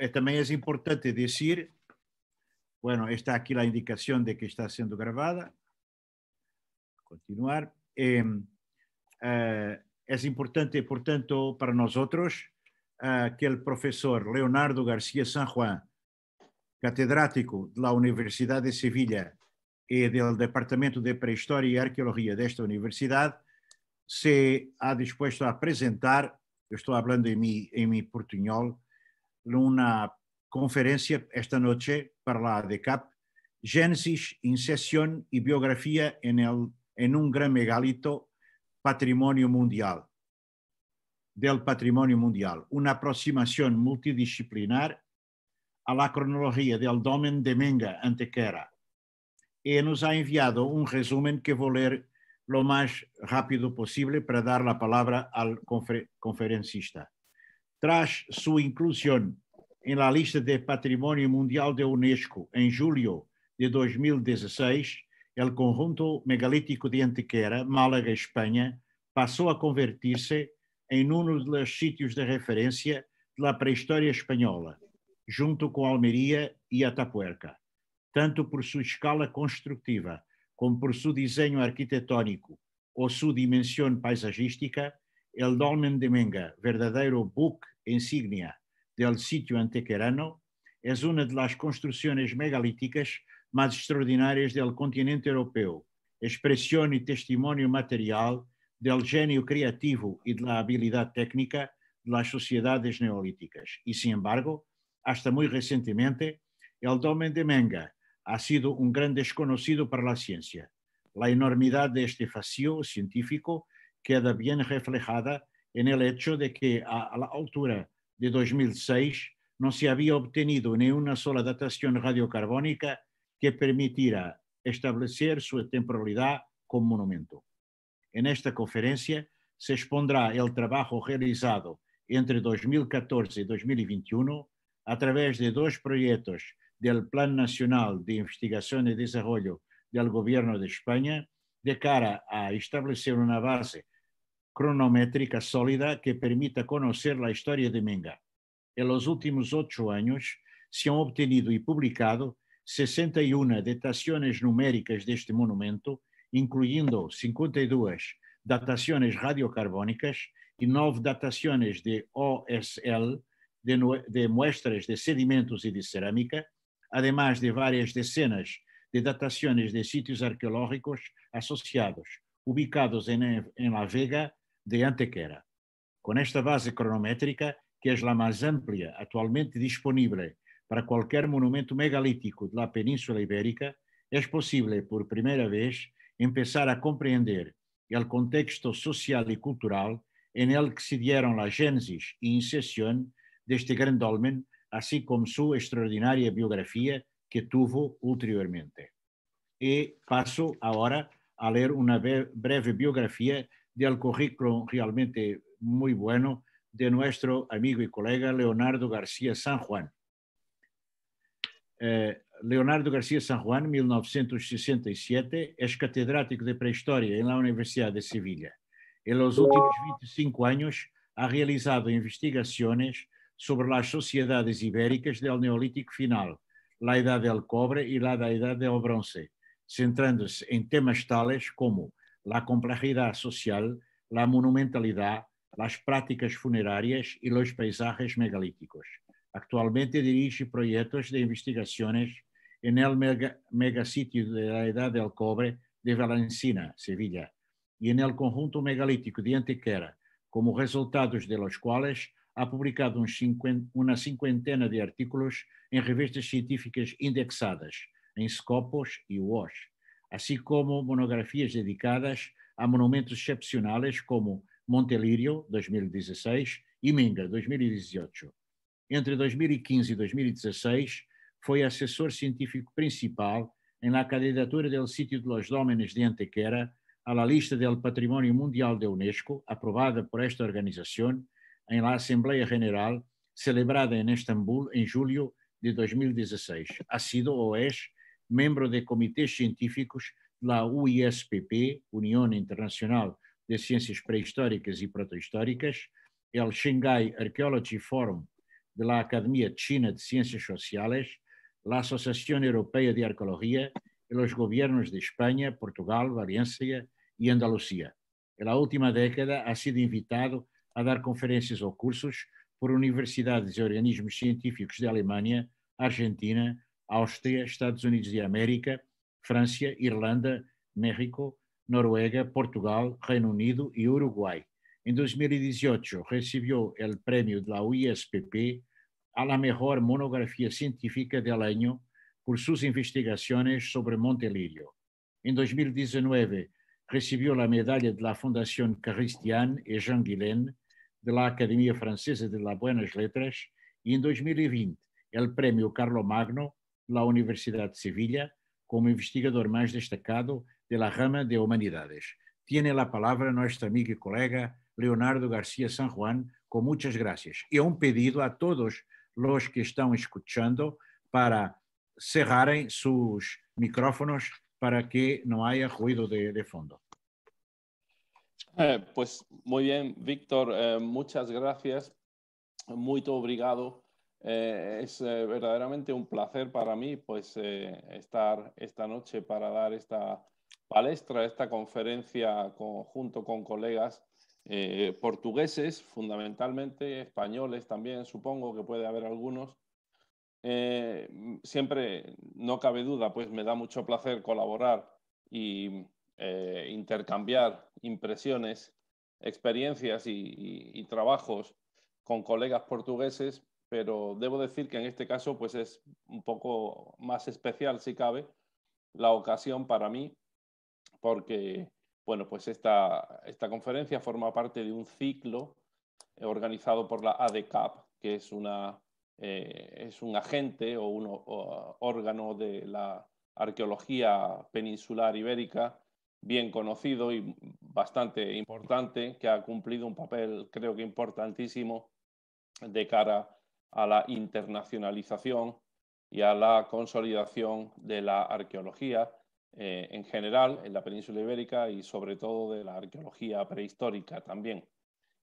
É, também é importante dizer, bueno, está aqui a indicação de que está sendo gravada. Continuar. É, é importante, portanto, para nós outros, é, que o professor Leonardo García San Juan, catedrático da Universidade de Sevilha e do Departamento de Pré-História e Arqueologia desta Universidade, se ha dispuesto a apresentar, estou estoy hablando em mi, em mi portuñol, una conferencia esta noche para la DECAP, Génesis, Incesión y Biografía en, el, en un gran megalito patrimonio mundial, del patrimonio mundial, una aproximación multidisciplinar a la cronología del domen de Menga Antequera. Y nos ha enviado un resumen que voy a leer lo más rápido posible para dar la palabra al conferencista. tras sua inclusão em la lista de Património Mundial de UNESCO em julho de 2016, el conjunto megalítico de Antequera, Málaga, Espanha, passou a convertirse em uno dos sítios de referencia da pré prehistoria espanhola, junto com Almería e Atapuerca, tanto por su escala constructiva como por su desenho arquitectónico ou su dimensión paisagística. El Dolmen de Menga, verdadeiro buque insignia del sitio antequerano, é uma das construções megalíticas mais extraordinárias del continente europeu, expressão e testemunho material del genio criativo e da habilidade técnica de sociedades neolíticas. E, sin embargo, hasta muito recentemente, el Dolmen de Menga ha sido um grande desconocido para a ciência. A enormidade de este vacío científico queda bien reflejada en el hecho de que a, la altura de 2006 no se había obtenido ni una sola datación radiocarbónica que permitiera establecer su temporalidad como monumento. En esta conferencia se expondrá el trabajo realizado entre 2014 y 2021 a través de dos proyectos del Plan Nacional de Investigación y Desarrollo del Gobierno de España de cara a estabelecer uma base cronométrica sólida que permita conhecer a história de Menga. Em os últimos oito anos, se han obtenido e publicado 61 datações numéricas deste monumento, incluindo 52 datações radiocarbónicas e 9 datações de OSL, de, de muestras de sedimentos e de cerâmica, además de várias decenas de dataciones de sitios arqueológicos asociados, ubicados em, La Vega de Antequera. Com esta base cronométrica, que é a mais ampla atualmente disponível para qualquer monumento megalítico da Península Ibérica, é possível, por primeira vez, começar a compreender o contexto social e cultural em el que se dieron a gênesis e inserção deste grande dolmen, assim como sua extraordinária biografia que tuvo ulteriormente. E passo agora a ler uma breve biografia del currículo realmente muito bueno de nosso amigo e colega Leonardo García San Juan. Eh, Leonardo Garcia San Juan, 1967, é catedrático de Pré-História na Universidade de Sevilha. nos últimos 25 anos, ha realizado investigações sobre as sociedades ibéricas do Neolítico final, la Idade del Cobre y la do del Bronce, se em temas tales como la complejidade social, la monumentalidade, las práticas funerárias e los paisajes megalíticos. Actualmente dirige projetos de investigações no el mega, megasitio de la Edad del Cobre de Valencina, Sevilla, e en el conjunto megalítico de Antequera, como resultados de los cuales ha publicado uns cinquenta, una de artículos em revistas científicas indexadas, em Scopus e WASH, assim como monografias dedicadas a monumentos excepcionais como Montelirio, 2016, e Minga, 2018. Entre 2015 e 2016, foi assessor científico principal em la candidatura del sítio de los Dómenes de Antequera a la lista del Património Mundial da Unesco, aprovada por esta organização em la Assembleia General celebrada em Istambul em julho de 2016. Ha sido ou é membro de comitês científicos da UISPP, (União Internacional de Ciencias Prehistóricas e Protohistóricas, el Shanghai Archaeology Forum da Academia China de Ciências Sociales, la Associação Europeia de Arqueologia e los Governos de Espanha, Portugal, Valência e Andalucía. Na la última década ha sido invitado a dar conferências ou cursos por universidades e organismos científicos da Alemanha, Argentina, Áustria, Estados Unidos de América, França, Irlanda, México, Noruega, Portugal, Reino Unido e Uruguai. Em 2018, recebeu o prêmio da USPP a la mejor monografia científica del año por suas investigações sobre Montelírio. Em 2019, recebeu a medalha da Fundação Christiane e Jean Guillain de la Academia Francesa de las Buenas Letras e, em 2020, o Prémio Carlo Magno da Universidade de Sevilha como investigador mais destacado de la rama de humanidades. Tiene a palavra nosso amigo e colega Leonardo García San Juan, com muitas graças. E um pedido a todos os que estão escutando para cerrarem seus micrófonos para que não haja ruído de, de fundo. Eh, pues muy bien, Víctor, eh, muchas gracias, muy obrigado. Eh, es verdaderamente un placer para mí pues, estar esta noche para dar esta palestra, esta conferencia junto con colegas portugueses, fundamentalmente, españoles también, supongo que puede haber algunos. siempre, no cabe duda, pues me da mucho placer colaborar y eh, intercambiar impresiones, experiencias y, trabajos con colegas portugueses, pero debo decir que en este caso pues es un poco más especial, si cabe, la ocasión para mí, porque bueno, pues esta, conferencia forma parte de un ciclo organizado por la ADCAP, que es, eh, es un agente o un órgano de la arqueología peninsular ibérica bien conocido y bastante importante, que ha cumplido un papel creo que importantísimo de cara a la internacionalización y a la consolidación de la arqueología eh, en general en la península ibérica y sobre todo de la arqueología prehistórica también.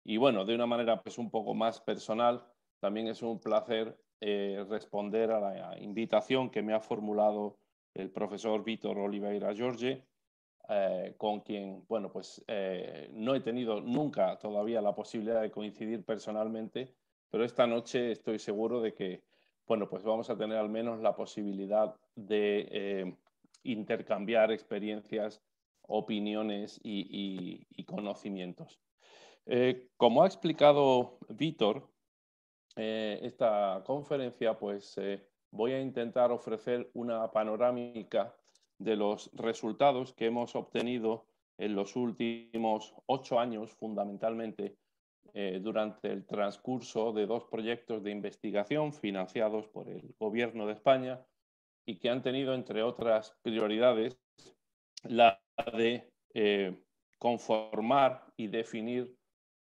Y bueno, de una manera pues un poco más personal, también es un placer eh, responder a la invitación que me ha formulado el profesor Víctor Oliveira Jorge eh, con quien, bueno, pues eh, no he tenido nunca todavía la posibilidad de coincidir personalmente, pero esta noche estoy seguro de que, bueno, pues vamos a tener al menos la posibilidad de eh, intercambiar experiencias, opiniones y, y conocimientos. como ha explicado Víctor, esta conferencia, pues voy a intentar ofrecer una panorámica de los resultados que hemos obtenido en los últimos ocho años, fundamentalmente eh, durante el transcurso de dos proyectos de investigación financiados por el Gobierno de España y que han tenido, entre otras prioridades, la de eh, conformar y definir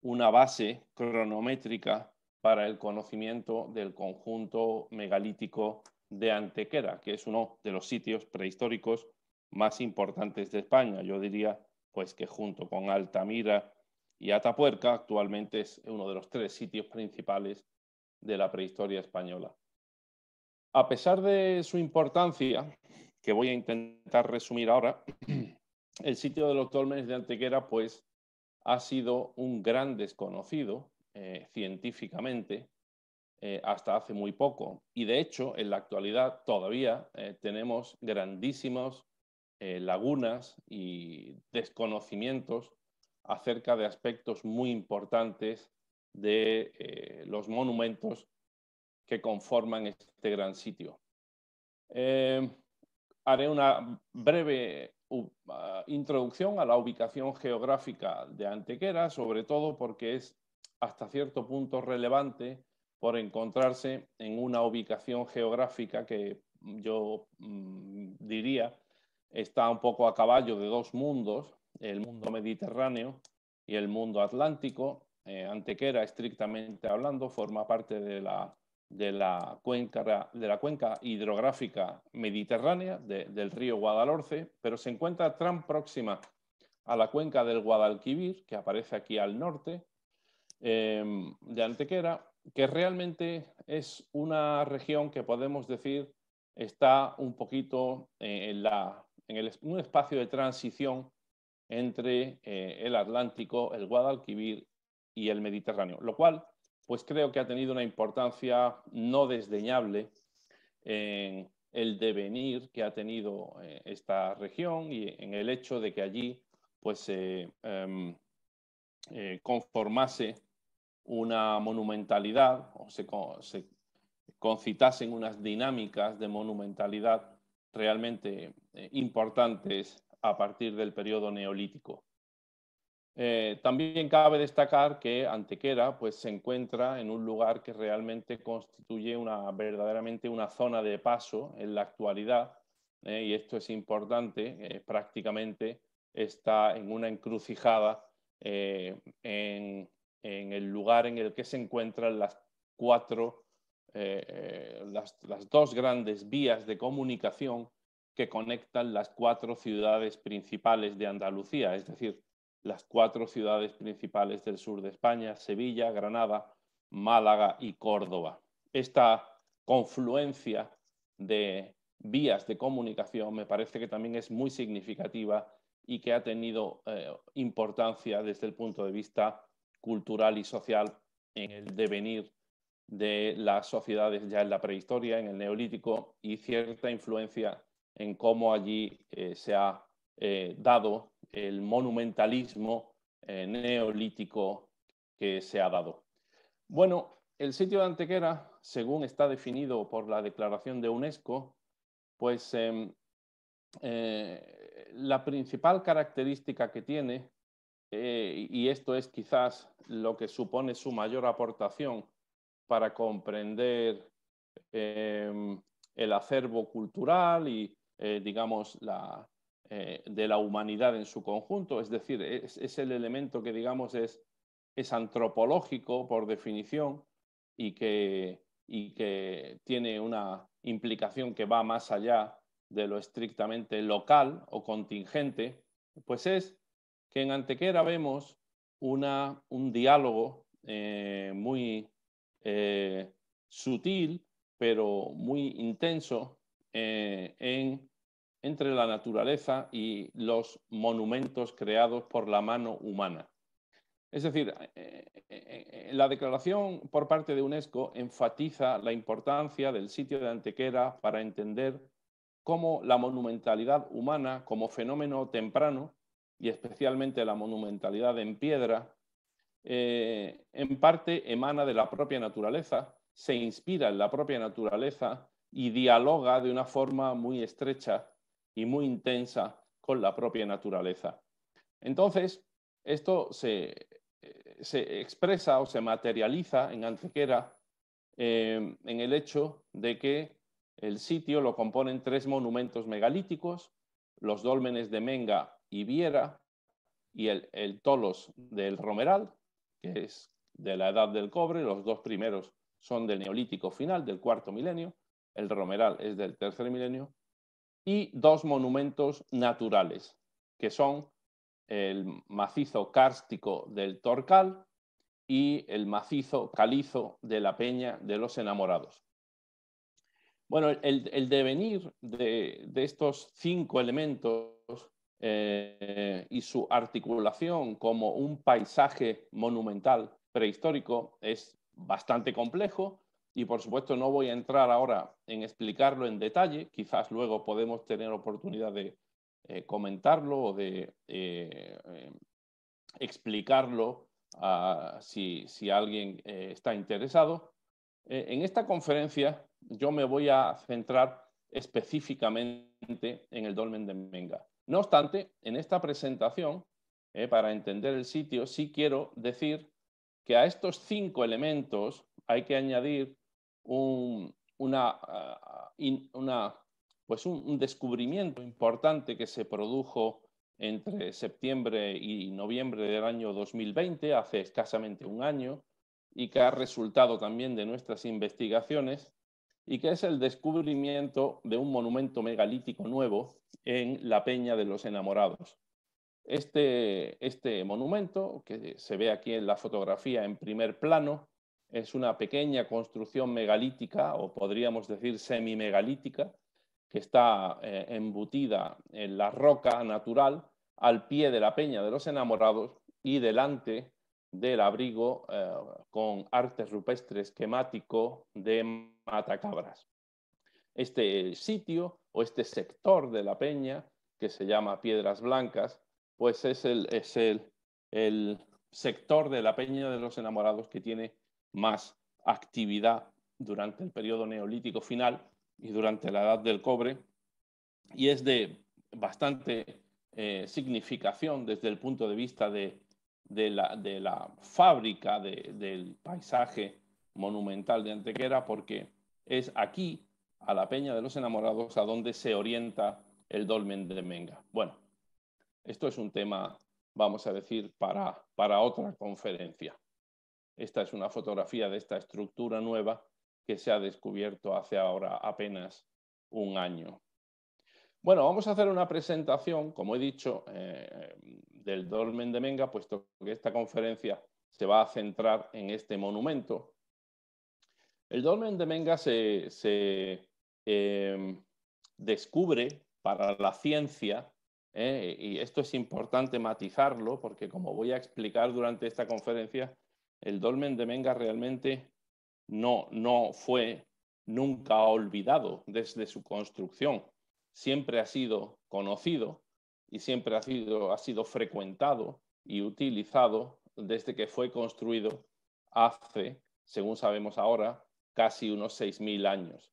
una base cronométrica para el conocimiento del conjunto megalítico de Antequera, que es uno de los sitios prehistóricos más importantes de España. Yo diría pues que junto con Altamira y Atapuerca actualmente es uno de los tres sitios principales de la prehistoria española. A pesar de su importancia, que voy a intentar resumir ahora, el sitio de los dolmenes de Antequera pues ha sido un gran desconocido eh, científicamente eh, hasta hace muy poco. Y de hecho, en la actualidad todavía eh, tenemos grandísimas eh, lagunas y desconocimientos acerca de aspectos muy importantes de los monumentos que conforman este gran sitio. haré una breve uh, ah, introducción a la ubicación geográfica de Antequera, sobre todo porque es hasta cierto punto relevante por encontrarse en una ubicación geográfica que mm, yo mm, diría está un poco a caballo de dos mundos, el mundo mediterráneo y el mundo atlántico. Eh, Antequera, estrictamente hablando, forma parte de la, de la, cuenca, de la cuenca hidrográfica mediterránea del río Guadalhorce, pero se encuentra tan próxima a la cuenca del Guadalquivir, que aparece aquí al norte eh, de Antequera, que realmente es una región que podemos decir está un poquito eh, en, un espacio de transición entre eh, el Atlántico, el Guadalquivir y el Mediterráneo, lo cual pues creo que ha tenido una importancia no desdeñable en el devenir que ha tenido eh, esta región y en el hecho de que allí pues em, conformase una monumentalidad o se, concitasen unas dinámicas de monumentalidad realmente eh, importantes a partir del periodo neolítico. Eh, también cabe destacar que Antequera pues, se encuentra en un lugar que realmente constituye una, verdaderamente una zona de paso en la actualidad, eh, y esto es importante, prácticamente está en una encrucijada en, en el lugar en el que se encuentran las cuatro, eh, eh, las, dos grandes vías de comunicación que conectan las cuatro ciudades principales de Andalucía, es decir, las cuatro ciudades principales del sur de España, Sevilla, Granada, Málaga y Córdoba. Esta confluencia de vías de comunicación me parece que también es muy significativa y que ha tenido eh, importancia desde el punto de vista cultural y social en el devenir de las sociedades ya en la prehistoria, en el neolítico, y cierta influencia en cómo allí eh, se ha eh, dado el monumentalismo eh, neolítico que se ha dado. Bueno, el sitio de Antequera, según está definido por la declaración de UNESCO, pues em, la principal característica que tiene eh, y esto es quizás lo que supone su mayor aportación para comprender em, el acervo cultural y, eh, digamos, la, eh, de la humanidad en su conjunto. Es decir, es, el elemento que, digamos, es, antropológico por definición y que, y que tiene una implicación que va más allá de lo estrictamente local o contingente, pues es que en Antequera vemos un diálogo eh, muy eh, sutil, pero muy intenso eh, entre la naturaleza y los monumentos creados por la mano humana. Es decir, la declaración por parte de UNESCO enfatiza la importancia del sitio de Antequera para entender cómo la monumentalidad humana como fenómeno temprano y especialmente la monumentalidad en piedra, eh, en parte emana de la propia naturaleza, se inspira en la propia naturaleza y dialoga de una forma muy estrecha y muy intensa con la propia naturaleza. Entonces, esto se, eh, expresa o se materializa en Antequera eh, en el hecho de que el sitio lo componen tres monumentos megalíticos, los dólmenes de Menga Viera, y el, Tolos del Romeral, que es de la edad del cobre, los dos primeros son del neolítico final, del cuarto milenio, el Romeral es del tercer milenio, y dos monumentos naturales, que son el macizo cárstico del Torcal y el macizo calizo de la Peña de los Enamorados. Bueno, el, devenir de, estos cinco elementos eh, y su articulación como un paisaje monumental prehistórico es bastante complejo y por supuesto no voy a entrar ahora en explicarlo en detalle, quizás luego podemos tener oportunidad de eh, comentarlo o de eh, em, explicarlo ah, si, si, alguien está interesado. en esta conferencia yo me voy a centrar específicamente en el dolmen de Menga. No obstante, en esta presentación, eh, para entender el sitio, sí quiero decir que a estos cinco elementos hay que añadir ah, una, pues un descubrimiento importante que se produjo entre septiembre y noviembre del año 2020, hace escasamente un año, y que ha resultado también de nuestras investigaciones y que es el descubrimiento de un monumento megalítico nuevo en la Peña de los Enamorados. Este, este monumento, que se ve aquí en la fotografía en primer plano, es una pequeña construcción megalítica, o podríamos decir semi-megalítica, que está eh, embutida en la roca natural al pie de la Peña de los Enamorados y delante del abrigo eh, con arte rupestre esquemático de Matacabras. Este sitio o este sector de la peña, que se llama Piedras Blancas, pues es el, es el, el sector de la peña de los enamorados que tiene más actividad durante el periodo neolítico final y durante la edad del cobre, y es de bastante eh, significación desde el punto de vista de, de, la, de la, fábrica del paisaje monumental de Antequera, porque es aquí, a la Peña de los Enamorados, a donde se orienta el dolmen de Menga. Bueno, esto es un tema, vamos a decir, para, otra conferencia. Esta es una fotografía de esta estructura nueva que se ha descubierto hace ahora apenas un año. Bueno, vamos a hacer una presentación, como he dicho, eh, del dolmen de Menga, puesto que esta conferencia se va a centrar en este monumento el dolmen de Menga se, em, descubre para la ciencia, ¿eh? y esto es importante matizarlo, porque como voy a explicar durante esta conferencia, el dolmen de Menga realmente no, no fue nunca olvidado desde su construcción. Siempre ha sido conocido y siempre ha sido, ha sido frecuentado y utilizado desde que fue construido hace, según sabemos ahora, casi unos 6.000 años.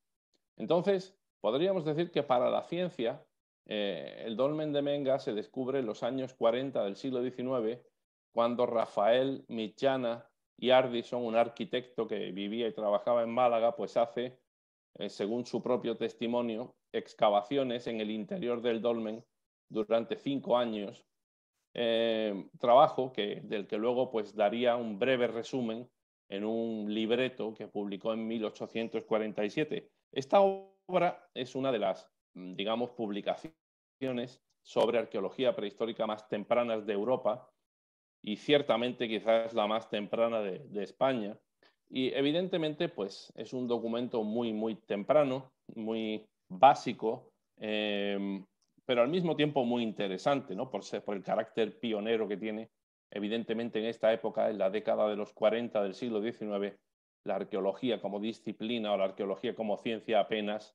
Entonces, podríamos decir que para la ciencia, eh, el dolmen de Menga se descubre en los años 40 del siglo XIX, cuando Rafael Michana y Ardison, un arquitecto que vivía y trabajaba en Málaga, pues hace, eh, según su propio testimonio, excavaciones en el interior del dolmen durante cinco años, eh, trabajo del que luego pues daría un breve resumen en un libreto que publicó en 1847. Esta obra es una de las, mm, digamos, publicaciones sobre arqueología prehistórica más tempranas de Europa y ciertamente quizás la más temprana de, España. Y evidentemente, pues es un documento muy, muy temprano, muy básico, em, pero al mismo tiempo muy interesante, ¿no? Por, ser, por el carácter pionero que tiene Evidentemente, en esta época, en la década de los 40 del siglo XIX, la arqueología como disciplina o la arqueología como ciencia apenas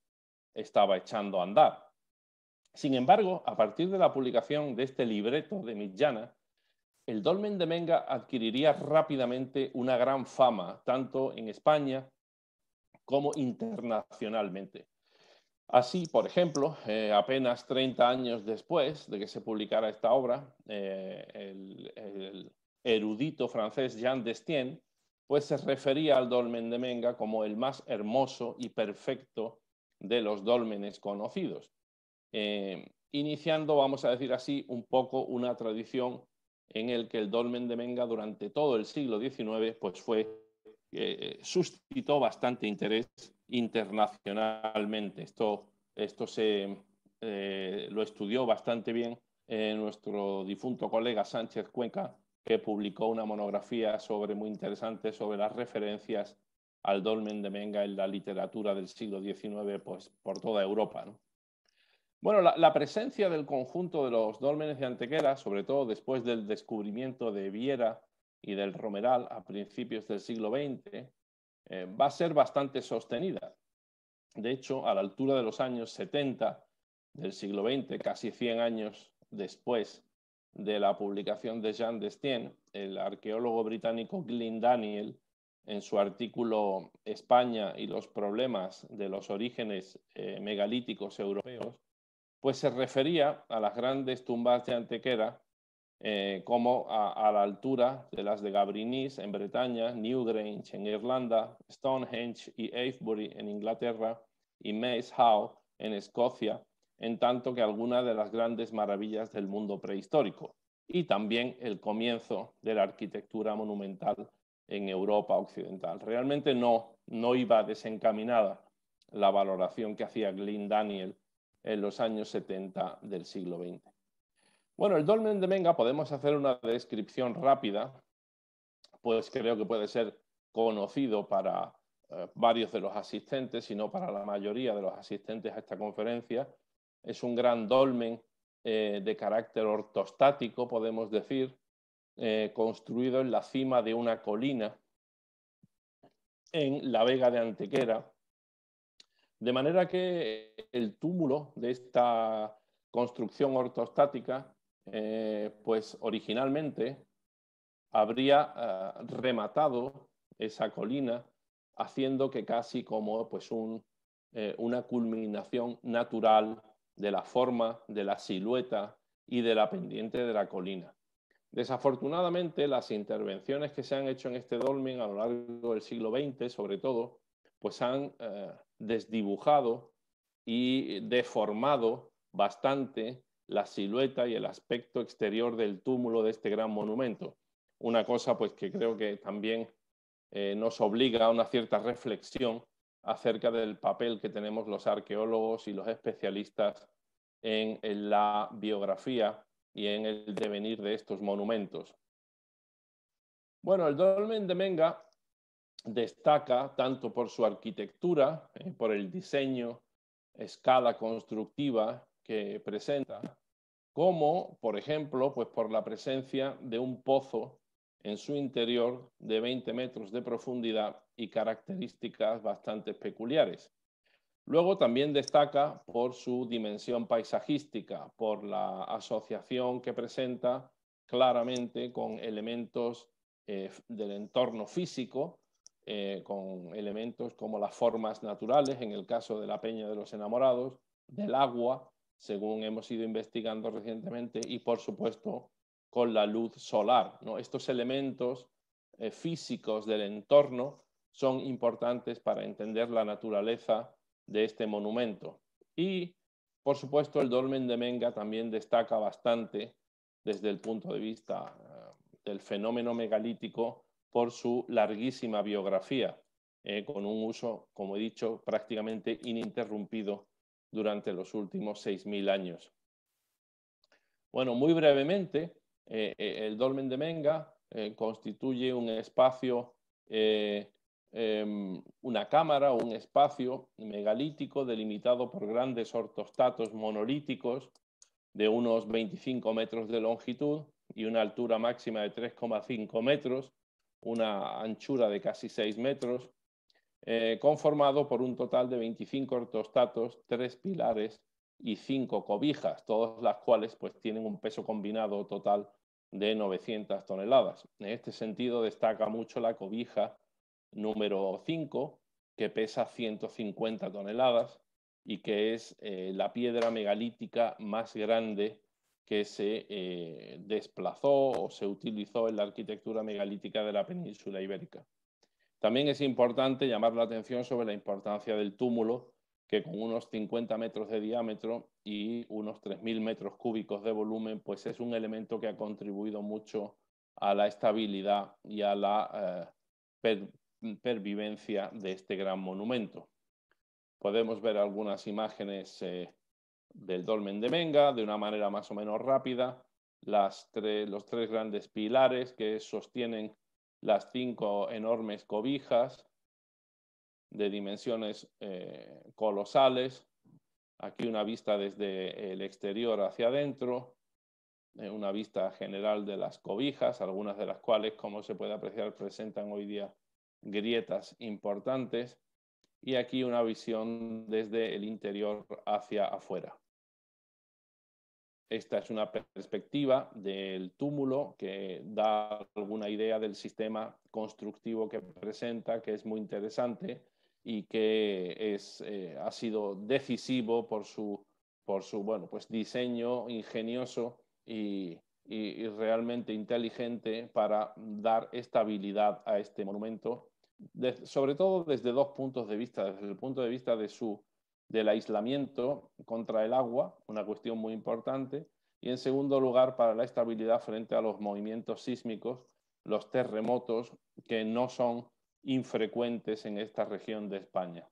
estaba echando a andar. Sin embargo, a partir de la publicación de este libreto de Mitjana, el dolmen de Menga adquiriría rápidamente una gran fama, tanto en España como internacionalmente. Así, por ejemplo, eh, apenas 30 años después de que se publicara esta obra, eh, el, erudito francés Jean Destien, pues se refería al dolmen de Menga como el más hermoso y perfecto de los dolmenes conocidos. Eh, iniciando, vamos a decir así, un poco una tradición en el que el dolmen de Menga durante todo el siglo XIX pues fue eh, suscitó bastante interés internacionalmente. Esto, esto se, eh, lo estudió bastante bien eh, nuestro difunto colega Sánchez Cuenca, que publicó una monografía sobre, muy interesante sobre las referencias al dolmen de Menga en la literatura del siglo XIX pues, por toda Europa. Bueno, la, presencia del conjunto de los dolmenes de Antequera, sobre todo después del descubrimiento de Viera y del Romeral a principios del siglo XX eh, va a ser bastante sostenida. De hecho, a la altura de los años 70 del siglo XX, casi 100 años después de la publicación de Jean Destien, el arqueólogo británico Glyn Daniel, en su artículo España y los problemas de los orígenes eh, megalíticos europeos, pues se refería a las grandes tumbas de Antequera eh, como a, la altura de las de Gabrinis en Bretaña, Newgrange en Irlanda, Stonehenge y Avebury en Inglaterra y Mace Howe en Escocia, en tanto que alguna de las grandes maravillas del mundo prehistórico y también el comienzo de la arquitectura monumental en Europa occidental. Realmente no, no iba desencaminada la valoración que hacía Glyn Daniel en los años 70 del siglo XX. Bueno, el dolmen de Menga podemos hacer una descripción rápida, pues creo que puede ser conocido para eh, varios de los asistentes, sino para la mayoría de los asistentes a esta conferencia. Es un gran dolmen eh, de carácter ortostático, podemos decir, eh, construido en la cima de una colina en la Vega de Antequera. De manera que el túmulo de esta construcción ortostática eh, pues originalmente habría eh, rematado esa colina haciendo que casi como pues eh, una culminación natural de la forma, de la silueta y de la pendiente de la colina. Desafortunadamente, las intervenciones que se han hecho en este dolmen a lo largo del siglo XX, sobre todo, pues han desdibujado y deformado bastante la silueta y el aspecto exterior del túmulo de este gran monumento. Una cosa pues que creo que también eh, nos obliga a una cierta reflexión acerca del papel que tenemos los arqueólogos y los especialistas en, la biografía y en el devenir de estos monumentos. Bueno, el dolmen de Menga destaca tanto por su arquitectura, eh, por el diseño, escala constructiva que presenta, como, por ejemplo, pues por la presencia de un pozo en su interior de 20 metros de profundidad y características bastante peculiares. Luego también destaca por su dimensión paisajística, por la asociación que presenta claramente con elementos eh, del entorno físico, eh, con elementos como las formas naturales, en el caso de la Peña de los Enamorados, del agua, según hemos ido investigando recientemente, y por supuesto con la luz solar. Estos elementos eh, físicos del entorno son importantes para entender la naturaleza de este monumento. Y, por supuesto, el dolmen de Menga también destaca bastante desde el punto de vista eh, del fenómeno megalítico por su larguísima biografía, eh, con un uso, como he dicho, prácticamente ininterrumpido durante los últimos 6.000 años. Bueno, muy brevemente, eh, eh, el dolmen de Menga eh, constituye un espacio, em, una cámara o un espacio megalítico delimitado por grandes ortostatos monolíticos de unos 25 metros de longitud y una altura máxima de 3,5 metros, una anchura de casi 6 metros, eh, conformado por un total de 25 ortostatos, tres pilares y cinco cobijas, todas las cuales pues, tienen un peso combinado total de 900 toneladas. En este sentido destaca mucho la cobija número 5, que pesa 150 toneladas y que es eh, la piedra megalítica más grande que se eh, desplazó o se utilizó en la arquitectura megalítica de la península ibérica. También es importante llamar la atención sobre la importancia del túmulo, que con unos 50 metros de diámetro y unos 3.000 metros cúbicos de volumen, pues es un elemento que ha contribuido mucho a la estabilidad y a la eh, pervivencia de este gran monumento. Podemos ver algunas imágenes eh, del dolmen de Menga de una manera más o menos rápida, los tres grandes pilares que sostienen las cinco enormes cobijas de dimensiones eh, colosales. Aquí una vista desde el exterior hacia adentro, eh, una vista general de las cobijas, algunas de las cuales, como se puede apreciar, presentan hoy día grietas importantes. Y aquí una visión desde el interior hacia afuera. Esta es una perspectiva del túmulo que da alguna idea del sistema constructivo que presenta, que es muy interesante y que eh, ha sido decisivo por su, por su bueno, pues diseño ingenioso y, realmente inteligente para dar estabilidad a este monumento, sobre todo desde dos puntos de vista, desde el punto de vista de su del aislamiento contra el agua, una cuestión muy importante, y en segundo lugar para la estabilidad frente a los movimientos sísmicos, los terremotos que no son infrecuentes en esta región de España.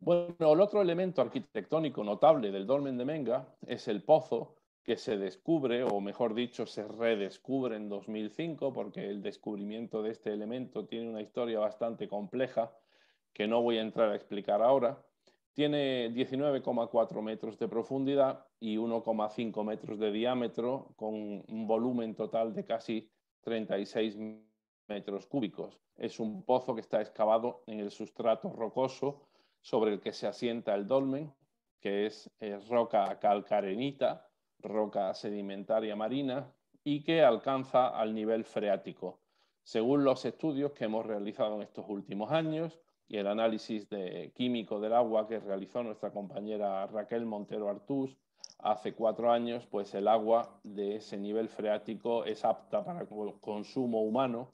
Bueno, el otro elemento arquitectónico notable del dolmen de Menga es el pozo que se descubre, o mejor dicho, se redescubre en 2005, porque el descubrimiento de este elemento tiene una historia bastante compleja que no voy a entrar a explicar ahora, tiene 19,4 metros de profundidad y 1,5 metros de diámetro, con un volumen total de casi 36 metros cúbicos. Es un pozo que está excavado en el sustrato rocoso sobre el que se asienta el dolmen, que es, roca calcarenita, roca sedimentaria marina, y que alcanza al nivel freático. Según los estudios que hemos realizado en estos últimos años, y el análisis de químico del agua que realizó nuestra compañera Raquel Montero Artús hace cuatro años, pues el agua de ese nivel freático es apta para el consumo humano,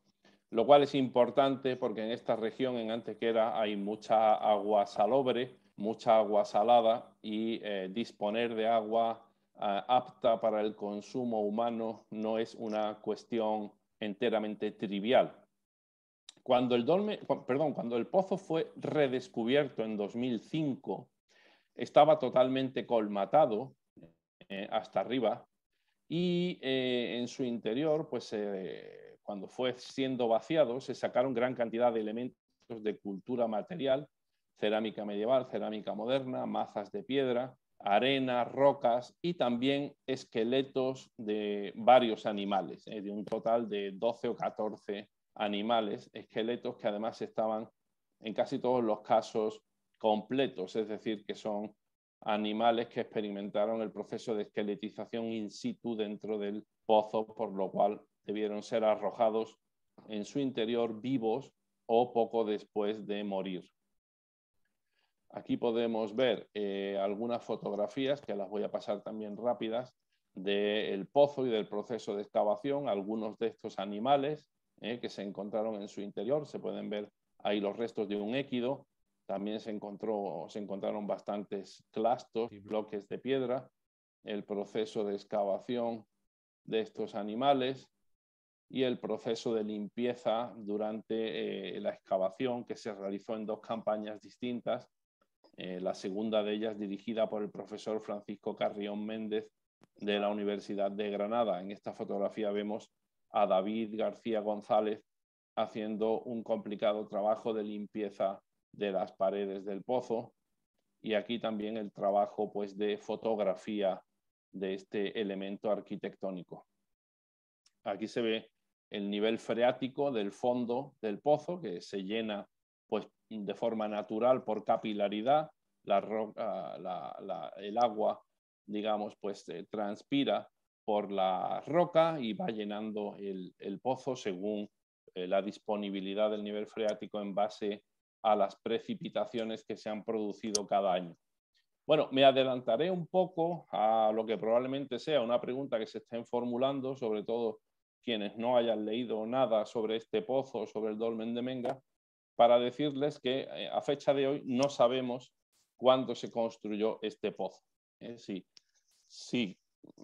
lo cual es importante porque en esta región, en Antequera, hay mucha agua salobre, mucha agua salada y eh, disponer de agua eh, apta para el consumo humano no es una cuestión enteramente trivial. Cuando el, cuando el pozo fue redescubierto en 2005, estaba totalmente colmatado eh, hasta arriba y eh, en su interior, pues eh, cuando fue siendo vaciado, se sacaron gran cantidad de elementos de cultura material, cerámica medieval, cerámica moderna, mazas de piedra, arena, rocas y también esqueletos de varios animales, de un total de 12 o 14 animales, esqueletos que además estaban en casi todos los casos completos, es decir, que son animales que experimentaron el proceso de esqueletización in situ dentro del pozo, por lo cual debieron ser arrojados en su interior vivos o poco después de morir. Aquí podemos ver eh, algunas fotografías, que las voy a pasar también rápidas, del pozo y del proceso de excavación, algunos de estos animales, eh, que se encontraron en su interior. Se pueden ver ahí los restos de un équido. También se, encontraron bastantes clastos y bloques de piedra. El proceso de excavación de estos animales y el proceso de limpieza durante eh, la excavación que se realizó en dos campañas distintas, eh, la segunda de ellas dirigida por el profesor Francisco Carrión Méndez de la Universidad de Granada. En esta fotografía vemos a David García González haciendo un complicado trabajo de limpieza de las paredes del pozo y aquí también el trabajo pues de fotografía de este elemento arquitectónico. Aquí se ve el nivel freático del fondo del pozo que se llena pues, de forma natural por capilaridad, el agua digamos pues eh, transpira por la roca y va llenando el, pozo según eh, la disponibilidad del nivel freático en base a las precipitaciones que se han producido cada año. Bueno, me adelantaré un poco a lo que probablemente sea una pregunta que se estén formulando, sobre todo quienes no hayan leído nada sobre este pozo, sobre el dolmen de Menga, para decirles que eh, a fecha de hoy no sabemos cuándo se construyó este pozo. sí, sí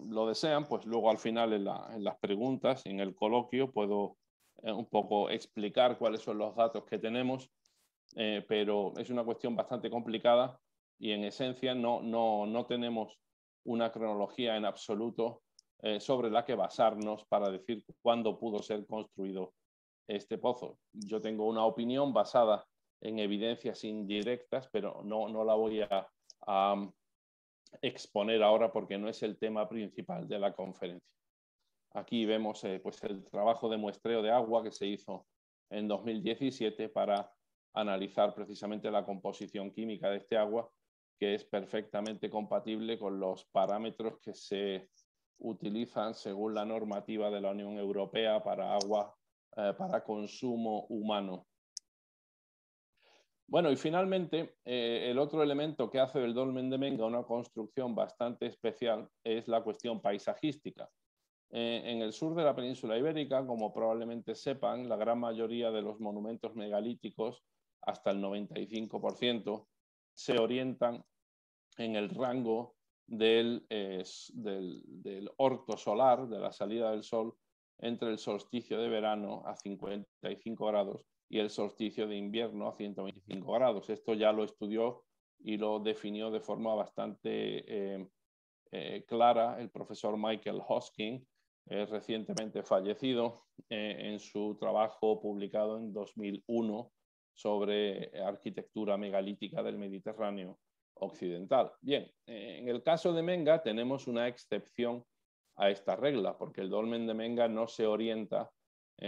lo desean, pues luego al final en, las preguntas, en el coloquio, puedo eh, un poco explicar cuáles son los datos que tenemos, eh, pero es una cuestión bastante complicada y en esencia no, no, no tenemos una cronología en absoluto eh, sobre la que basarnos para decir cuándo pudo ser construido este pozo. Yo tengo una opinión basada en evidencias indirectas, pero no, no la voy a exponer ahora porque no es el tema principal de la conferencia. Aquí vemos eh, pues, el trabajo de muestreo de agua que se hizo en 2017 para analizar precisamente la composición química de este agua, que es perfectamente compatible con los parámetros que se utilizan según la normativa de la Unión Europea para agua eh, para consumo humano. Bueno, y finalmente, eh, el otro elemento que hace del dolmen de Menga una construcción bastante especial es la cuestión paisajística. Eh, en el sur de la península ibérica, como probablemente sepan, la gran mayoría de los monumentos megalíticos, hasta el 95%, se orientan en el rango del, eh, del, del orto solar, de la salida del sol, entre el solsticio de verano a 55 grados y el solsticio de invierno a 125 grados. Esto ya lo estudió y lo definió de forma bastante eh, eh, clara el profesor Michael Hoskin, recientemente fallecido, eh, en su trabajo publicado en 2001 sobre arquitectura megalítica del Mediterráneo occidental. Bien, en el caso de Menga tenemos una excepción a esta regla, porque el dolmen de Menga no se orienta,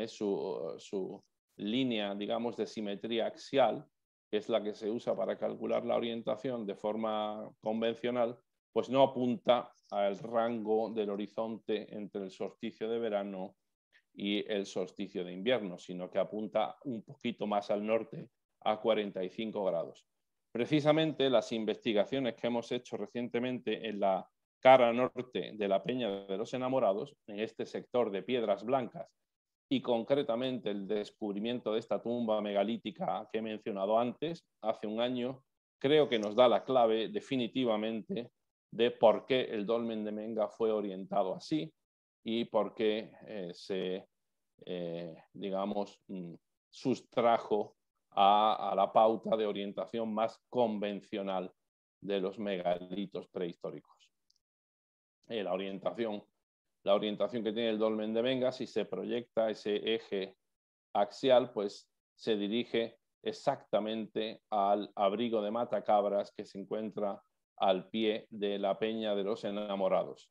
su, su línea, digamos, de simetría axial, que es la que se usa para calcular la orientación de forma convencional, pues no apunta al rango del horizonte entre el solsticio de verano y el solsticio de invierno, sino que apunta un poquito más al norte, a 45 grados. Precisamente las investigaciones que hemos hecho recientemente en la cara norte de la Peña de los Enamorados, en este sector de piedras blancas y concretamente el descubrimiento de esta tumba megalítica que he mencionado antes, hace un año, creo que nos da la clave definitivamente de por qué el dolmen de Menga fue orientado así y por qué eh, se, eh, digamos, mm, sustrajo a, la pauta de orientación más convencional de los megalitos prehistóricos. Eh, la orientación la orientación que tiene el dolmen de Venga, si se proyecta ese eje axial, pues se dirige exactamente al abrigo de Matacabras que se encuentra al pie de la Peña de los Enamorados.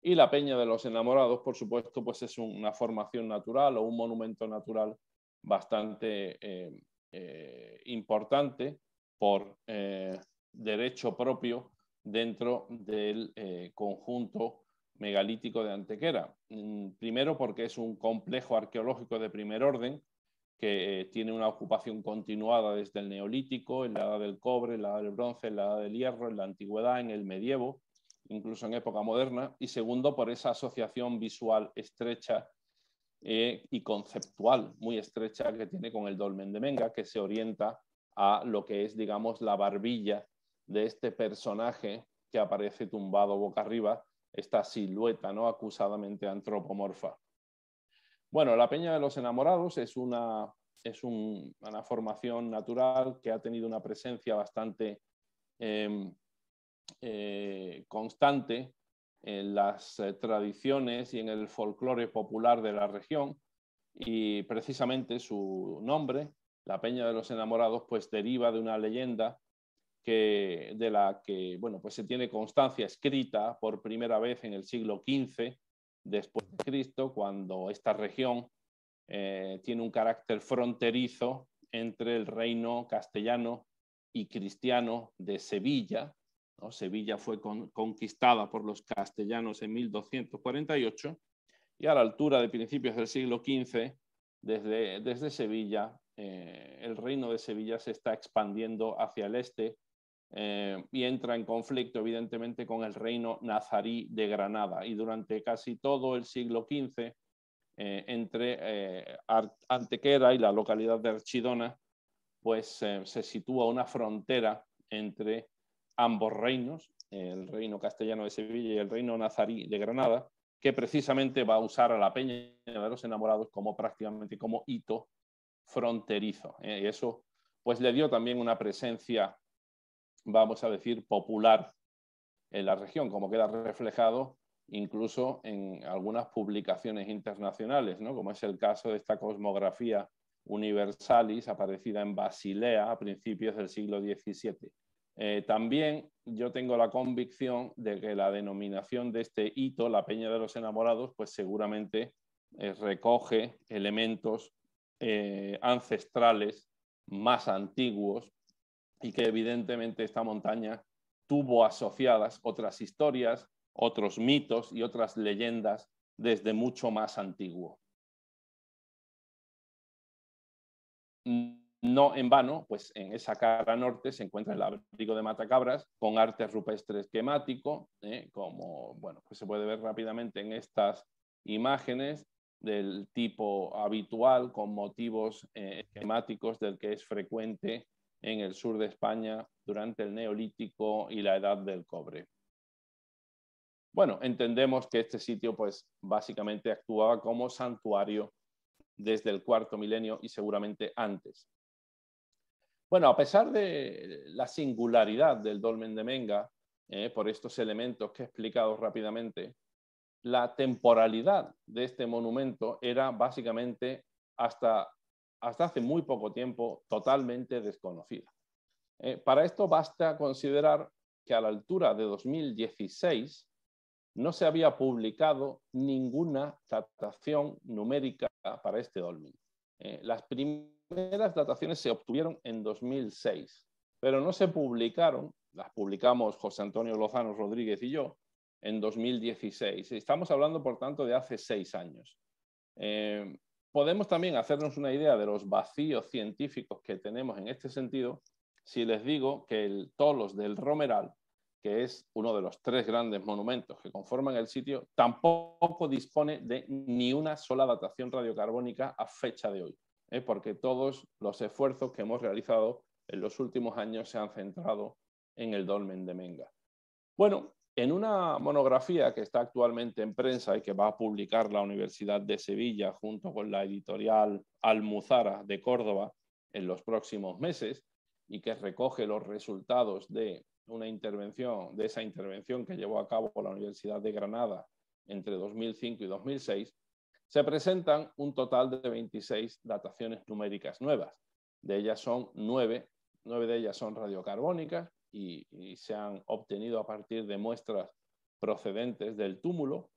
Y la Peña de los Enamorados, por supuesto, pues es una formación natural o un monumento natural bastante eh, eh, importante por eh, derecho propio dentro del conjunto megalítico de Antequera. Mm, primero porque es un complejo arqueológico de primer orden que eh, tiene una ocupación continuada desde el neolítico, en la edad del cobre, en la edad del bronce, en la edad del hierro, en la antigüedad, en el medievo, incluso en época moderna. Y segundo por esa asociación visual estrecha eh, y conceptual muy estrecha que tiene con el dolmen de Menga, que se orienta a lo que es, digamos, la barbilla de este personaje que aparece tumbado boca arriba esta silueta ¿no? acusadamente antropomorfa. Bueno, la Peña de los Enamorados es, una, es una formación natural que ha tenido una presencia bastante em, eh, constante en las eh, tradiciones y en el folclore popular de la región y precisamente su nombre, la Peña de los Enamorados, pues deriva de una leyenda que, de la que bueno, pues se tiene constancia escrita por primera vez en el siglo XV después de Cristo, cuando esta región eh, tiene un carácter fronterizo entre el reino castellano y cristiano de Sevilla. ¿no? Sevilla fue conquistada por los castellanos en 1248 y a la altura de principios del siglo XV, desde, desde Sevilla, eh, el reino de Sevilla se está expandiendo hacia el este eh, y entra en conflicto evidentemente con el reino nazarí de Granada. Y durante casi todo el siglo XV, eh, entre eh, Antequera y la localidad de Archidona, pues se sitúa una frontera entre ambos reinos, el reino castellano de Sevilla y el reino nazarí de Granada, que precisamente va a usar a la Peña de los Enamorados como prácticamente como hito fronterizo. y eso pues le dio también una presencia vamos a decir, popular en la región, como queda reflejado incluso en algunas publicaciones internacionales, ¿no? como es el caso de esta cosmografía universalis aparecida en Basilea a principios del siglo XVII. Eh, también yo tengo la convicción de que la denominación de este hito, la Peña de los Enamorados, pues seguramente eh, recoge elementos eh, ancestrales más antiguos y que evidentemente esta montaña tuvo asociadas otras historias, otros mitos y otras leyendas desde mucho más antiguo. No en vano, pues en esa cara norte se encuentra el abrigo de Matacabras con arte rupestre esquemático, ¿eh? como bueno, pues se puede ver rápidamente en estas imágenes del tipo habitual con motivos eh, esquemáticos del que es frecuente en el sur de España durante el Neolítico y la Edad del Cobre. Bueno, entendemos que este sitio pues básicamente actuaba como santuario desde el cuarto milenio y seguramente antes. Bueno, a pesar de la singularidad del dolmen de Menga, eh, por estos elementos que he explicado rápidamente, la temporalidad de este monumento era básicamente hasta hasta hace muy poco tiempo totalmente desconocida. Eh, para esto basta considerar que a la altura de 2016 no se había publicado ninguna datación numérica para este dolmen. Eh, las primeras dataciones se obtuvieron en 2006, pero no se publicaron, las publicamos José Antonio Lozano Rodríguez y yo, en 2016. Estamos hablando, por tanto, de hace seis años. Eh, podemos también hacernos una idea de los vacíos científicos que tenemos en este sentido si les digo que el Tolos del Romeral, que es uno de los tres grandes monumentos que conforman el sitio, tampoco dispone de ni una sola datación radiocarbónica a fecha de hoy, ¿eh? porque todos los esfuerzos que hemos realizado en los últimos años se han centrado en el dolmen de Menga. Bueno, en una monografía que está actualmente en prensa y que va a publicar la Universidad de Sevilla junto con la editorial Almuzara de Córdoba en los próximos meses y que recoge los resultados de una intervención, de esa intervención que llevó a cabo la Universidad de Granada entre 2005 y 2006, se presentan un total de 26 dataciones numéricas nuevas. De ellas son nueve, 9 de ellas son radiocarbónicas, y, se han obtenido a partir de muestras procedentes del túmulo.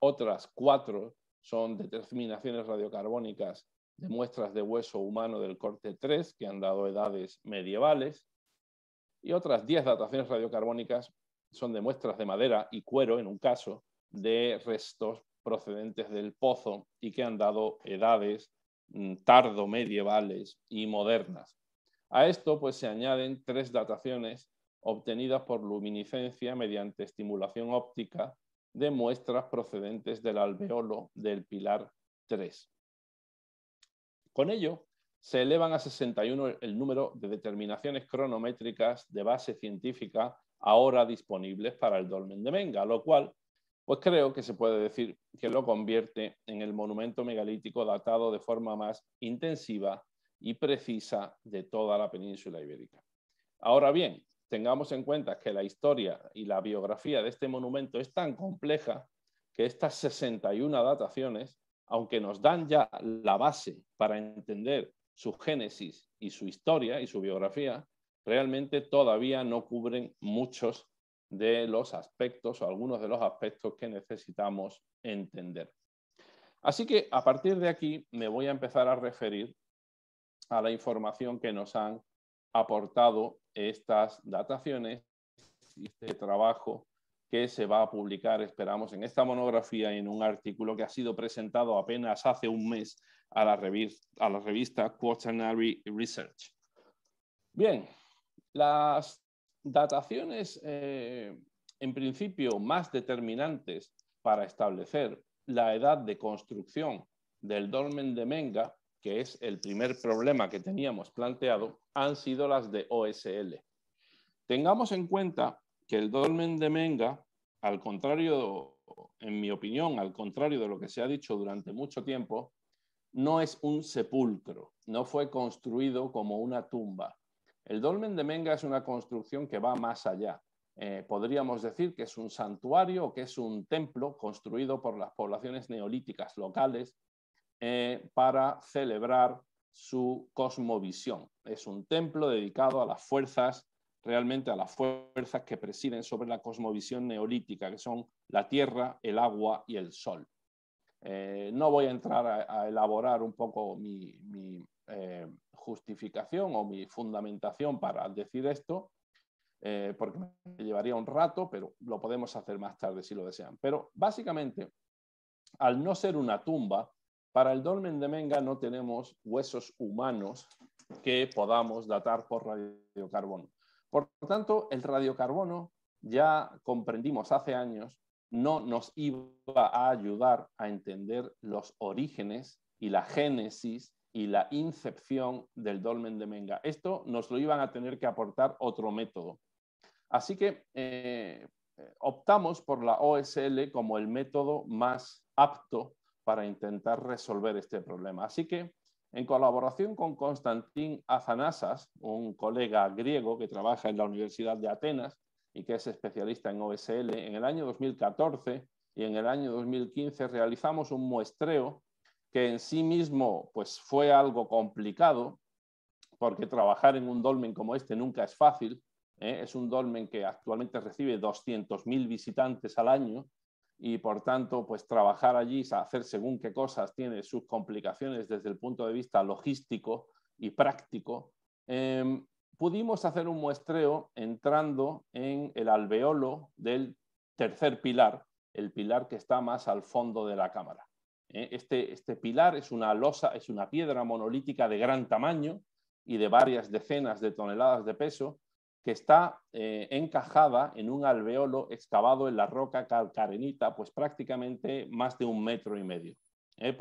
Otras cuatro son determinaciones radiocarbónicas de muestras de hueso humano del corte 3 que han dado edades medievales. Y otras diez dataciones radiocarbónicas son de muestras de madera y cuero, en un caso, de restos procedentes del pozo y que han dado edades mm, tardo y modernas. A esto pues, se añaden tres dataciones obtenidas por luminiscencia mediante estimulación óptica de muestras procedentes del alveolo del pilar 3. Con ello, se elevan a 61 el número de determinaciones cronométricas de base científica ahora disponibles para el dolmen de Menga, lo cual pues creo que se puede decir que lo convierte en el monumento megalítico datado de forma más intensiva y precisa de toda la península ibérica. Ahora bien, tengamos en cuenta que la historia y la biografía de este monumento es tan compleja que estas 61 dataciones, aunque nos dan ya la base para entender su génesis y su historia y su biografía, realmente todavía no cubren muchos de los aspectos o algunos de los aspectos que necesitamos entender. Así que a partir de aquí me voy a empezar a referir a la información que nos han aportado estas dataciones y este trabajo que se va a publicar, esperamos, en esta monografía y en un artículo que ha sido presentado apenas hace un mes a la, revista, a Quaternary Research. Bien, las dataciones eh, en principio más determinantes para establecer la edad de construcción del dolmen de Menga que es el primer problema que teníamos planteado, han sido las de OSL. Tengamos en cuenta que el dolmen de Menga, al contrario, en mi opinión, al contrario de lo que se ha dicho durante mucho tiempo, no es un sepulcro, no fue construido como una tumba. El dolmen de Menga es una construcción que va más allá. Eh, podríamos decir que es un santuario o que es un templo construido por las poblaciones neolíticas locales eh, para celebrar su cosmovisión. Es un templo dedicado a las fuerzas, realmente a las fuerzas que presiden sobre la cosmovisión neolítica, que son la tierra, el agua y el sol. Eh, no voy a entrar a, elaborar un poco mi, eh, justificación o mi fundamentación para decir esto, porque llevaría un rato, pero lo podemos hacer más tarde si lo desean. Pero básicamente, al no ser una tumba, para el dolmen de Menga no tenemos huesos humanos que podamos datar por radiocarbono. Por tanto, el radiocarbono, ya comprendimos hace años, no nos iba a ayudar a entender los orígenes y la génesis y la incepción del dolmen de Menga. Esto nos lo iban a tener que aportar otro método. Así que eh, optamos por la OSL como el método más apto para intentar resolver este problema. Así que, en colaboración con Constantín Azanasas, un colega griego que trabaja en la Universidad de Atenas y que es especialista en OSL, en el año 2014 y en el año 2015 realizamos un muestreo que en sí mismo pues, fue algo complicado, porque trabajar en un dolmen como este nunca es fácil. ¿eh? Es un dolmen que actualmente recibe 200.000 visitantes al año y por tanto, pues trabajar allí, hacer según qué cosas tiene sus complicaciones desde el punto de vista logístico y práctico, em, pudimos hacer un muestreo entrando en el alveolo del tercer pilar, el pilar que está más al fondo de la cámara. ¿eh? Este, este pilar es una losa, es una piedra monolítica de gran tamaño y de varias decenas de toneladas de peso que está eh, encajada en un alveolo excavado en la roca calcarenita, pues prácticamente más de un metro y medio. Eh,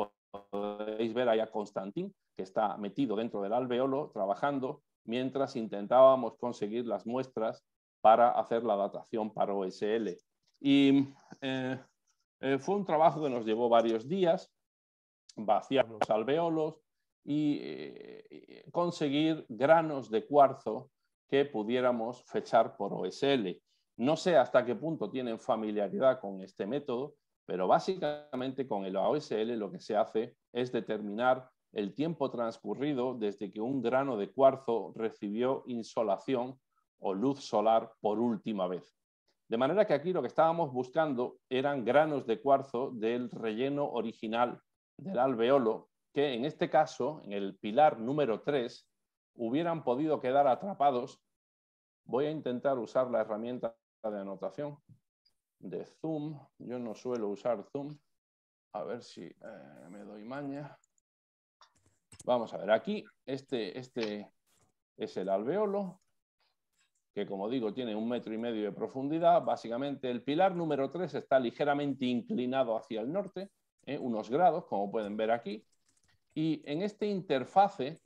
podéis ver ahí a Constantín, que está metido dentro del alveolo trabajando mientras intentábamos conseguir las muestras para hacer la datación para OSL. Y eh, fue un trabajo que nos llevó varios días, vaciar los alveolos y conseguir granos de cuarzo que pudiéramos fechar por OSL. No sé hasta qué punto tienen familiaridad con este método, pero básicamente con el OSL lo que se hace es determinar el tiempo transcurrido desde que un grano de cuarzo recibió insolación o luz solar por última vez. De manera que aquí lo que estábamos buscando eran granos de cuarzo del relleno original del alveolo, que en este caso, en el pilar número 3, hubieran podido quedar atrapados, voy a intentar usar la herramienta de anotación de Zoom. Yo no suelo usar Zoom. A ver si eh, me doy maña. Vamos a ver, aquí este, este es el alveolo, que como digo tiene un metro y medio de profundidad. Básicamente el pilar número 3 está ligeramente inclinado hacia el norte, eh, unos grados, como pueden ver aquí. Y en este interfase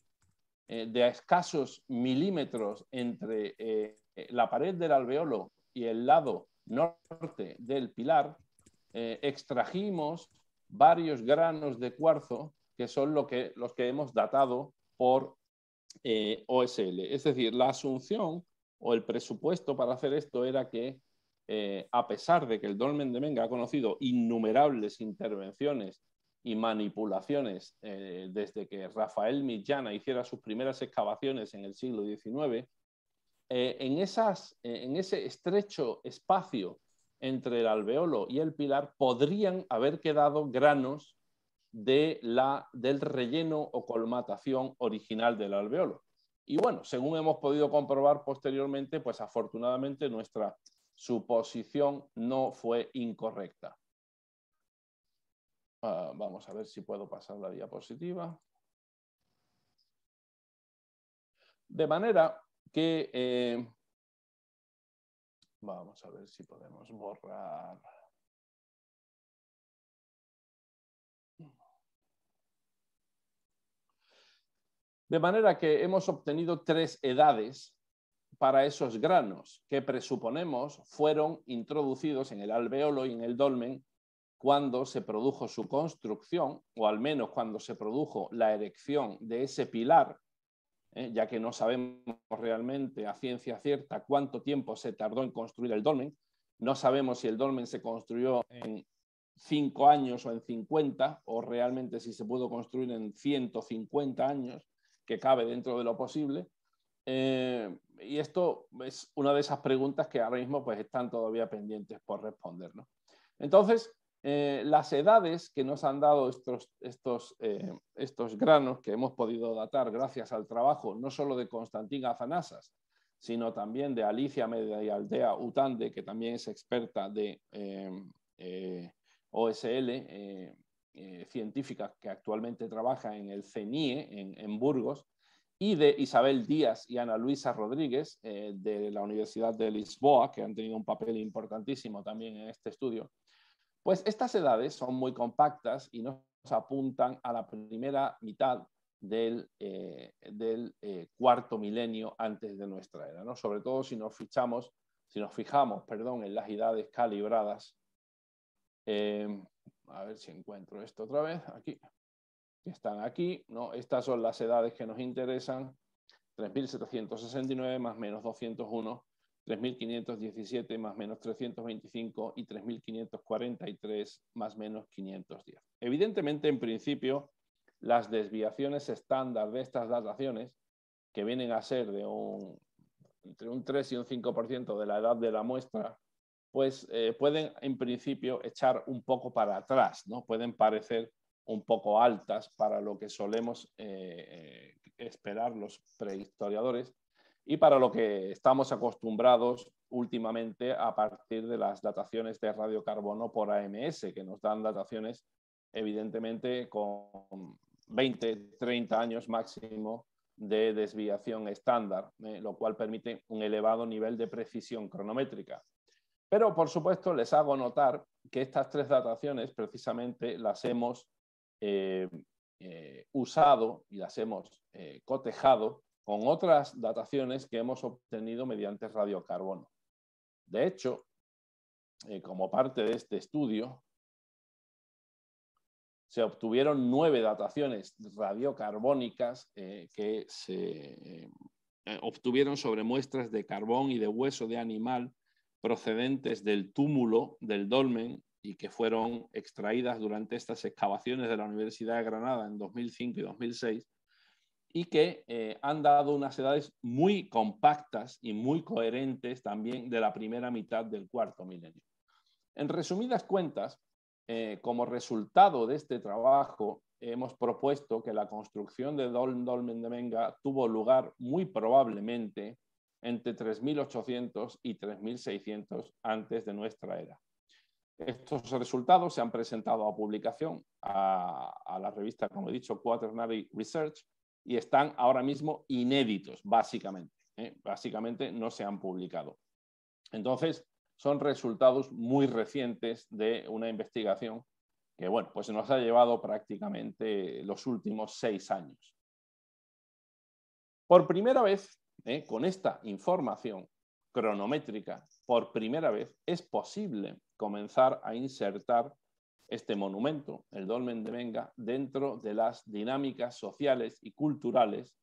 eh, de escasos milímetros entre eh, eh, la pared del alveolo y el lado norte del pilar, extrajimos varios granos de cuarzo que son los que hemos datado por OSL. Es decir, la asunción o el presupuesto para hacer esto era que a pesar de que el dolmen de Menga ha conocido innumerables intervenciones y manipulaciones eh, desde que Rafael Millana hiciera sus primeras excavaciones en el siglo XIX, eh, en, esas, eh, en ese estrecho espacio entre el alveolo y el pilar podrían haber quedado granos de la, del relleno o colmatación original del alveolo. Y bueno, según hemos podido comprobar posteriormente, pues afortunadamente nuestra suposición no fue incorrecta. Ah, vamos a ver si puedo pasar la diapositiva. De manera que... Eh, vamos a ver si podemos borrar... De manera que hemos obtenido tres edades para esos granos que presuponemos fueron introducidos en el alveolo y en el dolmen cuando se produjo su construcción, o al menos cuando se produjo la erección de ese pilar, ¿eh? ya que no sabemos realmente a ciencia cierta cuánto tiempo se tardó en construir el dolmen. No sabemos si el dolmen se construyó en cinco años o en 50, o realmente si se pudo construir en 150 años, que cabe dentro de lo posible. Eh, y esto es una de esas preguntas que ahora mismo pues, están todavía pendientes por responder. ¿no? Entonces, eh, las edades que nos han dado eh, estos, granos que hemos podido datar gracias al trabajo no solo de Constantín Azanasas, sino también de Alicia Aldea Utande, que también es experta de eh, OSL, científica que actualmente trabaja en el CENIE, en, en, Burgos, y de Isabel Díaz y Ana Luisa Rodríguez de la Universidad de Lisboa, que han tenido un papel importantísimo también en este estudio pues estas edades son muy compactas y nos apuntan a la primera mitad del, eh, eh, cuarto milenio antes de nuestra era, ¿no? sobre todo si nos, fichamos, si nos fijamos perdón, en las edades calibradas. Em, a ver si encuentro esto otra vez, aquí, están aquí, ¿no? estas son las edades que nos interesan, 3.769 más menos 201 3.517 más menos 325 y 3.543 más menos 510. Evidentemente, en principio, las desviaciones estándar de estas dataciones, que vienen a ser de un, entre un 3 y un 5% de la edad de la muestra, pues eh, pueden en principio echar un poco para atrás, ¿no? pueden parecer un poco altas para lo que solemos eh, eh, esperar los prehistoriadores y para lo que estamos acostumbrados últimamente a partir de las dataciones de radiocarbono por AMS, que nos dan dataciones evidentemente con 20, 30 años máximo de desviación estándar, eh, lo cual permite un elevado nivel de precisión cronométrica. Pero, por supuesto, les hago notar que estas tres dataciones precisamente las hemos eh, eh, usado y las hemos cotejado con otras dataciones que hemos obtenido mediante radiocarbono. De hecho, eh, como parte de este estudio, se obtuvieron nueve dataciones radiocarbónicas eh, que se eh, obtuvieron sobre muestras de carbón y de hueso de animal procedentes del túmulo del dolmen y que fueron extraídas durante estas excavaciones de la Universidad de Granada en 2005 y 2006 y que eh, han dado unas edades muy compactas y muy coherentes también de la primera mitad del cuarto milenio. En resumidas cuentas, eh, como resultado de este trabajo, hemos propuesto que la construcción de Dolmen de Menga tuvo lugar muy probablemente entre 3.800 y 3.600 antes de nuestra era. Estos resultados se han presentado a publicación a, a la revista, como he dicho, Quaternary Research, y están ahora mismo inéditos, básicamente. ¿eh? Básicamente no se han publicado. Entonces, son resultados muy recientes de una investigación que, bueno, pues nos ha llevado prácticamente los últimos seis años. Por primera vez, ¿eh? con esta información cronométrica, por primera vez es posible comenzar a insertar este monumento, el dolmen de Venga, dentro de las dinámicas sociales y culturales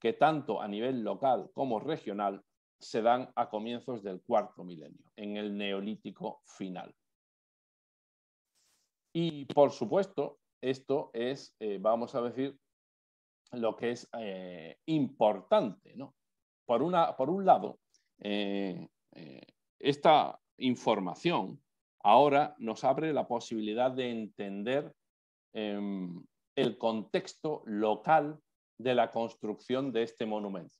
que tanto a nivel local como regional se dan a comienzos del cuarto milenio, en el neolítico final. Y por supuesto, esto es, eh, vamos a decir, lo que es eh, importante. ¿no? Por, un lado, eh, esta información ahora nos abre la posibilidad de entender em, el contexto local de la construcción de este monumento.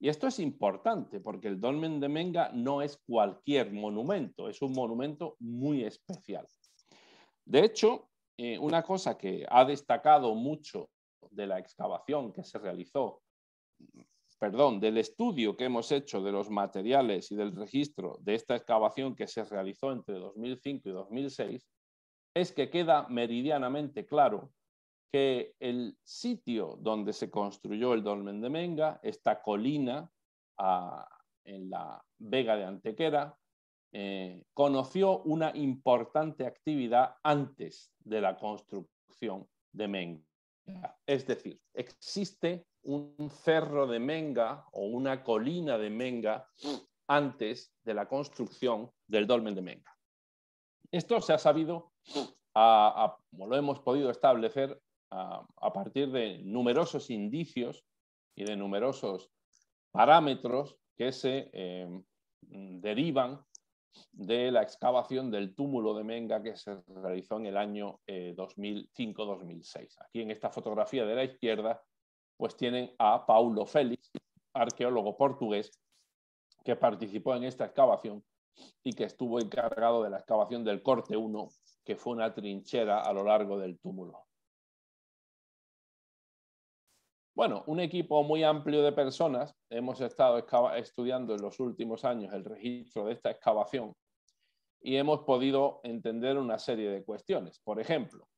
Y esto es importante porque el dolmen de Menga no es cualquier monumento, es un monumento muy especial. De hecho, eh, una cosa que ha destacado mucho de la excavación que se realizó perdón, del estudio que hemos hecho de los materiales y del registro de esta excavación que se realizó entre 2005 y 2006, es que queda meridianamente claro que el sitio donde se construyó el dolmen de Menga, esta colina en la Vega de Antequera, eh, conoció una importante actividad antes de la construcción de Menga. Es decir, existe un cerro de Menga o una colina de Menga antes de la construcción del dolmen de Menga. Esto se ha sabido, como lo hemos podido establecer, a, partir de numerosos indicios y de numerosos parámetros que se eh, derivan de la excavación del túmulo de Menga que se realizó en el año 2005-2006. Eh, Aquí en esta fotografía de la izquierda, pues tienen a Paulo Félix, arqueólogo portugués, que participó en esta excavación y que estuvo encargado de la excavación del corte 1, que fue una trinchera a lo largo del túmulo. Bueno, un equipo muy amplio de personas. Hemos estado estudiando en los últimos años el registro de esta excavación y hemos podido entender una serie de cuestiones. Por ejemplo,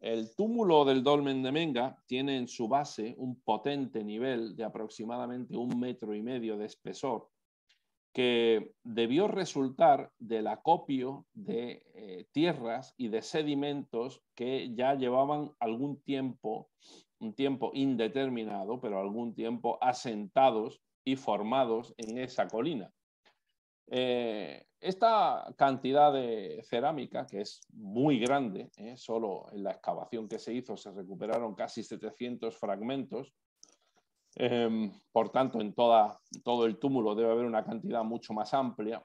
el túmulo del dolmen de Menga tiene en su base un potente nivel de aproximadamente un metro y medio de espesor que debió resultar del acopio de eh, tierras y de sedimentos que ya llevaban algún tiempo un tiempo indeterminado, pero algún tiempo asentados y formados en esa colina. Eh, esta cantidad de cerámica, que es muy grande, eh, solo en la excavación que se hizo se recuperaron casi 700 fragmentos, em, por tanto en toda, todo el túmulo debe haber una cantidad mucho más amplia,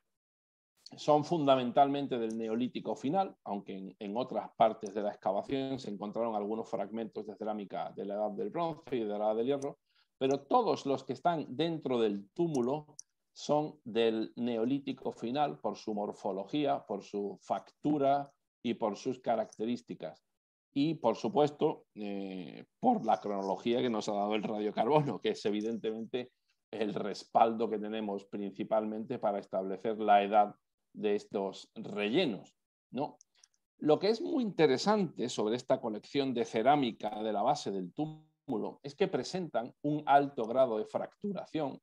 son fundamentalmente del neolítico final, aunque en, otras partes de la excavación se encontraron algunos fragmentos de cerámica de la Edad del Bronce y de la Edad del Hierro, pero todos los que están dentro del túmulo son del neolítico final por su morfología, por su factura y por sus características. Y, por supuesto, eh, por la cronología que nos ha dado el radiocarbono, que es evidentemente el respaldo que tenemos principalmente para establecer la edad de estos rellenos. ¿no? Lo que es muy interesante sobre esta colección de cerámica de la base del túmulo es que presentan un alto grado de fracturación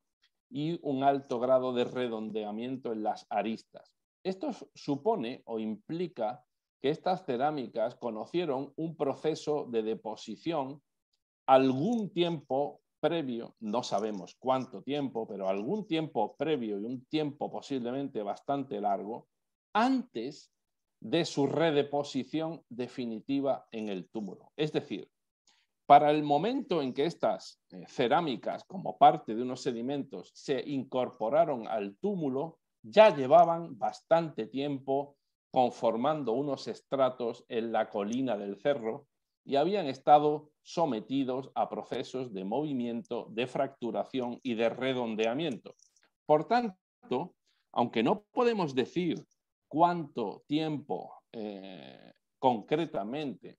y un alto grado de redondeamiento en las aristas. Esto supone o implica que estas cerámicas conocieron un proceso de deposición algún tiempo previo, no sabemos cuánto tiempo, pero algún tiempo previo y un tiempo posiblemente bastante largo, antes de su redeposición definitiva en el túmulo. Es decir, para el momento en que estas eh, cerámicas, como parte de unos sedimentos, se incorporaron al túmulo, ya llevaban bastante tiempo conformando unos estratos en la colina del cerro y habían estado sometidos a procesos de movimiento, de fracturación y de redondeamiento. Por tanto, aunque no podemos decir cuánto tiempo eh, concretamente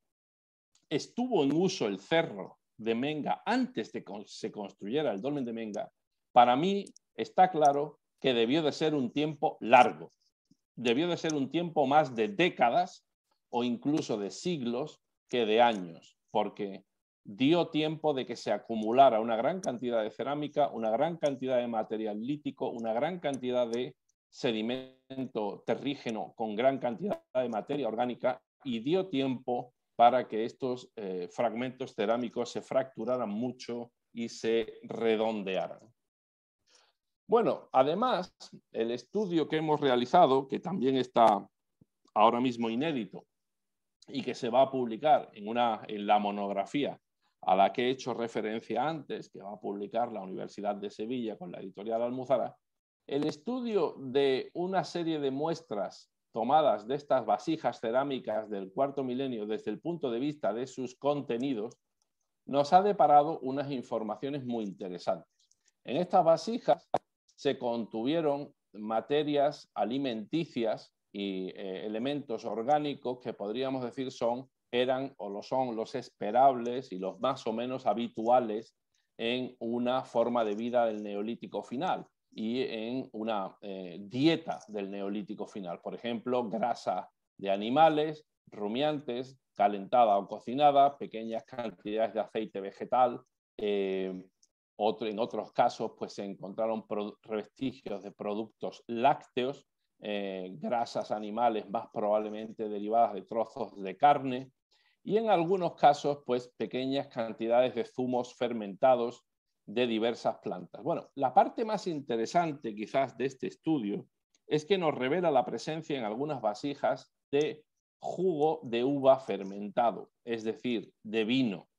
estuvo en uso el cerro de Menga antes de que se construyera el dolmen de Menga, para mí está claro que debió de ser un tiempo largo, debió de ser un tiempo más de décadas o incluso de siglos que de años, porque dio tiempo de que se acumulara una gran cantidad de cerámica, una gran cantidad de material lítico, una gran cantidad de sedimento terrígeno con gran cantidad de materia orgánica y dio tiempo para que estos eh, fragmentos cerámicos se fracturaran mucho y se redondearan. Bueno, además, el estudio que hemos realizado, que también está ahora mismo inédito, y que se va a publicar en, una, en la monografía a la que he hecho referencia antes, que va a publicar la Universidad de Sevilla con la editorial Almuzara, el estudio de una serie de muestras tomadas de estas vasijas cerámicas del cuarto milenio desde el punto de vista de sus contenidos, nos ha deparado unas informaciones muy interesantes. En estas vasijas se contuvieron materias alimenticias y eh, elementos orgánicos que podríamos decir son, eran o lo son los esperables y los más o menos habituales en una forma de vida del neolítico final y en una eh, dieta del neolítico final. Por ejemplo, grasa de animales, rumiantes, calentada o cocinada, pequeñas cantidades de aceite vegetal. Eh, otro, en otros casos, pues se encontraron vestigios de productos lácteos eh, grasas animales más probablemente derivadas de trozos de carne y en algunos casos pues pequeñas cantidades de zumos fermentados de diversas plantas. Bueno, la parte más interesante quizás de este estudio es que nos revela la presencia en algunas vasijas de jugo de uva fermentado, es decir, de vino.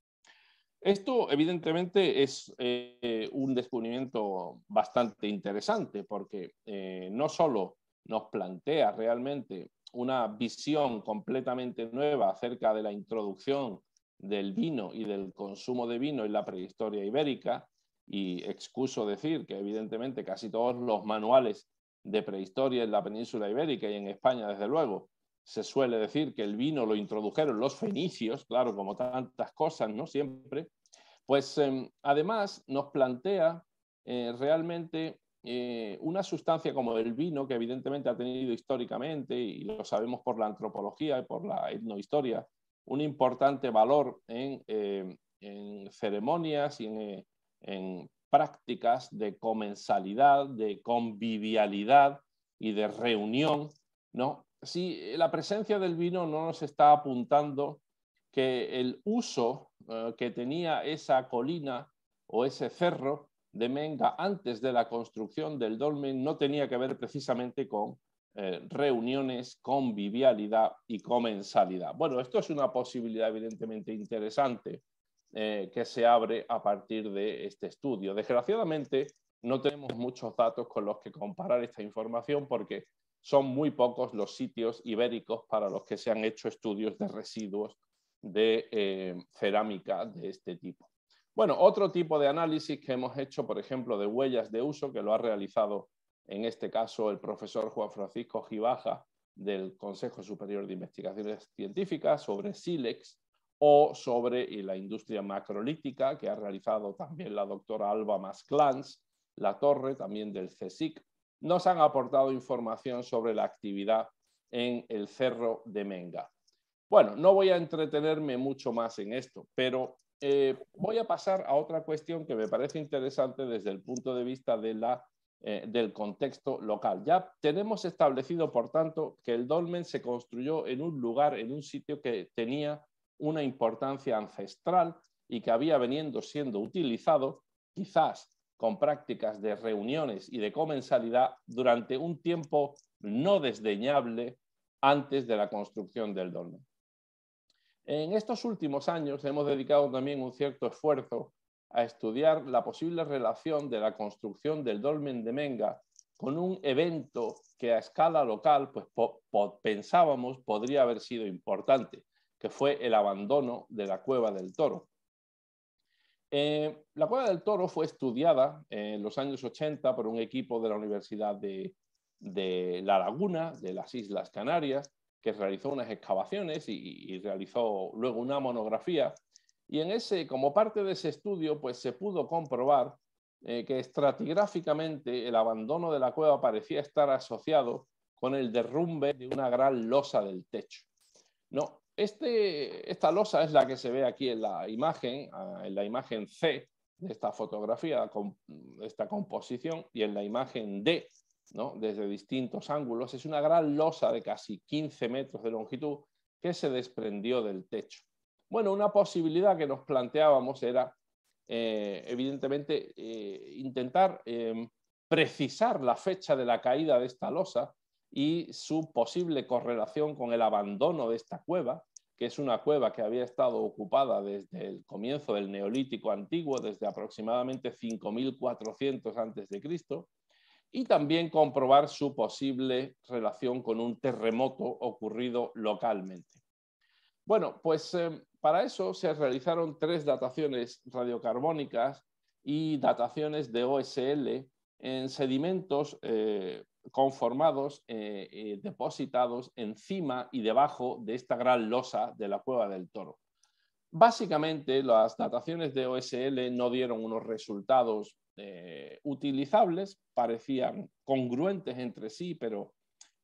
Esto evidentemente es eh, un descubrimiento bastante interesante porque eh, no solo nos plantea realmente una visión completamente nueva acerca de la introducción del vino y del consumo de vino en la prehistoria ibérica. Y excuso decir que evidentemente casi todos los manuales de prehistoria en la península ibérica y en España, desde luego, se suele decir que el vino lo introdujeron los fenicios, claro, como tantas cosas, ¿no? Siempre. Pues em, además nos plantea eh, realmente eh, una sustancia como el vino, que evidentemente ha tenido históricamente, y lo sabemos por la antropología y por la etnohistoria, un importante valor en, eh, ceremonias y eh, en, prácticas de comensalidad, de convivialidad y de reunión, ¿no? Si la presencia del vino no nos está apuntando que el uso que tenía esa colina o ese cerro de Menga antes de la construcción del dolmen no tenía que ver precisamente con eh, reuniones, convivialidad y comensalidad. Bueno, esto es una posibilidad evidentemente interesante eh, que se abre a partir de este estudio. Desgraciadamente, no tenemos muchos datos con los que comparar esta información porque son muy pocos los sitios ibéricos para los que se han hecho estudios de residuos de eh, cerámica de este tipo. Bueno, otro tipo de análisis que hemos hecho, por ejemplo, de huellas de uso, que lo ha realizado en este caso el profesor Juan Francisco Gibaja del Consejo Superior de Investigaciones Científicas sobre SILEX o sobre la industria macrolítica, que ha realizado también la doctora Alba Masclans, la torre también del CSIC, nos han aportado información sobre la actividad en el Cerro de Menga. Bueno, no voy a entretenerme mucho más en esto, pero eh, voy a pasar a otra cuestión que me parece interesante desde el punto de vista de la, eh, del contexto local. Ya tenemos establecido, por tanto, que el dolmen se construyó en un lugar, en un sitio que tenía una importancia ancestral y que había venido siendo utilizado, quizás con prácticas de reuniones y de comensalidad, durante un tiempo no desdeñable antes de la construcción del dolmen. En estos últimos años hemos dedicado también un cierto esfuerzo a estudiar la posible relación de la construcción del dolmen de Menga con un evento que a escala local pues, pensábamos podría haber sido importante, que fue el abandono de la cueva del toro. Eh, la cueva del toro fue estudiada en los años 80 por un equipo de la Universidad de La Laguna, de las Islas Canarias, que realizó unas excavaciones y, realizó luego una monografía. Y en ese, como parte de ese estudio, pues se pudo comprobar eh, que estratigráficamente el abandono de la cueva parecía estar asociado con el derrumbe de una gran losa del techo. No, este, esta losa es la que se ve aquí en la imagen, ah, en la imagen C de esta fotografía, con esta composición, y en la imagen D desde distintos ángulos. Es una gran losa de casi 15 metros de longitud que se desprendió del techo. Bueno, una posibilidad que nos planteábamos era, eh, evidentemente, eh, intentar em, precisar la fecha de la caída de esta losa y su posible correlación con el abandono de esta cueva, que es una cueva que había estado ocupada desde el comienzo del Neolítico antiguo, desde aproximadamente 5400 a.C., y también comprobar su posible relación con un terremoto ocurrido localmente. Bueno, pues eh, para eso se realizaron tres dataciones radiocarbónicas y dataciones de OSL en sedimentos eh, conformados, eh, depositados encima y debajo de esta gran losa de la cueva del toro. Básicamente, las dataciones de OSL no dieron unos resultados eh, utilizables, parecían congruentes entre sí, pero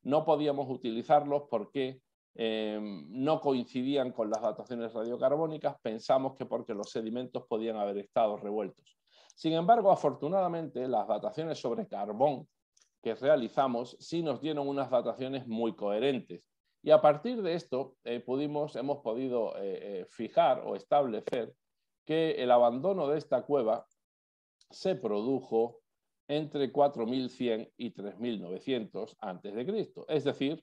no podíamos utilizarlos porque eh, no coincidían con las dataciones radiocarbónicas, pensamos que porque los sedimentos podían haber estado revueltos. Sin embargo, afortunadamente, las dataciones sobre carbón que realizamos sí nos dieron unas dataciones muy coherentes. Y a partir de esto eh, pudimos, hemos podido fijar o establecer que el abandono de esta cueva se produjo entre 4100 y 3900 antes de Cristo, es decir,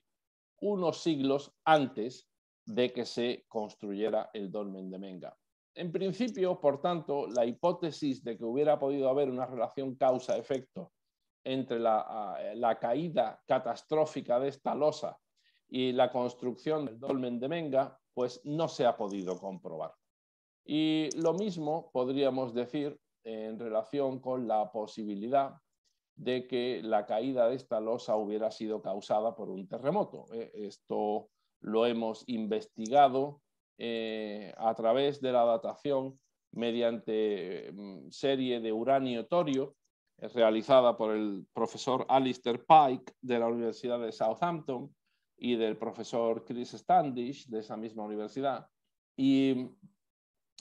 unos siglos antes de que se construyera el dolmen de Menga. En principio, por tanto, la hipótesis de que hubiera podido haber una relación causa-efecto entre la, la, caída catastrófica de esta losa y la construcción del dolmen de Menga, pues no se ha podido comprobar. Y lo mismo podríamos decir en relación con la posibilidad de que la caída de esta losa hubiera sido causada por un terremoto. ¿eh? Esto lo hemos investigado eh, a través de la datación mediante mm, serie de uranio-torio eh, realizada por el profesor Alistair Pike de la Universidad de Southampton y del profesor Chris Standish de esa misma universidad. Y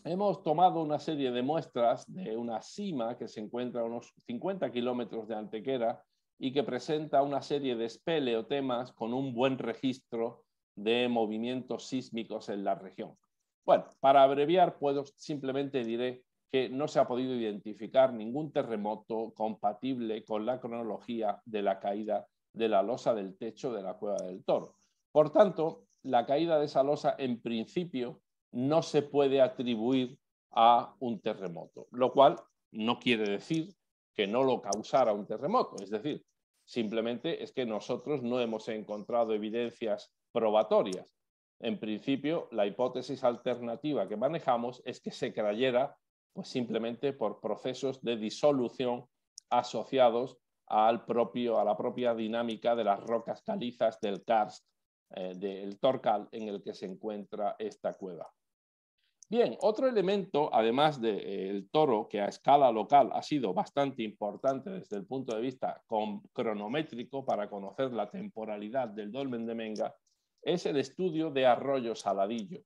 hemos tomado una serie de muestras de una cima que se encuentra a unos 50 kilómetros de Antequera y que presenta una serie de espeleotemas con un buen registro de movimientos sísmicos en la región. Bueno, para abreviar, puedo, simplemente diré que no se ha podido identificar ningún terremoto compatible con la cronología de la caída de la losa del techo de la cueva del toro. Por tanto, la caída de esa losa, en principio, no se puede atribuir a un terremoto, lo cual no quiere decir que no lo causara un terremoto, es decir, simplemente es que nosotros no hemos encontrado evidencias probatorias. En principio, la hipótesis alternativa que manejamos es que se creyera pues simplemente por procesos de disolución asociados a la propia dinámica de las rocas calizas del karst, eh, del torcal en el que se encuentra esta cueva. Bien, otro elemento, además del eh, toro, que a escala local ha sido bastante importante desde el punto de vista cronométrico para conocer la temporalidad del dolmen de Menga, es el estudio de Arroyo Saladillo.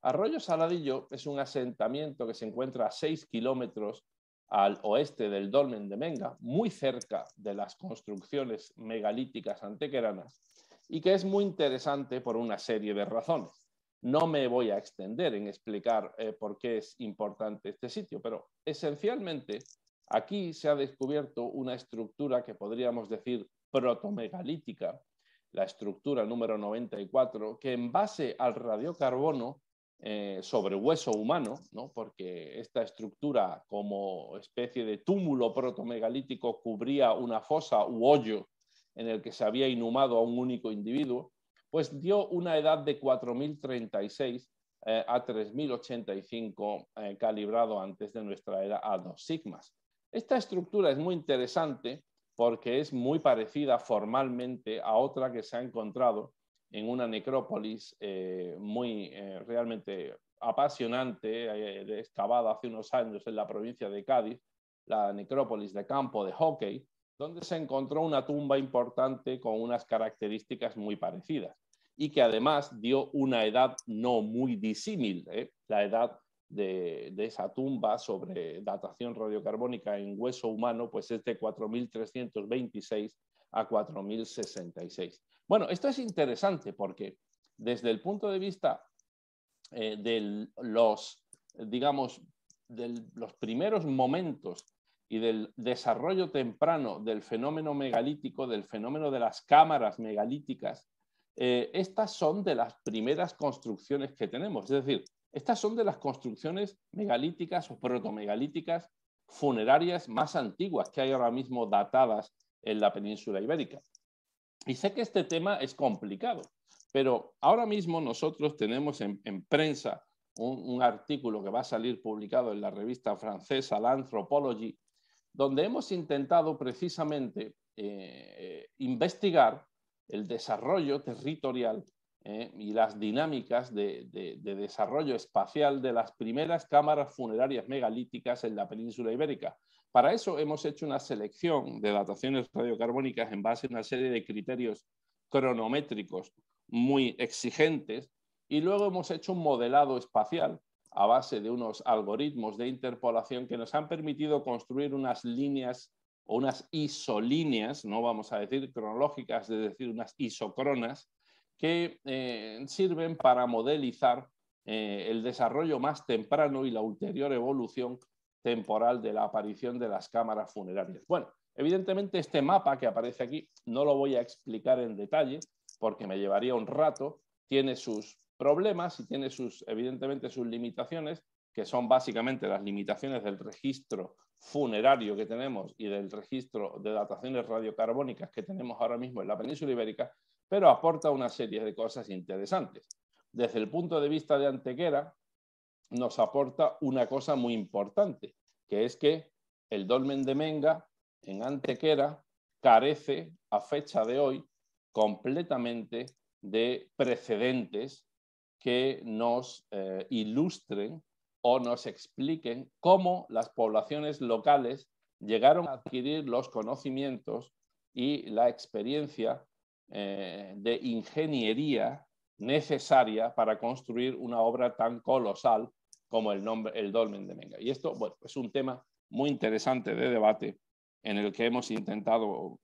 Arroyo Saladillo es un asentamiento que se encuentra a 6 kilómetros al oeste del dolmen de Menga, muy cerca de las construcciones megalíticas antequeranas, y que es muy interesante por una serie de razones. No me voy a extender en explicar eh, por qué es importante este sitio, pero esencialmente aquí se ha descubierto una estructura que podríamos decir protomegalítica, la estructura número 94, que en base al radiocarbono eh, sobre hueso humano, ¿no? porque esta estructura como especie de túmulo protomegalítico cubría una fosa u hoyo en el que se había inhumado a un único individuo, pues dio una edad de 4036 eh, a 3085 eh, calibrado antes de nuestra era a dos sigmas. Esta estructura es muy interesante porque es muy parecida formalmente a otra que se ha encontrado en una necrópolis eh, muy realmente apasionante, excavada hace unos años en la provincia de Cádiz, la necrópolis de Campo de Hockey, donde se encontró una tumba importante con unas características muy parecidas y que además dio una edad no muy disímil. ¿eh? La edad de, esa tumba sobre datación radiocarbónica en hueso humano pues es de 4.326 a 4.066. Bueno, esto es interesante porque desde el punto de vista eh, de los, digamos, de los primeros momentos y del desarrollo temprano del fenómeno megalítico, del fenómeno de las cámaras megalíticas, eh, estas son de las primeras construcciones que tenemos. Es decir, estas son de las construcciones megalíticas o protomegalíticas funerarias más antiguas que hay ahora mismo datadas en la península ibérica. Y sé que este tema es complicado, pero ahora mismo nosotros tenemos en, prensa un, artículo que va a salir publicado en la revista francesa La donde hemos intentado precisamente eh, investigar el desarrollo territorial eh, y las dinámicas de, desarrollo espacial de las primeras cámaras funerarias megalíticas en la península ibérica. Para eso hemos hecho una selección de dataciones radiocarbónicas en base a una serie de criterios cronométricos muy exigentes y luego hemos hecho un modelado espacial a base de unos algoritmos de interpolación que nos han permitido construir unas líneas o unas isolíneas, no vamos a decir cronológicas, es decir, unas isocronas, que eh, sirven para modelizar eh, el desarrollo más temprano y la ulterior evolución temporal de la aparición de las cámaras funerarias. Bueno, evidentemente este mapa que aparece aquí no lo voy a explicar en detalle porque me llevaría un rato, tiene sus problemas y tiene sus, evidentemente sus limitaciones, que son básicamente las limitaciones del registro funerario que tenemos y del registro de dataciones radiocarbónicas que tenemos ahora mismo en la península ibérica, pero aporta una serie de cosas interesantes. Desde el punto de vista de Antequera, nos aporta una cosa muy importante, que es que el dolmen de Menga en Antequera carece a fecha de hoy completamente de precedentes que nos eh, ilustren o nos expliquen cómo las poblaciones locales llegaron a adquirir los conocimientos y la experiencia eh, de ingeniería necesaria para construir una obra tan colosal como el, nombre, el dolmen de Menga. Y esto bueno, es un tema muy interesante de debate en el que hemos intentado,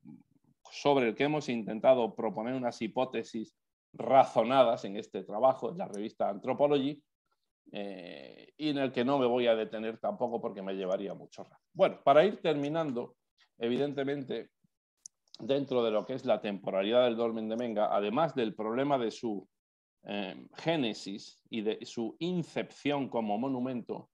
sobre el que hemos intentado proponer unas hipótesis razonadas en este trabajo, en la revista Anthropology, eh, y en el que no me voy a detener tampoco porque me llevaría mucho rato. Bueno, para ir terminando, evidentemente, dentro de lo que es la temporalidad del dolmen de Menga, además del problema de su eh, génesis y de su incepción como monumento,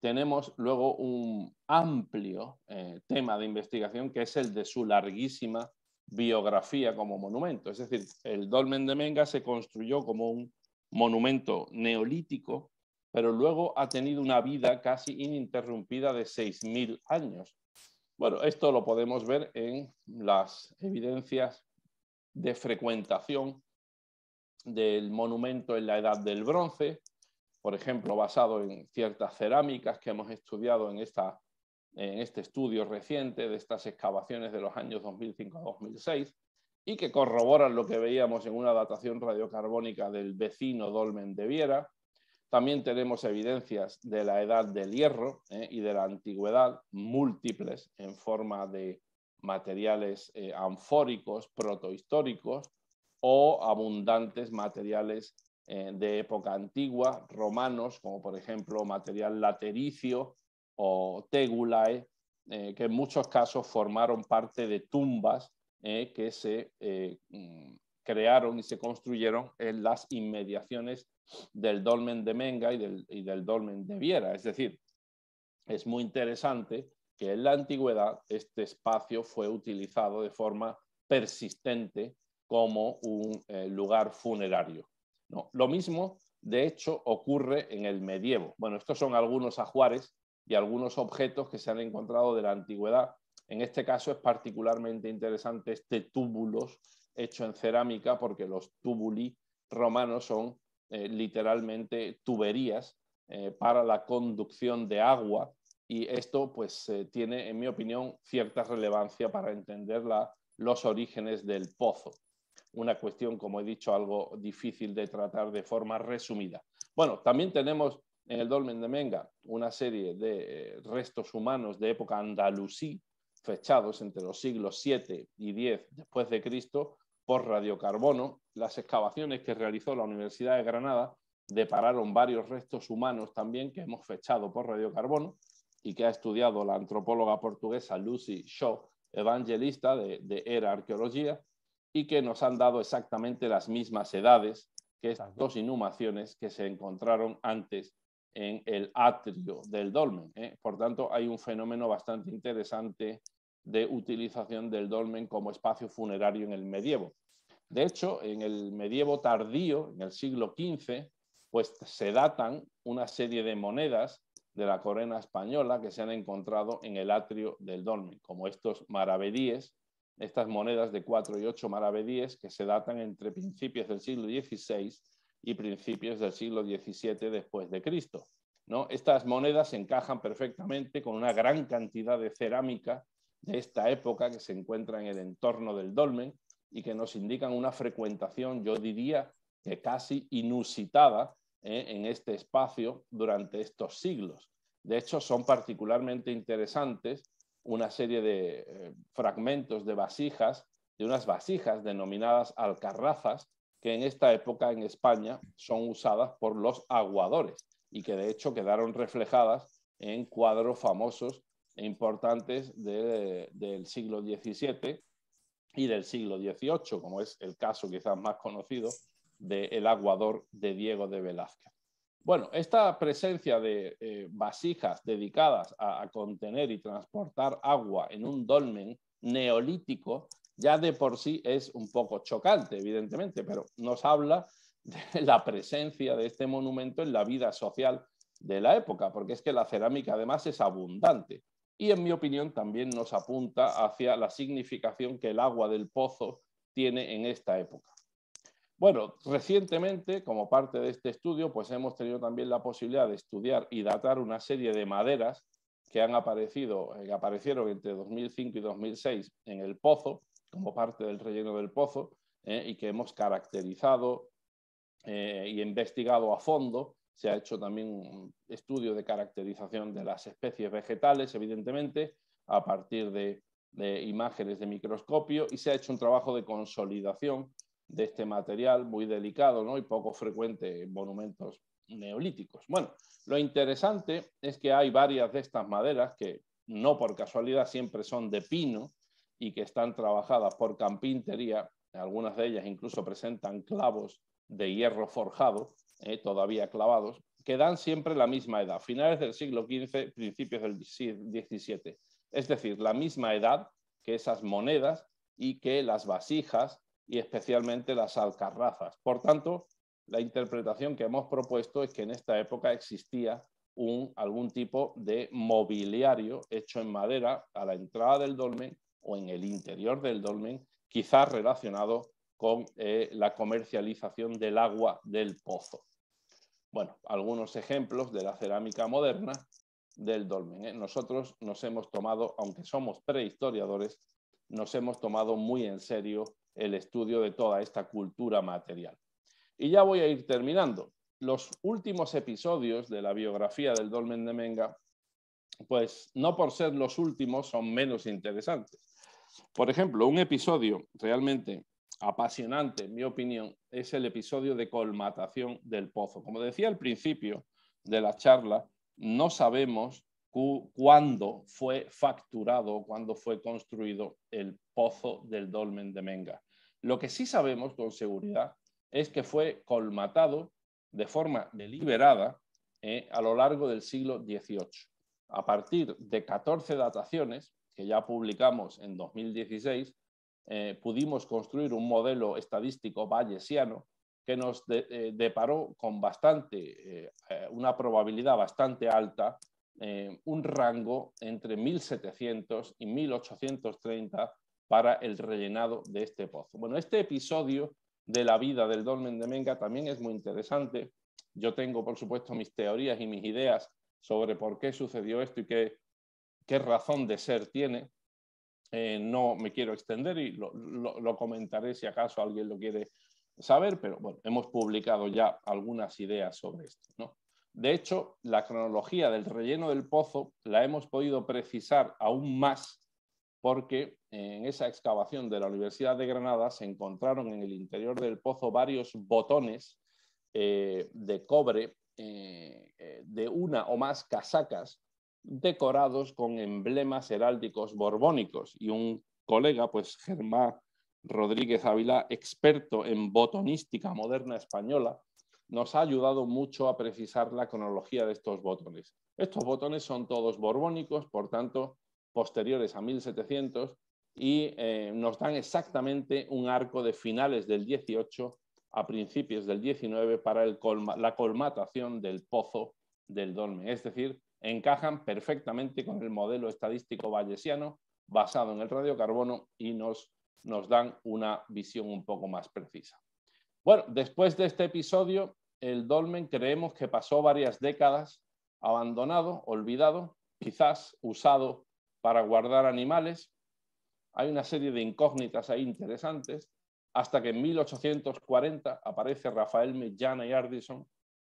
tenemos luego un amplio eh, tema de investigación que es el de su larguísima biografía como monumento. Es decir, el dolmen de Menga se construyó como un monumento neolítico, pero luego ha tenido una vida casi ininterrumpida de 6.000 años. Bueno, esto lo podemos ver en las evidencias de frecuentación del monumento en la Edad del Bronce, por ejemplo, basado en ciertas cerámicas que hemos estudiado en esta en este estudio reciente de estas excavaciones de los años 2005 a 2006 y que corroboran lo que veíamos en una datación radiocarbónica del vecino dolmen de Viera. También tenemos evidencias de la edad del hierro eh, y de la antigüedad, múltiples en forma de materiales eh, anfóricos, protohistóricos o abundantes materiales eh, de época antigua, romanos, como por ejemplo material latericio o tegulae, eh, que en muchos casos formaron parte de tumbas eh, que se eh, mm, crearon y se construyeron en las inmediaciones del dolmen de Menga y del, dolmen de Viera. Es decir, es muy interesante que en la antigüedad este espacio fue utilizado de forma persistente como un lugar funerario. lo mismo, de hecho, ocurre en el medievo. Bueno, estos son algunos ajuares y algunos objetos que se han encontrado de la antigüedad. En este caso es particularmente interesante este túbulos hecho en cerámica porque los túbuli romanos son eh, literalmente tuberías eh, para la conducción de agua y esto pues eh, tiene en mi opinión cierta relevancia para entender los orígenes del pozo. Una cuestión, como he dicho, algo difícil de tratar de forma resumida. Bueno, también tenemos en el Dolmen de Menga una serie de eh, restos humanos de época andalusí, fechados entre los siglos 7 y 10 después de Cristo por radiocarbono. Las excavaciones que realizó la Universidad de Granada depararon varios restos humanos también que hemos fechado por radiocarbono y que ha estudiado la antropóloga portuguesa Lucy Shaw, evangelista de, de Era Arqueología, y que nos han dado exactamente las mismas edades que estas dos inhumaciones que se encontraron antes en el atrio del dolmen. ¿eh? Por tanto, hay un fenómeno bastante interesante de utilización del dolmen como espacio funerario en el medievo. De hecho, en el medievo tardío, en el siglo XV, pues se datan una serie de monedas de la corona española que se han encontrado en el atrio del dolmen, como estos maravedíes, estas monedas de 4 y ocho maravedíes que se datan entre principios del siglo XVI y principios del siglo XVII después de Cristo. ¿no? Estas monedas encajan perfectamente con una gran cantidad de cerámica de esta época que se encuentra en el entorno del dolmen y que nos indican una frecuentación, yo diría que casi inusitada ¿eh? en este espacio durante estos siglos. De hecho, son particularmente interesantes una serie de eh, fragmentos de vasijas, de unas vasijas denominadas alcarrazas, que en esta época en España son usadas por los aguadores y que de hecho quedaron reflejadas en cuadros famosos e importantes del siglo XVII y del siglo XVIII, como es el caso quizás más conocido del aguador de Diego de Velázquez. Bueno, esta presencia de eh, vasijas dedicadas a, contener y transportar agua en un dolmen neolítico ya de por sí es un poco chocante, evidentemente, pero nos habla de la presencia de este monumento en la vida social de la época, porque es que la cerámica además es abundante y en mi opinión también nos apunta hacia la significación que el agua del pozo tiene en esta época. Bueno, recientemente, como parte de este estudio, pues hemos tenido también la posibilidad de estudiar y datar una serie de maderas que han aparecido, eh, que aparecieron entre 2005 y 2006 en el pozo, como parte del relleno del pozo ¿eh? y que hemos caracterizado eh, y investigado a fondo. Se ha hecho también un estudio de caracterización de las especies vegetales, evidentemente, a partir de, imágenes de microscopio y se ha hecho un trabajo de consolidación de este material muy delicado ¿no? y poco frecuente en monumentos neolíticos. Bueno, lo interesante es que hay varias de estas maderas que no por casualidad siempre son de pino, y que están trabajadas por campintería, algunas de ellas incluso presentan clavos de hierro forjado, eh, todavía clavados, que dan siempre la misma edad, finales del siglo XV, principios del XVII. Es decir, la misma edad que esas monedas y que las vasijas y especialmente las alcarrazas. Por tanto, la interpretación que hemos propuesto es que en esta época existía un, algún tipo de mobiliario hecho en madera a la entrada del dolmen o en el interior del dolmen, quizás relacionado con eh, la comercialización del agua del pozo. Bueno, algunos ejemplos de la cerámica moderna del dolmen. ¿eh? Nosotros nos hemos tomado, aunque somos prehistoriadores, nos hemos tomado muy en serio el estudio de toda esta cultura material. Y ya voy a ir terminando. Los últimos episodios de la biografía del dolmen de Menga pues no por ser los últimos son menos interesantes. Por ejemplo, un episodio realmente apasionante, en mi opinión, es el episodio de colmatación del pozo. Como decía al principio de la charla, no sabemos cuándo fue facturado, cuándo fue construido el pozo del dolmen de Menga. Lo que sí sabemos con seguridad es que fue colmatado de forma deliberada eh, a lo largo del siglo XVIII a partir de 14 dataciones que ya publicamos en 2016, eh, pudimos construir un modelo estadístico bayesiano que nos eh, deparó con bastante, eh, una probabilidad bastante alta, un rango entre 1700 y 1830 para el rellenado de este pozo. Bueno, este episodio de la vida del dolmen de Menga también es muy interesante. Yo tengo, por supuesto, mis teorías y mis ideas sobre por qué sucedió esto y qué, razón de ser tiene. Eh, no me quiero extender y lo, comentaré si acaso alguien lo quiere saber, pero hemos publicado ya algunas ideas sobre esto. De hecho, la cronología del relleno del pozo la hemos podido precisar aún más porque en esa excavación de la Universidad de Granada se encontraron en el interior del pozo varios botones eh, de cobre eh, eh, de una o más casacas decorados con emblemas heráldicos borbónicos y un colega, pues Germán Rodríguez Ávila, experto en botonística moderna española, nos ha ayudado mucho a precisar la cronología de estos botones. Estos botones son todos borbónicos, por tanto, posteriores a 1700 y eh, nos dan exactamente un arco de finales del 18 a principios del 19 para la colmatación del pozo del dolmen. Es decir, encajan perfectamente con el modelo estadístico bayesiano basado en el radiocarbono y nos, nos dan una visión un poco más precisa. Bueno, después de este episodio, el dolmen creemos que pasó varias décadas abandonado, olvidado, quizás usado para guardar animales. Hay una serie de incógnitas ahí interesantes hasta que en 1840 aparece Rafael Mellana y Ardison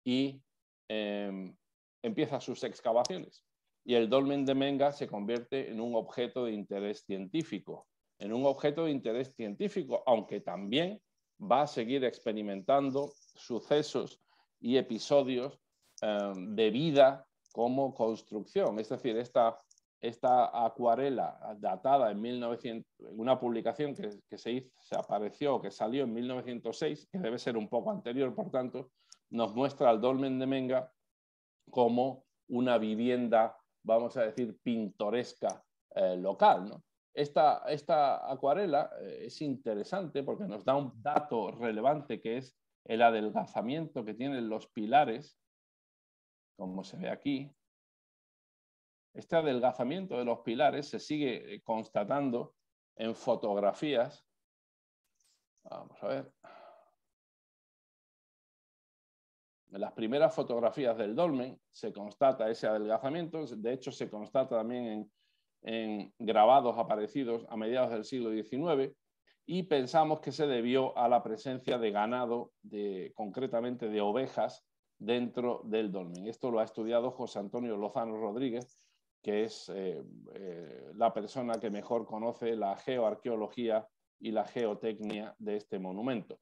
y em, empieza sus excavaciones. Y el dolmen de Menga se convierte en un objeto de interés científico, en un objeto de interés científico, aunque también va a seguir experimentando sucesos y episodios em, de vida como construcción. Es decir, esta esta acuarela datada en 1900, una publicación que, se, hizo, se apareció, que salió en 1906, que debe ser un poco anterior, por tanto, nos muestra al dolmen de Menga como una vivienda, vamos a decir, pintoresca eh, local. Esta, acuarela eh, es interesante porque nos da un dato relevante que es el adelgazamiento que tienen los pilares, como se ve aquí, este adelgazamiento de los pilares se sigue eh, constatando en fotografías. Vamos a ver. En las primeras fotografías del dolmen se constata ese adelgazamiento, de hecho se constata también en, en, grabados aparecidos a mediados del siglo XIX y pensamos que se debió a la presencia de ganado, de, concretamente de ovejas, dentro del dolmen. Esto lo ha estudiado José Antonio Lozano Rodríguez que es eh, eh, la persona que mejor conoce la geoarqueología y la geotecnia de este monumento.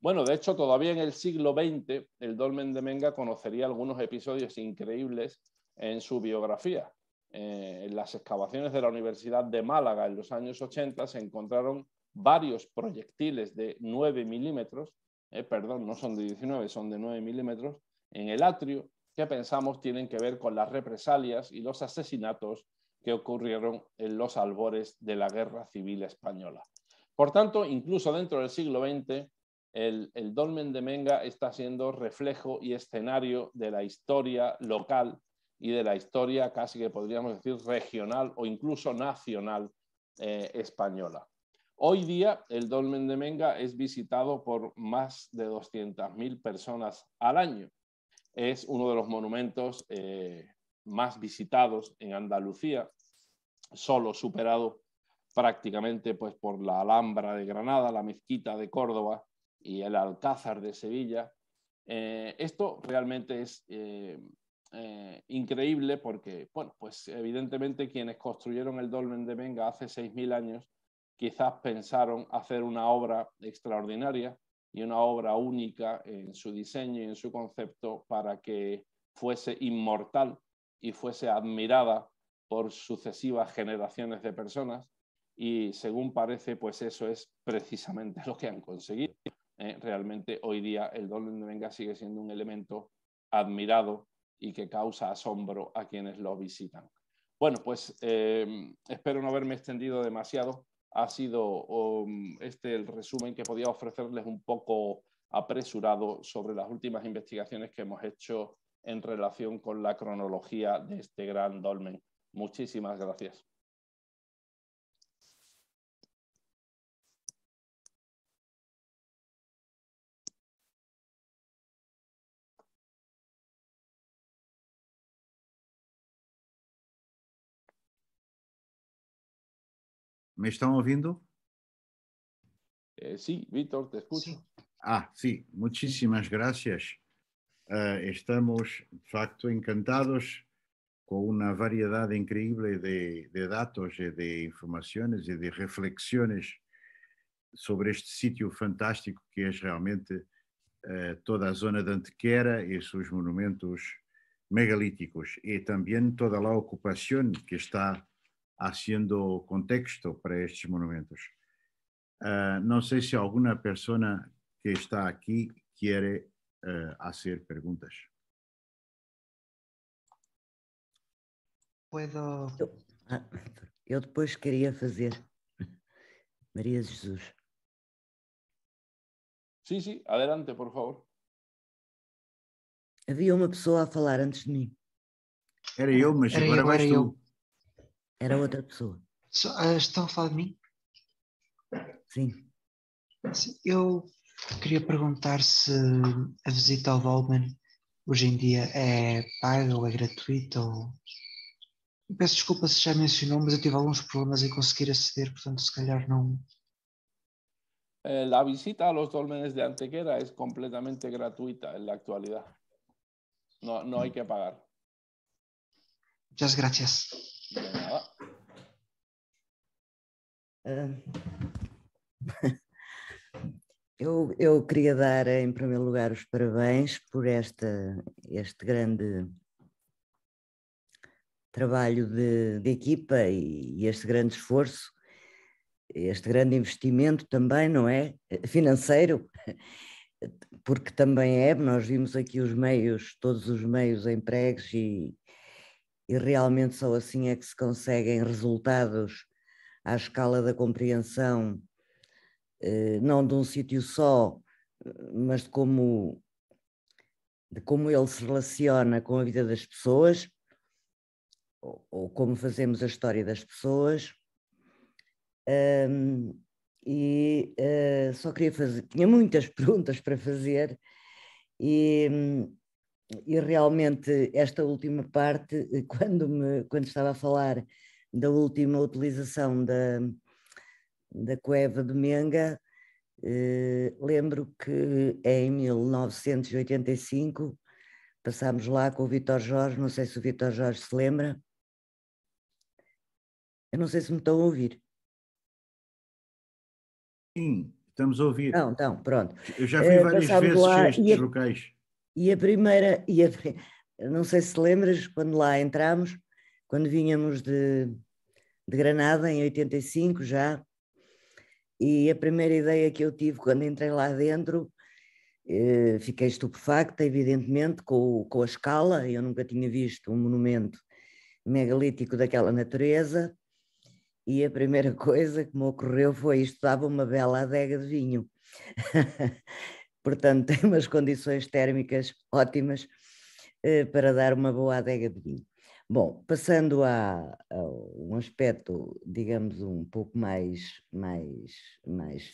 Bueno, de hecho, todavía en el siglo XX, el Dolmen de Menga conocería algunos episodios increíbles en su biografía. Eh, en las excavaciones de la Universidad de Málaga en los años 80 se encontraron varios proyectiles de 9 milímetros, perdón, no son de 19, son de 9 milímetros, en el atrio que pensamos tienen que ver con las represalias y los asesinatos que ocurrieron en los albores de la Guerra Civil Española. Por tanto, incluso dentro del siglo XX, el, dolmen de Menga está siendo reflejo y escenario de la historia local y de la historia casi que podríamos decir regional o incluso nacional eh, española. Hoy día el dolmen de Menga es visitado por más de 200.000 personas al año es uno de los monumentos eh, más visitados en Andalucía, solo superado prácticamente pues, por la Alhambra de Granada, la Mezquita de Córdoba y el Alcázar de Sevilla. Eh, esto realmente es eh, increíble porque, bueno, pues evidentemente quienes construyeron el dolmen de Menga hace 6.000 años quizás pensaron hacer una obra extraordinaria, y una obra única en su diseño y en su concepto para que fuese inmortal y fuese admirada por sucesivas generaciones de personas y según parece pues eso es precisamente lo que han conseguido. Eh, realmente hoy día el dolmen de sigue siendo un elemento admirado y que causa asombro a quienes lo visitan. Bueno, pues eh, espero no haberme extendido demasiado ha sido um, este el resumen que podía ofrecerles un poco apresurado sobre las últimas investigaciones que hemos hecho en relación con la cronología de este gran dolmen. Muchísimas gracias. Me estão ouvindo? Eh, sim, Vitor, te escuto. Sim. Ah, sim, muitíssimas graças. Uh, eh, estamos, de facto, encantados com uma variedade incrível de, de dados e de informações e de reflexões sobre este sítio fantástico que é realmente uh, toda a zona de Antequera e seus monumentos megalíticos e também toda a ocupação que está haciendo contexto para estes monumentos. Uh, sei se alguma pessoa que está aqui quer ah, uh, perguntas. preguntas. Puedo. Ah, eu depois queria fazer. Maria Jesus. Sim, sim, adelante, por favor. Havia uma pessoa a falar antes de mim. Era eu, mas era agora eu, vais tu. Eu. Era hum. outra pessoa. Ah, estão a falar de mim? Sim. Eu queria perguntar se a visita ao dolmen hoje em dia é paga ou é gratuita ou... Peço desculpa se já mencionou, mas eu tive alguns problemas em conseguir aceder, portanto, se calhar não. Eh, a visita aos dolmenes dólmenes de Antequera é completamente gratuita na atualidade. Não, há que pagar. Muchas gracias. Eu, eu queria dar, em primeiro lugar, os parabéns por esta, este grande trabalho de, de equipa e, e, este grande esforço, este grande investimento também, não é? Financeiro, porque também é, nós vimos aqui os meios, todos os meios empregues e, e realmente só assim é que se conseguem resultados à escala da compreensão, eh, não de um sítio só, mas de como, de como ele se relaciona com a vida das pessoas, ou, ou como fazemos a história das pessoas. Um, e uh, só queria fazer, tinha muitas perguntas para fazer, e, hum, e realmente esta última parte, eh, quando, me, quando estava a falar da última utilização da, da Cueva de Menga, eh, lembro que é em 1985 passámos lá com o Vitor Jorge, não sei se o Vitor Jorge se lembra. Eu não sei se me estão a ouvir. Sim, estamos a ouvir. Não, então, pronto. Eu já fui eh, várias uh, vezes lá, a estes e... locais. E a primeira, e a, não sei se lembras, quando lá entramos, quando vinhamos de, de Granada, em 85 já, e a primeira ideia que eu tive quando entrei lá dentro, eh, fiquei estupefacta, evidentemente, com, com a escala, eu nunca tinha visto um monumento megalítico daquela natureza, e a primeira coisa que me ocorreu foi isto dava uma bela adega de vinho. portanto tem umas condições térmicas ótimas eh, para dar uma boa adega de vinho. Bom, passando a, a, um aspecto, digamos, um pouco mais, mais, mais,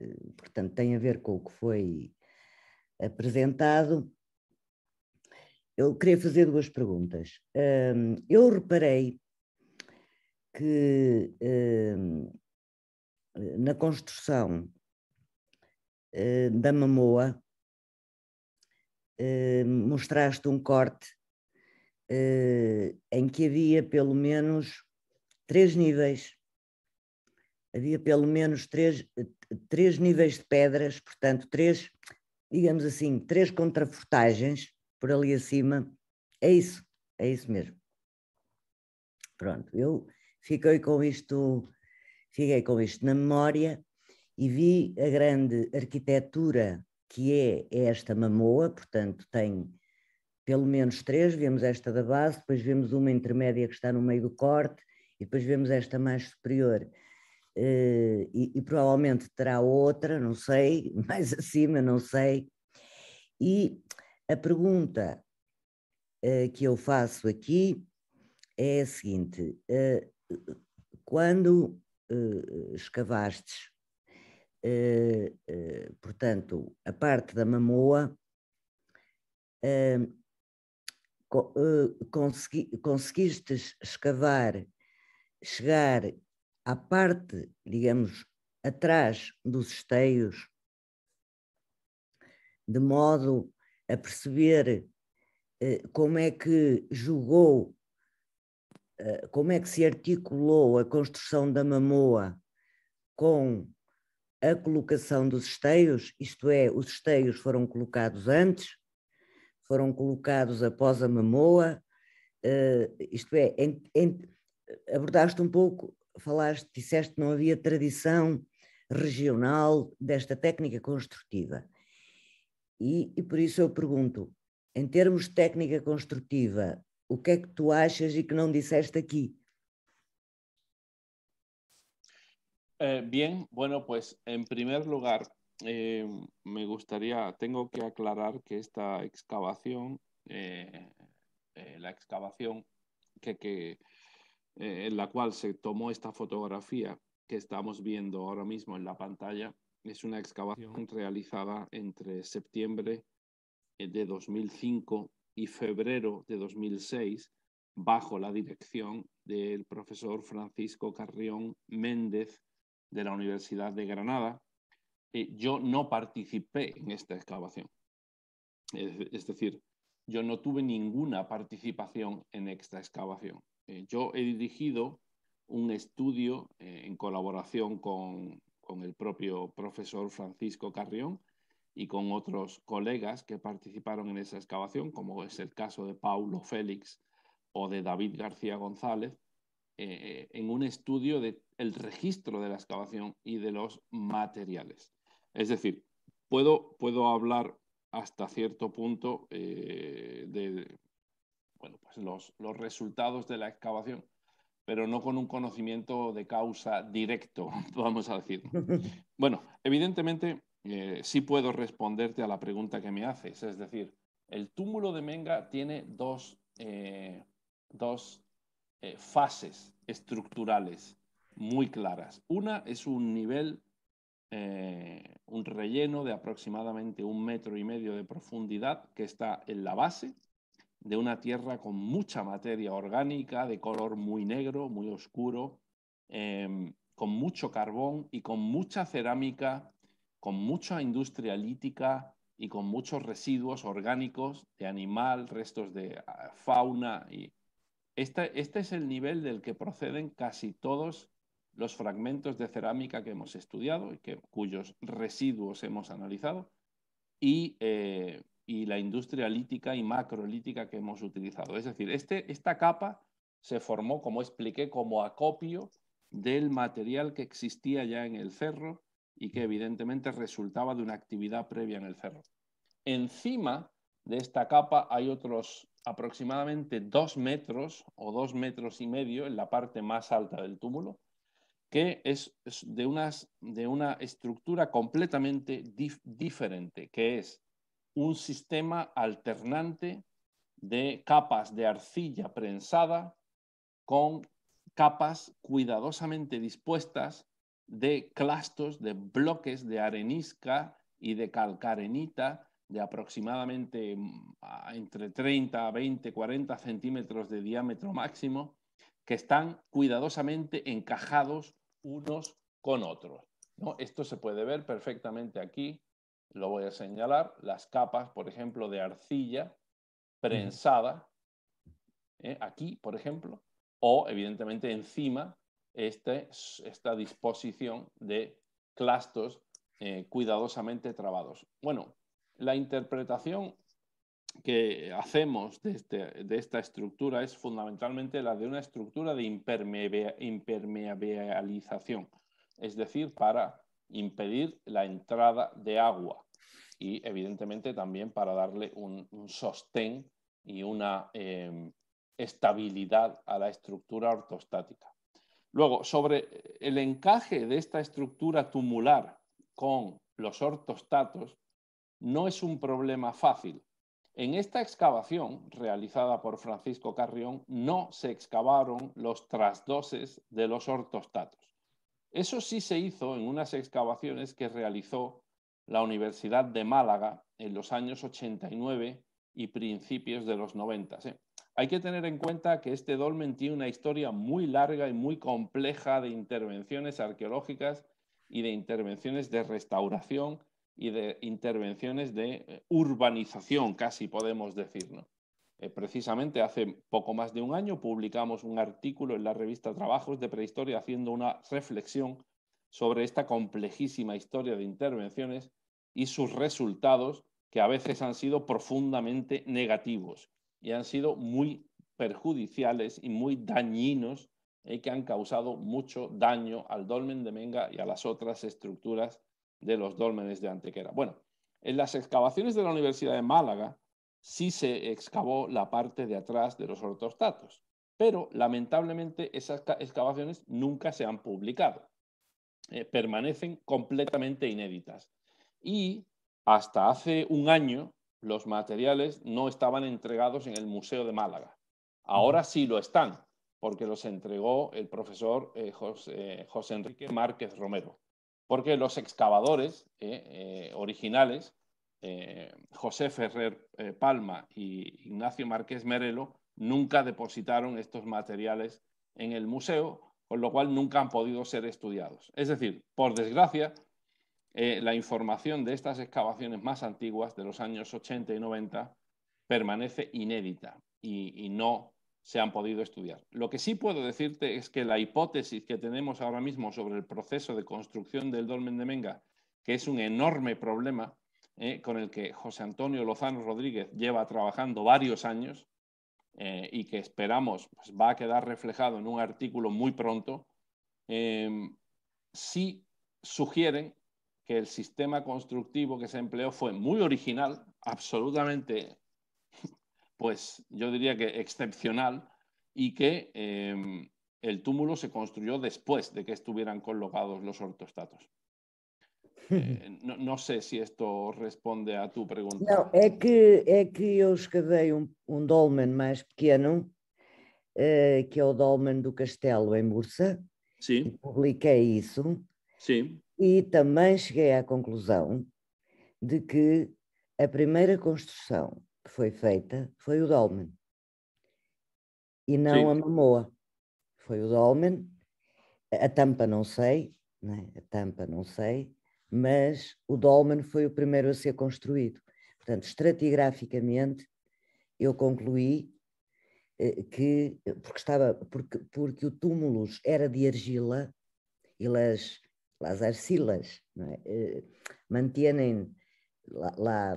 eh, portanto, tem a ver com o que foi apresentado, eu queria fazer duas perguntas. Um, eu reparei que um, na construção eh, da Mamoa, eh, mostraste um corte eh, em que havia pelo menos três níveis. Havia pelo menos três, três níveis de pedras, portanto, três, digamos assim, três contrafortagens por ali acima. É isso, é isso mesmo. Pronto, eu fiquei com isto, fiquei com isto na memória e vi a grande arquitetura que é, é esta mamoa, portanto, tem pelo menos três, vemos esta da base, depois vemos uma intermédia que está no meio do corte e depois vemos esta mais superior. Eh, e, e, provavelmente terá outra, não sei, mais acima, não sei. E a pergunta eh, que eu faço aqui é a seguinte: eh, quando escavastes eh, eh, portanto, a parte da mamoa, conseguiste eh, co consegui escavar, chegar à parte, digamos, atrás dos esteios, de modo a perceber como é que julgou, como é que se articulou a construção da mamoa com a colocação dos esteios, isto é, os esteios foram colocados antes, foram colocados após a mamoa, eh, isto é, em, em, abordaste um pouco, falaste, disseste que não havia tradição regional desta técnica construtiva. E, e por isso eu pergunto, em termos de técnica construtiva, o que é que tu achas e que não disseste aqui? Eh, bien, bueno, pues en primer lugar, eh, me gustaría, tengo que aclarar que esta excavación, eh, la excavación que, en la cual se tomó esta fotografía que estamos viendo ahora mismo en la pantalla, es una excavación realizada entre septiembre de 2005 y febrero de 2006 bajo la dirección del profesor Francisco Carrión Méndez de la Universidad de Granada, eh, yo no participé en esta excavación. Es, decir, yo no tuve ninguna participación en esta excavación. Eh, yo he dirigido un estudio eh, en colaboración con, el propio profesor Francisco Carrión y con otros colegas que participaron en esa excavación, como es el caso de Paulo Félix o de David García González, en un estudio de el registro de la excavación y de los materiales. Es decir, puedo, puedo hablar hasta cierto punto eh, de bueno, pues los, resultados de la excavación, pero no con un conocimiento de causa directo, vamos a decir. Bueno, evidentemente eh, sí puedo responderte a la pregunta que me haces, es decir, el túmulo de Menga tiene dos eh, fases estructurales muy claras. Una es un nivel, eh, un relleno de aproximadamente un metro y medio de profundidad que está en la base de una tierra con mucha materia orgánica, de color muy negro, muy oscuro, em, con mucho carbón y con mucha cerámica, con mucha industria lítica y con muchos residuos orgánicos de animal, restos de ah, fauna. Y este es el nivel del que proceden casi todos los fragmentos de cerámica que hemos estudiado y cuyos residuos hemos analizado eh, y, la industria lítica y macrolítica que hemos utilizado. Es decir, este, esta capa se formó, como expliqué, como acopio del material que existía ya en el cerro y que evidentemente resultaba de una actividad previa en el cerro. Encima de esta capa hay otros aproximadamente dos metros o dos metros y medio en la parte más alta del túmulo, que es, de, una estructura completamente diferente, que es un sistema alternante de capas de arcilla prensada con capas cuidadosamente dispuestas de clastos, de bloques de arenisca y de calcarenita de aproximadamente mm, entre 30, 20, 40 centímetros de diámetro máximo, que están cuidadosamente encajados unos con otros. Esto se puede ver perfectamente aquí, lo voy a señalar, las capas, por ejemplo, de arcilla prensada, ¿eh? aquí, por ejemplo, o evidentemente encima este, esta disposición de clastos eh, cuidadosamente trabados. Bueno, la interpretación que hacemos este, de, esta estructura es fundamentalmente la de una estructura de impermeabilización, es decir, para impedir la entrada de agua y evidentemente también para darle un, sostén y una em, estabilidad a la estructura ortostática. Luego, sobre el encaje de esta estructura tumular con los ortostatos, no es un problema fácil en esta excavación realizada por Francisco Carrión no se excavaron los trasdoses de los ortostatos. Eso sí se hizo en unas excavaciones que realizó la Universidad de Málaga en los años 89 y principios de los 90. ¿eh? Hay que tener en cuenta que este dolmen tiene una historia muy larga y muy compleja de intervenciones arqueológicas y de intervenciones de restauración y de intervenciones de eh, urbanización, casi podemos decirlo. Eh, precisamente hace poco más de un año publicamos un artículo en la revista Trabajos de Prehistoria haciendo una reflexión sobre esta complejísima historia de intervenciones y sus resultados que a veces han sido profundamente negativos y han sido muy perjudiciales y muy dañinos y eh, que han causado mucho daño al dolmen de Menga y a las otras estructuras de los dólmenes de Antequera. Bueno, en las excavaciones de la Universidad de Málaga sí se excavó la parte de atrás de los ortostatos, pero lamentablemente esas excavaciones nunca se han publicado. Eh, permanecen completamente inéditas. Y hasta hace un año los materiales no estaban entregados en el Museo de Málaga. Ahora sí lo están, porque los entregó el profesor eh, eh, José Enrique Márquez Romero porque los excavadores eh, eh, originales, eh, José Ferrer Palma y Ignacio Márquez Merelo, nunca depositaron estos materiales en el museo, con lo cual nunca han podido ser estudiados. Es decir, por desgracia, la información de estas excavaciones más antiguas de los años 80 y 90 permanece inédita y, y no se han podido estudiar. Lo que sí puedo decirte es que la hipótesis que tenemos ahora mismo sobre el proceso de construcción del dolmen de Menga, que es un enorme problema eh, con el que José Antonio Lozano Rodríguez lleva trabajando varios años eh, y que esperamos pues, va a quedar reflejado en un artículo muy pronto, em, sí sugieren que el sistema constructivo que se empleó fue muy original, absolutamente pues yo diría que excepcional y que eh, el túmulo se construyó después de que estuvieran colocados los ortostatos. Eh, no, no, sei se isto responde à tua pergunta. é que, é que eu escavei um, dolmen mais pequeno, eh, que é o dolmen do Castelo, em Bursa. Sim. publiquei isso. Sim. E também cheguei à conclusão de que a primeira construção foi feita foi o dolmen e não Sim. a mamoa. Foi o dolmen. A tampa não sei, né? a tampa não sei, mas o dolmen foi o primeiro a ser construído. Portanto, estratigraficamente, eu concluí eh, que, porque, estava, porque, porque o túmulo era de argila e as as arcilas né? Eh, mantêm lá, lá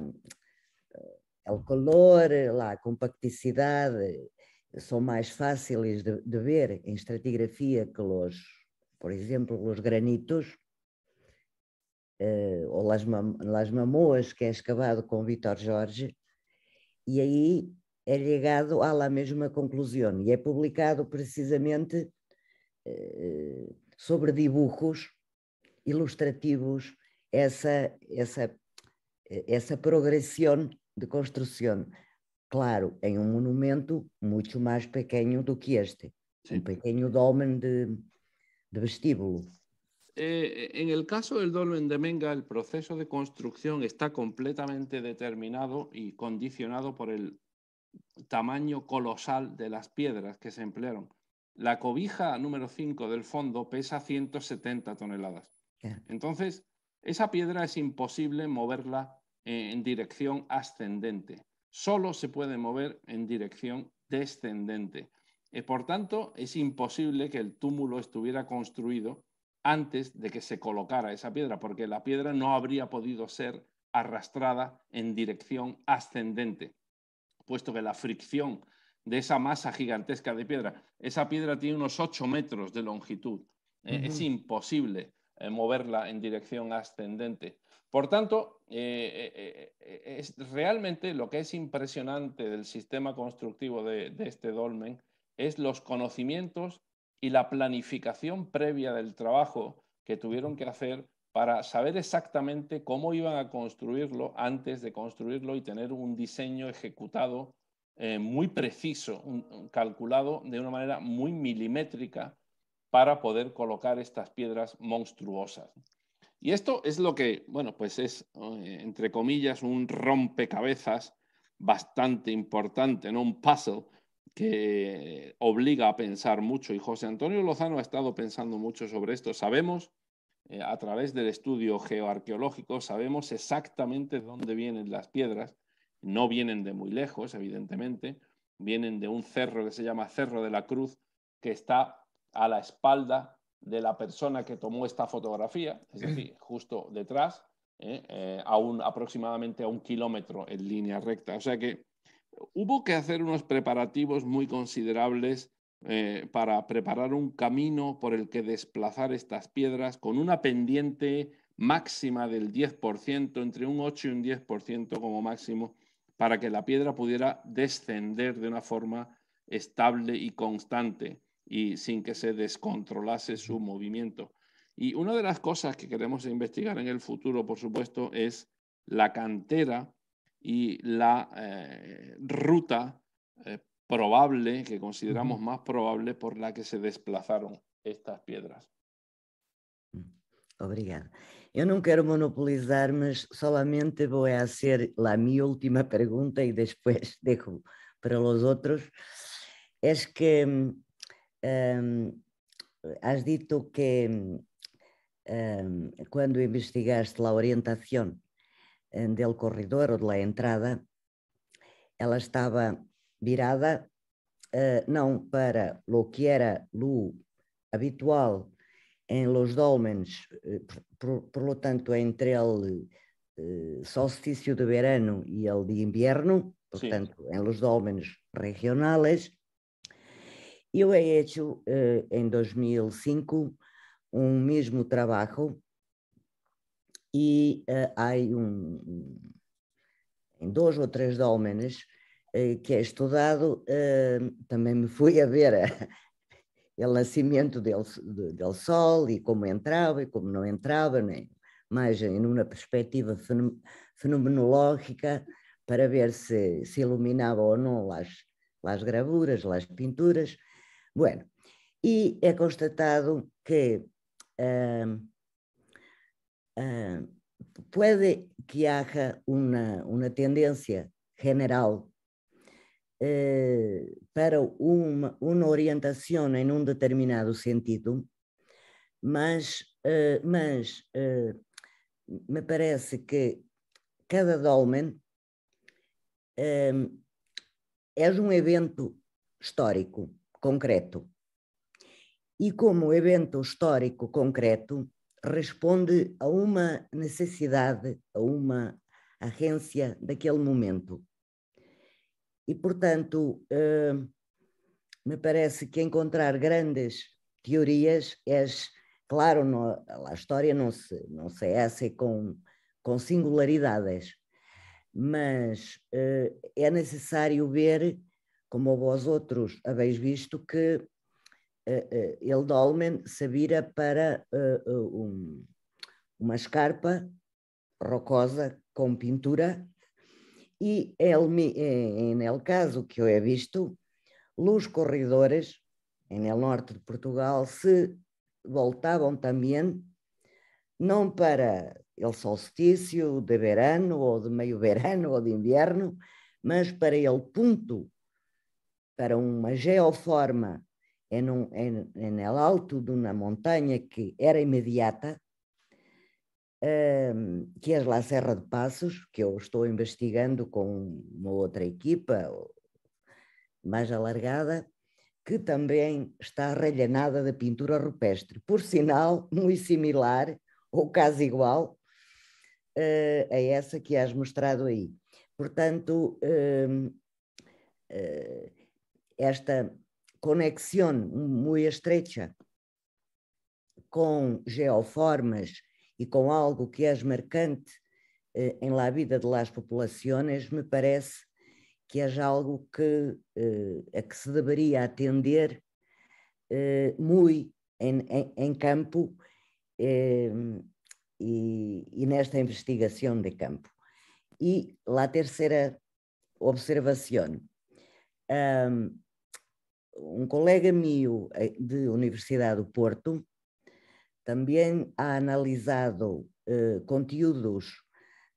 é o calor, lá, a compacticidade, são mais fáceis de, de ver em estratigrafia que os, por exemplo, os granitos, uh, ou las, las mamoas, que é escavado com Vitor Jorge, e aí é ligado à lá mesma conclusão, e é publicado precisamente eh, sobre dibujos ilustrativos, essa, essa, essa progressão de construcción, Claro, en un monumento mucho más pequeño do que este, un pequeño dolmen de, vestíbulo. Eh, en el caso del dolmen de Menga, el proceso de construcción está completamente determinado y condicionado por el tamaño colosal de las piedras que se emplearon. La cobija número 5 del fondo pesa 170 toneladas. Entonces, esa piedra es imposible moverla eh, en dirección ascendente. Solo se puede mover en dirección descendente. Eh, por tanto, es imposible que el túmulo estuviera construido antes de que se colocara esa piedra, porque la piedra no habría podido ser arrastrada en dirección ascendente, puesto que la fricción de esa masa gigantesca de piedra, esa piedra tiene unos 8 metros de longitud, eh, es imposible moverla en dirección ascendente. Por tanto, eh, eh, eh, es realmente lo que es impresionante del sistema constructivo de, este dolmen es los conocimientos y la planificación previa del trabajo que tuvieron que hacer para saber exactamente cómo iban a construirlo antes de construirlo y tener un diseño ejecutado muy preciso, calculado de una manera muy milimétrica para poder colocar estas piedras monstruosas. Y esto es lo que, bueno, pues es, oh, eh, entre comillas, un rompecabezas bastante importante, ¿no? Un puzzle que obliga a pensar mucho. Y José Antonio Lozano ha estado pensando mucho sobre esto. Sabemos, eh, a través del estudio geoarqueológico, sabemos exactamente dónde vienen las piedras. No vienen de muy lejos, evidentemente. Vienen de un cerro que se llama Cerro de la Cruz, que está a la espalda de la persona que tomó esta fotografía, es decir, justo detrás, ¿eh? Eh, un, aproximadamente a un kilómetro en línea recta. O sea que hubo que hacer unos preparativos muy considerables eh, para preparar un camino por el que desplazar estas piedras con una pendiente máxima del 10%, entre un 8 y un 10% como máximo, para que la piedra pudiera descender de una forma estable y constante y sin que se descontrolase su movimiento. Y una de las cosas que queremos investigar en el futuro, por supuesto, es la cantera y la eh, ruta eh, probable, que consideramos más probable, por la que se desplazaron estas piedras. Obrigada. Yo no quiero monopolizar, solamente voy a hacer la mi última pregunta y e después dejo para los otros Es que um, has dito que um, cuando investigaste a orientação eh, do corredor ou da entrada, ela estava virada uh, não para o que era o habitual em los dolmens, eh, por, lo tanto, entre o uh, solstício de verano e o de inverno, portanto, em los dolmens regionais, eu he hecho eh, em 2005 um mesmo trabalho e eh, há um, em dois ou três dólmenes eh, que é estudado, eh, também me fui a ver eh, o nascimento do sol e como entrava e como não entrava, nem, né, mais em uma perspectiva fenomenológica para ver se se iluminava ou não as gravuras, as pinturas. Bueno, e é constatado que uh, uh, que haja uma uma tendência general eh, para uma, uma orientação em um determinado sentido, mas, eh, mas eh, me parece que cada dolmen ehm, é um evento histórico concreto. E como evento histórico concreto, responde a uma necessidade, a uma agência daquele momento. E, portanto, eh, me parece que encontrar grandes teorias é, claro, no, a história não se, não se é essa com, com singularidades, mas eh, é necessário ver como vós outros, haveis visto que uh, uh, ele Dolmen se vira para uh, um, uma escarpa rocosa com pintura e el, em el caso que eu he é visto, os corredores em el norte de Portugal se voltavam também não para el solstício de verano ou de meio verano ou de inverno, mas para el ponto para uma geoforma em, é um, é, é alto de uma montanha que era imediata, um, que é lá a Serra de Passos, que eu estou investigando com uma outra equipa mais alargada, que também está arrelhanada da pintura rupestre, por sinal muito similar ou quase igual uh, a essa que has mostrado aí. Portanto, uh, uh, esta conexão muito estreita com geoformas e com algo que é marcante eh, em la vida de las populações me parece que é algo que, eh, a que se deveria atender eh, muito em, em, em campo eh, e, e, nesta investigação de campo. E a terceira observação. Um, eh, um colega meu eh, de Universidade do Porto também ha analisado eh, conteúdos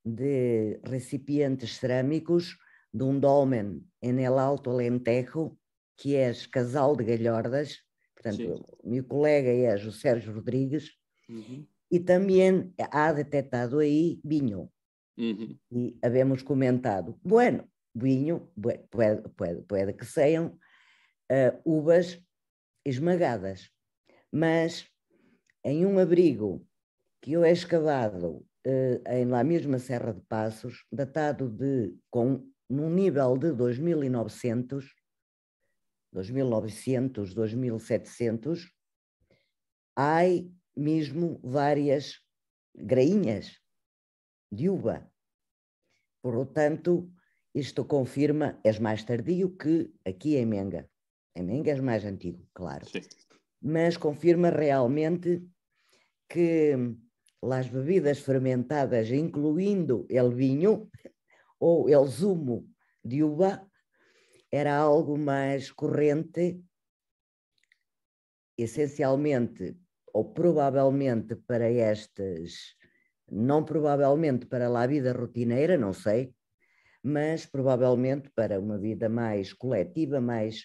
de recipientes cerâmicos de um dolmen em El Alto Alentejo, que é Casal de Galhordas, portanto, o meu colega é o Sérgio Rodrigues, uhum. e também há detectado aí vinho. Uhum. E havemos comentado, bueno, vinho, pode, pode, pode que sejam uh, uvas esmagadas. Mas em um abrigo que eu é escavado uh, em lá mesma Serra de Passos, datado de com num nível de 2900, 2900, 2700, há mesmo várias grainhas de uva. Portanto, isto confirma, és mais tardio que aqui em Menga. Emengues mais antigo, claro. Sim. Mas confirma realmente que as bebidas fermentadas, incluindo el vinho ou el zumo de uva, era algo mais corrente, essencialmente ou provavelmente para estas, não provavelmente para a vida rotineira, não sei, mas provavelmente para uma vida mais coletiva, mais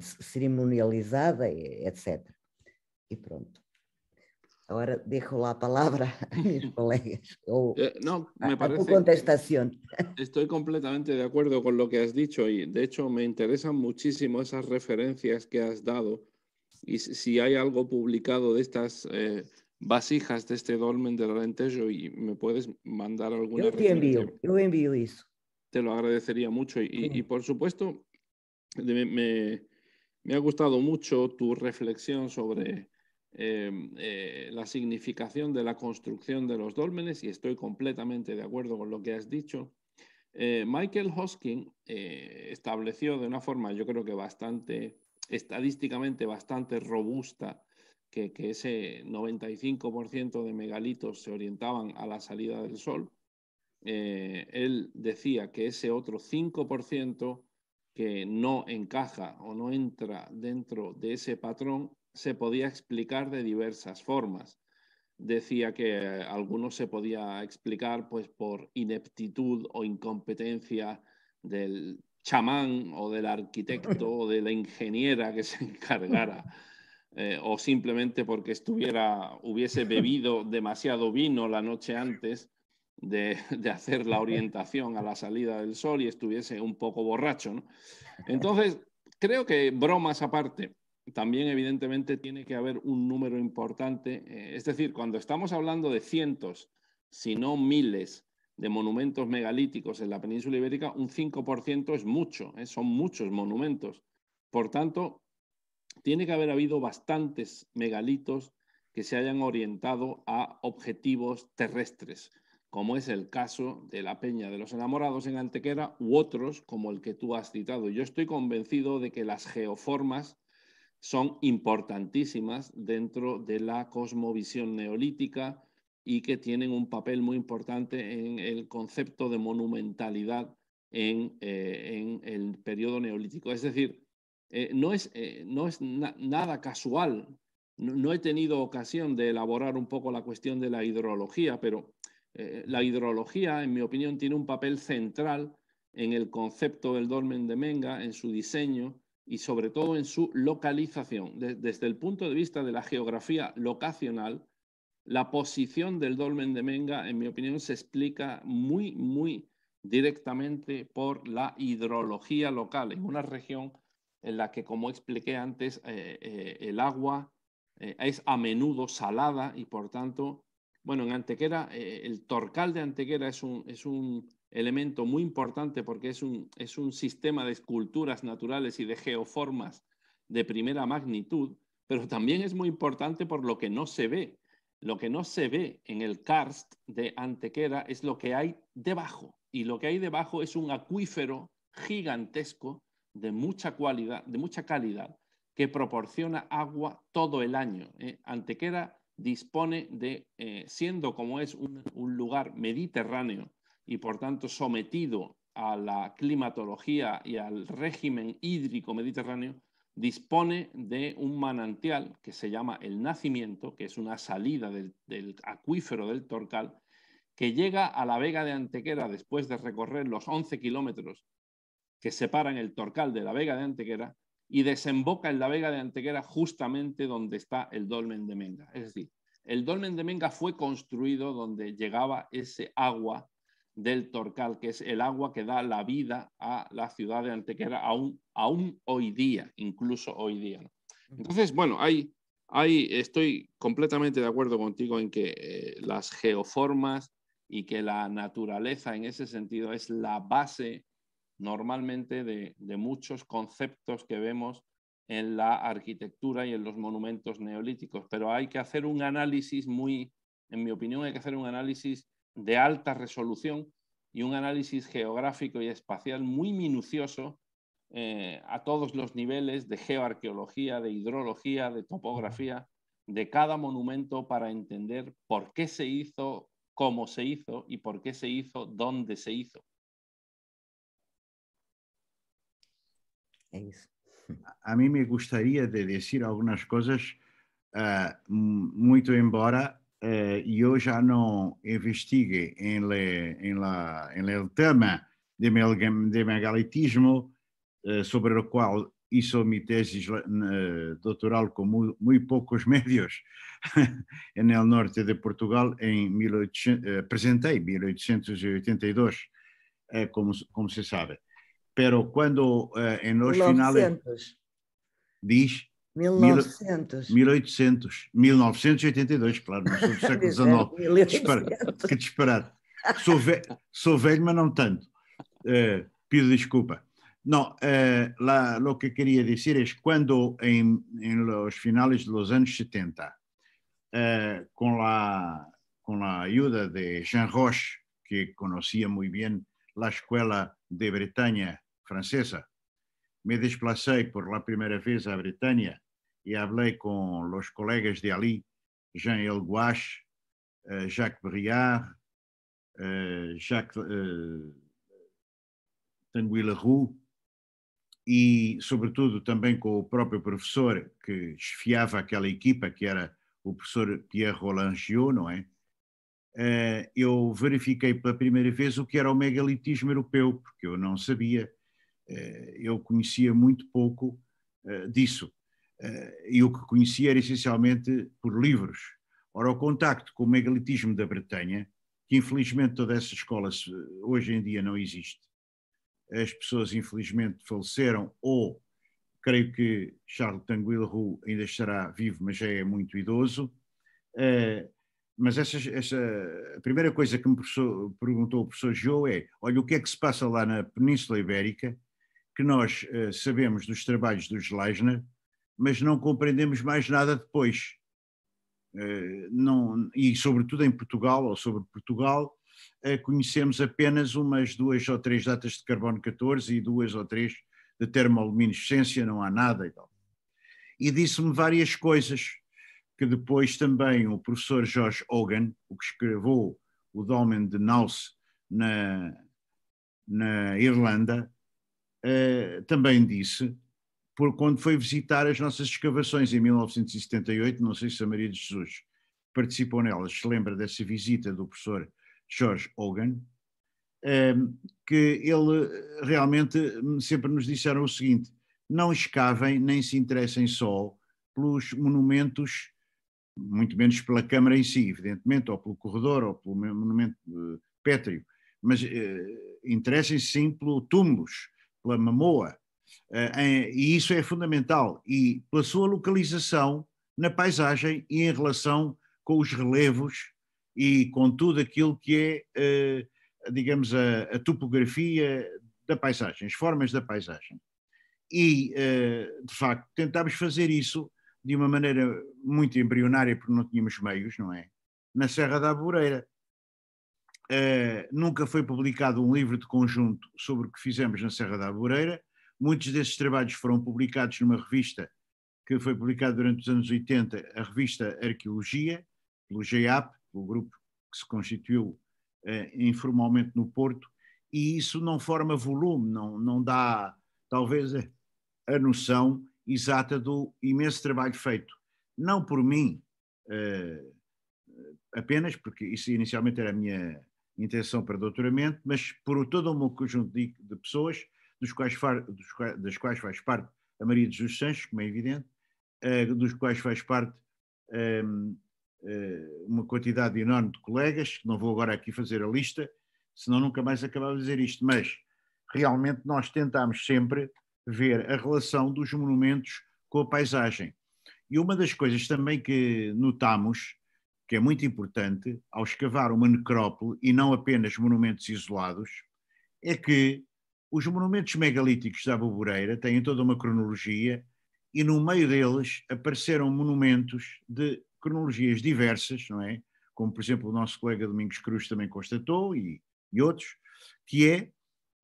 cerimonializada, eh, etc. Y pronto. Ahora dejo la palabra a mis colegas. Oh, eh, no, me parece. contestación. Estoy completamente de acuerdo con lo que has dicho y de hecho me interesan muchísimo esas referencias que has dado y si hay algo publicado de estas eh, vasijas de este dolmen del Alentejo y me puedes mandar alguna. Yo te envío, yo envío eso. Te lo agradecería mucho y, y, por supuesto me me ha gustado mucho tu reflexión sobre em, eh, la significación de la construcción de los dólmenes y estoy completamente de acuerdo con lo que has dicho. Eh, Michael Hoskin eh, estableció de una forma, yo creo que bastante, estadísticamente bastante robusta, que ese 95% de megalitos se orientaban a la salida del sol. él decía que ese otro 5% que no encaja o no entra dentro de ese patrón se podía explicar de diversas formas. Decía que algunos se podía explicar pues, por ineptitud o incompetencia del chamán o del arquitecto o de la ingeniera que se encargara. Eh, o simplemente porque estuviera, hubiese bebido demasiado vino la noche antes de, hacer la orientación a la salida del sol y estuviese un poco borracho. Entonces, creo que bromas aparte, también evidentemente tiene que haber un número importante. Eh, es decir, cuando estamos hablando de cientos, si no miles, de monumentos megalíticos en la península ibérica, un 5% es mucho, ¿eh? son muchos monumentos. Por tanto, tiene que haber habido bastantes megalitos que se hayan orientado a objetivos terrestres como es el caso de la Peña de los Enamorados en Antequera u otros como el que tú has citado. Yo estoy convencido de que las geoformas son importantísimas dentro de la cosmovisión neolítica y que tienen un papel muy importante en el concepto de monumentalidad en, eh, el periodo neolítico. Es decir, eh, no es, eh, no es nada casual, no he tenido ocasión de elaborar un poco la cuestión de la hidrología, pero eh, la hidrología, en mi opinión, tiene un papel central en el concepto del dolmen de Menga, en su diseño y sobre todo en su localización. desde el punto de vista de la geografía locacional, la posición del dolmen de Menga, en mi opinión, se explica muy, muy directamente por la hidrología local. en una región en la que, como expliqué antes, eh, eh, el agua es a menudo salada y, por tanto, bueno, en Antequera, eh, el torcal de Antequera es un, es un elemento muy importante porque es un, es un sistema de esculturas naturales y de geoformas de primera magnitud, pero también es muy importante por lo que no se ve. Lo que no se ve en el karst de Antequera es lo que hay debajo, y lo que hay debajo es un acuífero gigantesco de mucha de mucha calidad, que proporciona agua todo el año. Eh. Antequera dispone de, eh, siendo como es un, lugar mediterráneo y por tanto sometido a la climatología y al régimen hídrico mediterráneo, dispone de un manantial que se llama el nacimiento, que es una salida del, del acuífero del Torcal, que llega a la Vega de Antequera después de recorrer los 11 kilómetros que separan el Torcal de la Vega de Antequera y desemboca en la Vega de Antequera justamente donde está el dolmen de Menga. Es decir, el dolmen de Menga fue construido donde llegaba ese agua del Torcal, que es el agua que da la vida a la ciudad de Antequera aún, hoy día, incluso hoy día. Entonces, bueno, ahí estoy completamente de acuerdo contigo en que eh, las geoformas y que la naturaleza en ese sentido es la base normalmente de, muchos conceptos que vemos en la arquitectura y en los monumentos neolíticos, pero hay que hacer un análisis muy, en mi opinión, hay que hacer un análisis de alta resolución y un análisis geográfico y espacial muy minucioso eh, a todos los niveles de geoarqueología, de hidrología, de topografía, de cada monumento para entender por qué se hizo, cómo se hizo y por qué se hizo, dónde se hizo. É isso. A mim me gostaria de dizer algumas coisas, uh, muito embora uh, eu já não investigue em le, em la, em le tema de, mel, de megalitismo, uh, sobre o qual isso mi tese doctoral con muy, muy pocos medios en norte de Portugal, em 18, eh, 1882, eh, como, como se sabe pero quando eh, en los 1900. finales... Diz? 1900. 1800. 1982, claro, no século XIX. Disparate, que disparate. É, sou, ve sou velho, mas não tanto. Uh, pido desculpa. Não, eh, o que queria dizer é que quando, em, em los finales dos anos 70, eh, com a com a ajuda de Jean Roche, que conhecia muito bem a escola de Bretanha francesa. Me desplacei por la primeira vez à Britânia e falei com os colegas de ali, Jean Elguache, eh, Jacques Briard, eh, Jacques eh, Tanguy Roux e, sobretudo, também com o próprio professor que chefiava aquela equipa, que era o professor Pierre Rolangio, não é? eu verifiquei pela primeira vez o que era o megalitismo europeu, porque eu não sabia. Eh, eu conhecia muito pouco eh, disso. Eh, e o que conhecia era essencialmente por livros. Ora, o contacto com o megalitismo da Bretanha, que infelizmente toda essa escola hoje em dia não existe, as pessoas infelizmente faleceram ou creio que Charles Tanguil Roux ainda estará vivo, mas já é muito idoso. mas essa, essa, a primeira coisa que me perguntou o professor Joe é: olha, o que é que se passa lá na Península Ibérica que nós uh, sabemos dos trabalhos do Schleisner, mas não compreendemos mais nada depois. Uh, não, e, sobretudo em Portugal, ou sobre Portugal, uh, conhecemos apenas umas duas ou três datas de carbono 14 e duas ou três de termoluminescência, não há nada e tal. E disse-me várias coisas que depois também o professor Jorge Hogan, o que escreveu o Dolmen de Naus na, na Irlanda, eh, também disse, por quando foi visitar as nossas escavações em 1978, não sei se a Maria de Jesus participou nelas, se lembra dessa visita do professor George Hogan, um, ehm, que ele eh, realmente hum, sempre nos disseram o seguinte: não escavem nem se interessem só pelos monumentos, muito menos pela Câmara em si, evidentemente, ou pelo corredor, ou pelo monumento uh, pétreo, mas uh, interessem-se sim pelos túmulos, pela Mamoa, eh, em, e isso é fundamental, e pela sua localização na paisagem e em relação com os relevos e com tudo aquilo que é, eh, digamos, a, a topografia da paisagem, as formas da paisagem. E, eh, de facto, tentámos fazer isso de uma maneira muito embrionária, porque não tínhamos meios, não é? Na Serra da Aboreira. Eh, nunca foi publicado um livro de conjunto sobre o que fizemos na Serra da Aboreira. Muitos desses trabalhos foram publicados numa revista que foi publicada durante os anos 80, a revista Arqueologia, pelo GEAP, o grupo que se constituiu uh, informalmente no Porto, e isso não forma volume, não, não dá talvez a, eh, a noção exata do imenso trabalho feito, não por mim uh, apenas, porque isso inicialmente era a minha intenção para doutoramento, mas por todo um conjunto de, de pessoas, dos quais far, dos, das quais faz parte a Maria de Jesus Sanches, como é evidente, uh, dos quais faz parte um, ehm, uh, eh, uma quantidade enorme de colegas, não vou agora aqui fazer a lista, senão nunca mais acabava de dizer isto, mas realmente nós tentámos sempre ver a relação dos monumentos com a paisagem. E uma das coisas também que notámos que é muito importante, ao escavar uma necrópole e não apenas monumentos isolados, é que os monumentos megalíticos da Boboreira têm toda uma cronologia e no meio deles apareceram monumentos de cronologias diversas, não é? Como, por exemplo, o nosso colega Domingos Cruz também constatou e, e outros, que é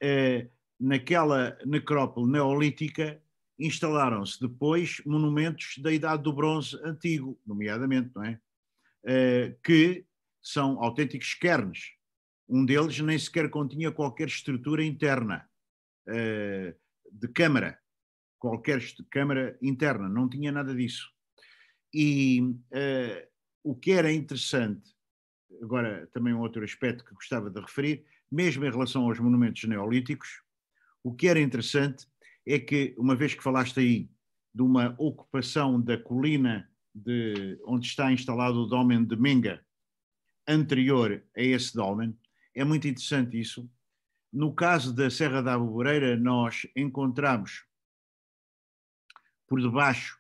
eh, naquela necrópole neolítica instalaram-se depois monumentos da Idade do Bronze Antigo, nomeadamente, não é? Eh, que são autênticos kernes. Um deles nem sequer continha qualquer estrutura interna eh, de câmara, qualquer câmara interna, não tinha nada disso. E eh, o que era interessante, agora também um outro aspecto que gostava de referir, mesmo em relação aos monumentos neolíticos, o que era interessante é que, uma vez que falaste aí de uma ocupação da colina de onde está instalado o dolmen de Menga, anterior a esse dolmen. É muito interessante isso. No caso da Serra da Aboboreira, nós encontramos por debaixo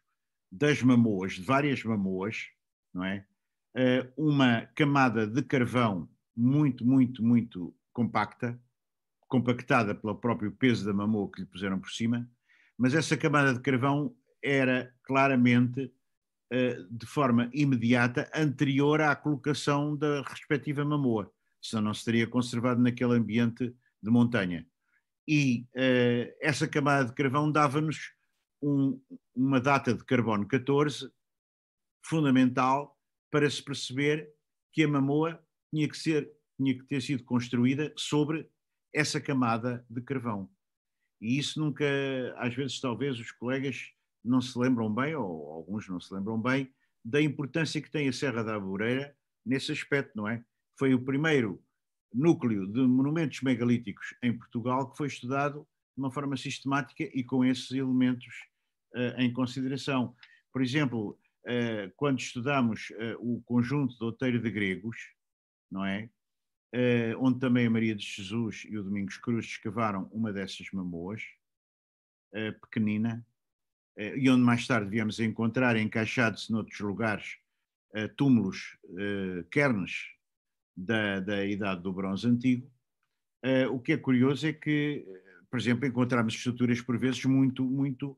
das mamoas, de várias mamoas, não é? Eh, uma camada de carvão muito, muito, muito compacta, compactada pelo próprio peso da mamoa que lhe puseram por cima, mas essa camada de carvão era claramente eh, de forma imediata anterior à colocação da respectiva mamoa, senão não se teria conservado naquele ambiente de montanha. E uh, essa camada de carvão dava-nos um, uma data de carbono 14 fundamental para se perceber que a mamoa tinha que, ser, tinha que ter sido construída sobre essa camada de carvão. E isso nunca, às vezes, talvez os colegas não se lembram bem, ou alguns não se lembram bem, da importância que tem a Serra da Aboreira nesse aspecto, não é? Foi o primeiro núcleo de monumentos megalíticos em Portugal que foi estudado de uma forma sistemática e com esses elementos uh, em consideração. Por exemplo, uh, quando estudamos uh, o conjunto do Outeiro de Gregos, não é? onde também a Maria de Jesus e o Domingos Cruz escavaram uma dessas mamoas, pequenina, eh, e onde mais tarde viemos a encontrar, encaixados noutros lugares, eh, túmulos, quernes eh, da, da Idade do Bronze Antigo. O que é curioso é que, por exemplo, encontramos estruturas, por vezes, muito, muito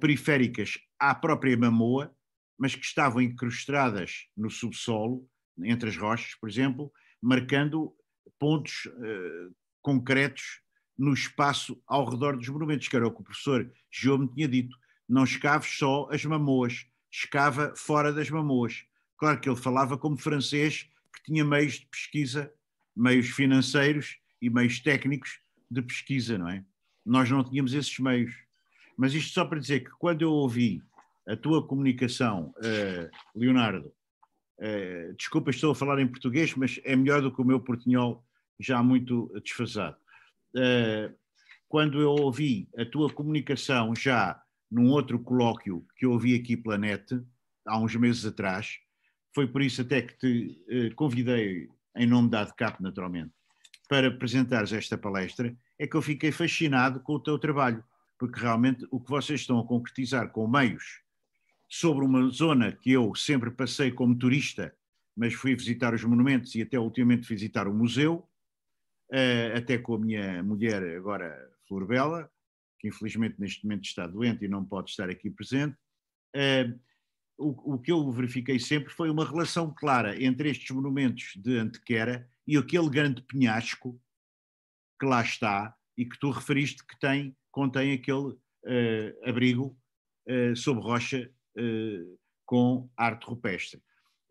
periféricas à própria Mamoa, mas que estavam incrustadas no subsolo, entre as rochas, por exemplo, marcando pontos concretos no espaço ao redor dos monumentos, que era o que o professor João me tinha dito não escaves só as mamoas, escava fora das mamoas. Claro que ele falava como francês, que tinha meios de pesquisa, meios financeiros e meios técnicos de pesquisa, não é? Nós não tínhamos esses meios. Mas isto só para dizer que quando eu ouvi a tua comunicação, uh, Leonardo, uh, desculpa, estou a falar em português, mas é melhor do que o meu portinhol já muito desfasado. Uh, quando eu ouvi a tua comunicação já num outro colóquio que eu ouvi aqui pela net, há uns meses atrás. Foi por isso até que te eh, convidei, em nome da ADCAP, naturalmente, para apresentares esta palestra. É que eu fiquei fascinado com o teu trabalho, porque realmente o que vocês estão a concretizar com meios sobre uma zona que eu sempre passei como turista, mas fui visitar os monumentos e até ultimamente visitar o museu, eh, até com a minha mulher, agora Florbela, que infelizmente neste momento está doente e não pode estar aqui presente, o, o, que eu verifiquei sempre foi uma relação clara entre estes monumentos de Antequera e aquele grande penhasco que lá está e que tu referiste que tem, contém aquele uh, abrigo uh, sob rocha uh, com arte rupestre,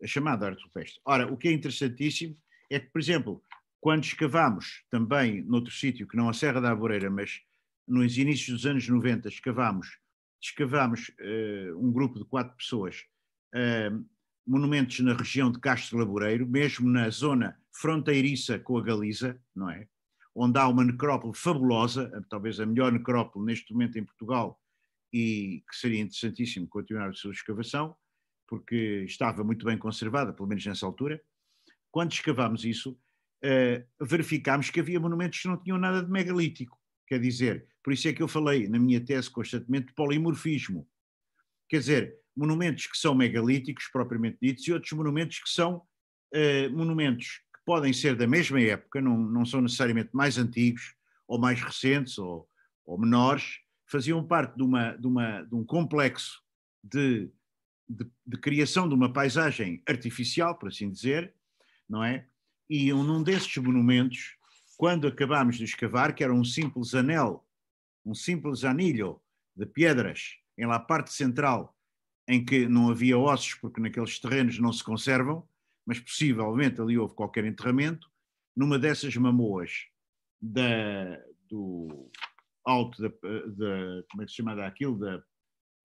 a chamada arte rupestre. Ora, o que é interessantíssimo é que, por exemplo, quando escavamos também noutro sítio, que não a Serra da Aboreira, mas nos inícios dos anos 90, escavámos, escavámos uh, eh, um grupo de quatro pessoas, uh, monumentos na região de Castro Laboreiro, mesmo na zona fronteiriça com a Galiza, não é? Onde há uma necrópole fabulosa, talvez a melhor necrópole neste momento em Portugal, e que seria interessantíssimo continuar a sua escavação, porque estava muito bem conservada, pelo menos nessa altura. Quando escavámos isso, uh, verificámos que havia monumentos que não tinham nada de megalítico. Quer dizer, por isso é que eu falei na minha tese constantemente de polimorfismo. Quer dizer, monumentos que são megalíticos, propriamente ditos, e outros monumentos que são uh, monumentos que podem ser da mesma época, não, não são necessariamente mais antigos, ou mais recentes, ou, ou menores, faziam parte de, uma, de, uma, de um complexo de, de, de, criação de uma paisagem artificial, por assim dizer, não é? E um, num desses monumentos, quando acabámos de escavar, que era um simples anel um simples anilho de pedras em lá parte central, em que não havia ossos, porque naqueles terrenos não se conservam, mas possivelmente ali houve qualquer enterramento, numa dessas mamoas da, do alto da, da, como é que se chama daquilo da,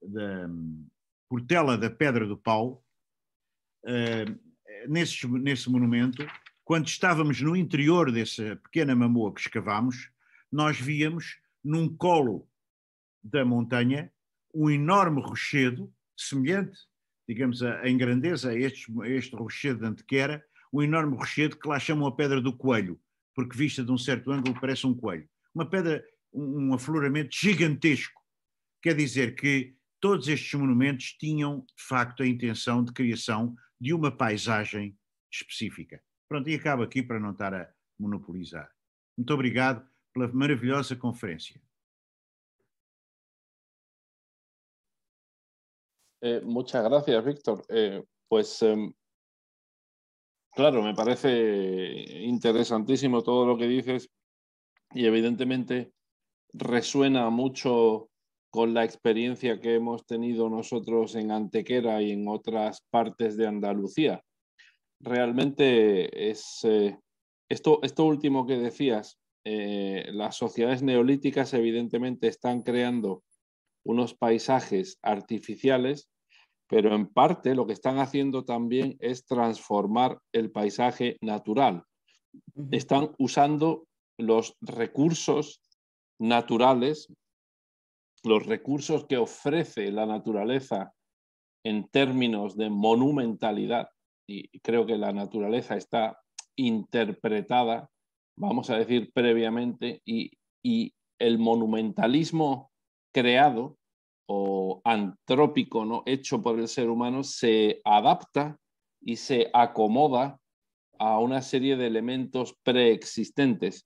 da portela da pedra do pau uh, eh, nesse, nesse monumento quando estávamos no interior dessa pequena mamoa que escavámos nós víamos num colo da montanha, um enorme rochedo, semelhante, digamos, a, em grandeza a este, a este rochedo de Antequera, um enorme rochedo que lá chamam a Pedra do Coelho, porque vista de um certo ângulo parece um coelho. Uma pedra, um, um afloramento gigantesco. Quer dizer que todos estes monumentos tinham, de facto, a intenção de criação de uma paisagem específica. Pronto, e acabo aqui para não estar a monopolizar. Muito obrigado. Eh, muchas gracias, Víctor. Eh, pues em, claro, me parece interesantísimo todo lo que dices y evidentemente resuena mucho con la experiencia que hemos tenido nosotros en Antequera y en otras partes de Andalucía. Realmente es eh, esto, esto último que decías, eh, las sociedades neolíticas evidentemente están creando unos paisajes artificiales, pero en parte lo que están haciendo también es transformar el paisaje natural. Están usando los recursos naturales, los recursos que ofrece la naturaleza en términos de monumentalidad, y creo que la naturaleza está interpretada vamos a decir previamente, y, el monumentalismo creado o antrópico, ¿no? hecho por el ser humano, se adapta y se acomoda a una serie de elementos preexistentes.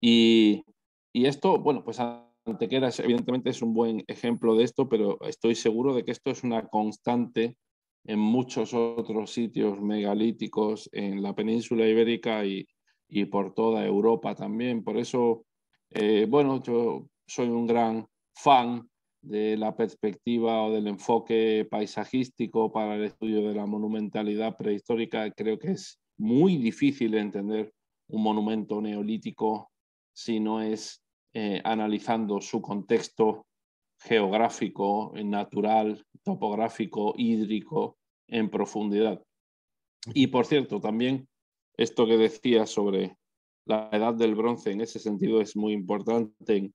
Y, y esto, bueno, pues Antequeras evidentemente es un buen ejemplo de esto, pero estoy seguro de que esto es una constante en muchos otros sitios megalíticos en la península ibérica y, y por toda Europa también. Por eso, eh, bueno, yo soy un gran fan de la perspectiva o del enfoque paisajístico para el estudio de la monumentalidad prehistórica. Creo que es muy difícil entender un monumento neolítico si no es eh, analizando su contexto geográfico, natural, topográfico, hídrico en profundidad. Y por cierto, también esto que decía sobre la edad del bronce en ese sentido es muy importante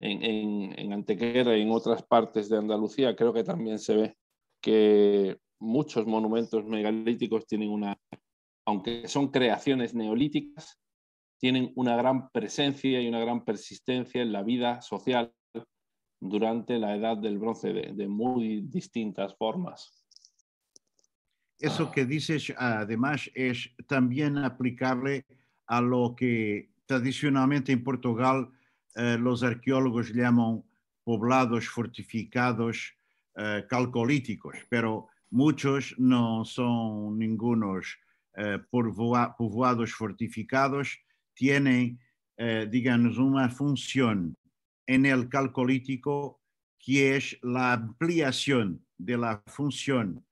en, Antequera y en otras partes de Andalucía. Creo que también se ve que muchos monumentos megalíticos tienen una, aunque son creaciones neolíticas, tienen una gran presencia y una gran persistencia en la vida social durante la edad del bronce de muy distintas formas eso que dices además es también aplicable a lo que tradicionalmente en Portugal eh, los arqueólogos llaman poblados fortificados eh, calcolíticos, pero muchos no son ningunos eh, poblados povoados fortificados, tienen, digamos, una función en el calcolítico que es la ampliación de la función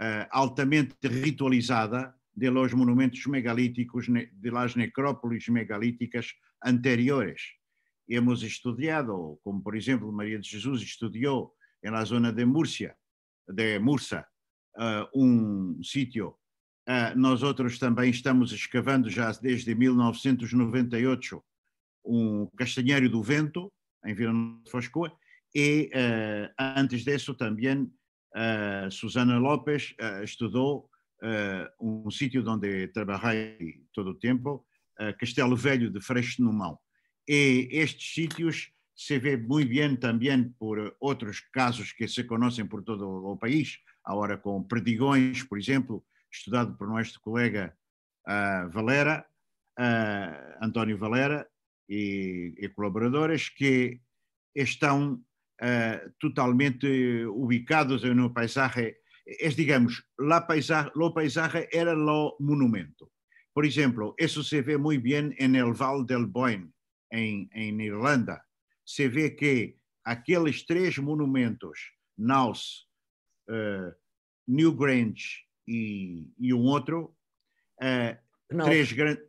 uh, altamente ritualizada de los monumentos megalíticos, de las necrópolis megalíticas anteriores. Hemos estudiado, como por exemplo Maria de Jesus estudou na zona de Múrcia, de Mursa, uh, um sítio. Uh, nós outros também estamos escavando já desde 1998 um castanheiro do vento, em Vila de Foscoa, e uh, antes disso também a Susana Lopes eh, estudou uh, um sítio onde trabalhei todo o tempo, eh, Castelo Velho de Freixo Numão. E estes sítios se vê muito bem também por outros casos que se conhecem por todo o país, agora com Perdigões, por exemplo, estudado por nosso colega Valera, António Valera, e, e colaboradores que estão eh, totalmente eh, ubicados no una paisaje. digamos, la paisaje, lo paisagem era o monumento. Por exemplo, isso se vê muito bem em el Val del Boyne, em em Irlanda. Se vê que aqueles três monumentos, Naus, uh, eh, Newgrange e, e, um outro, uh, três grandes.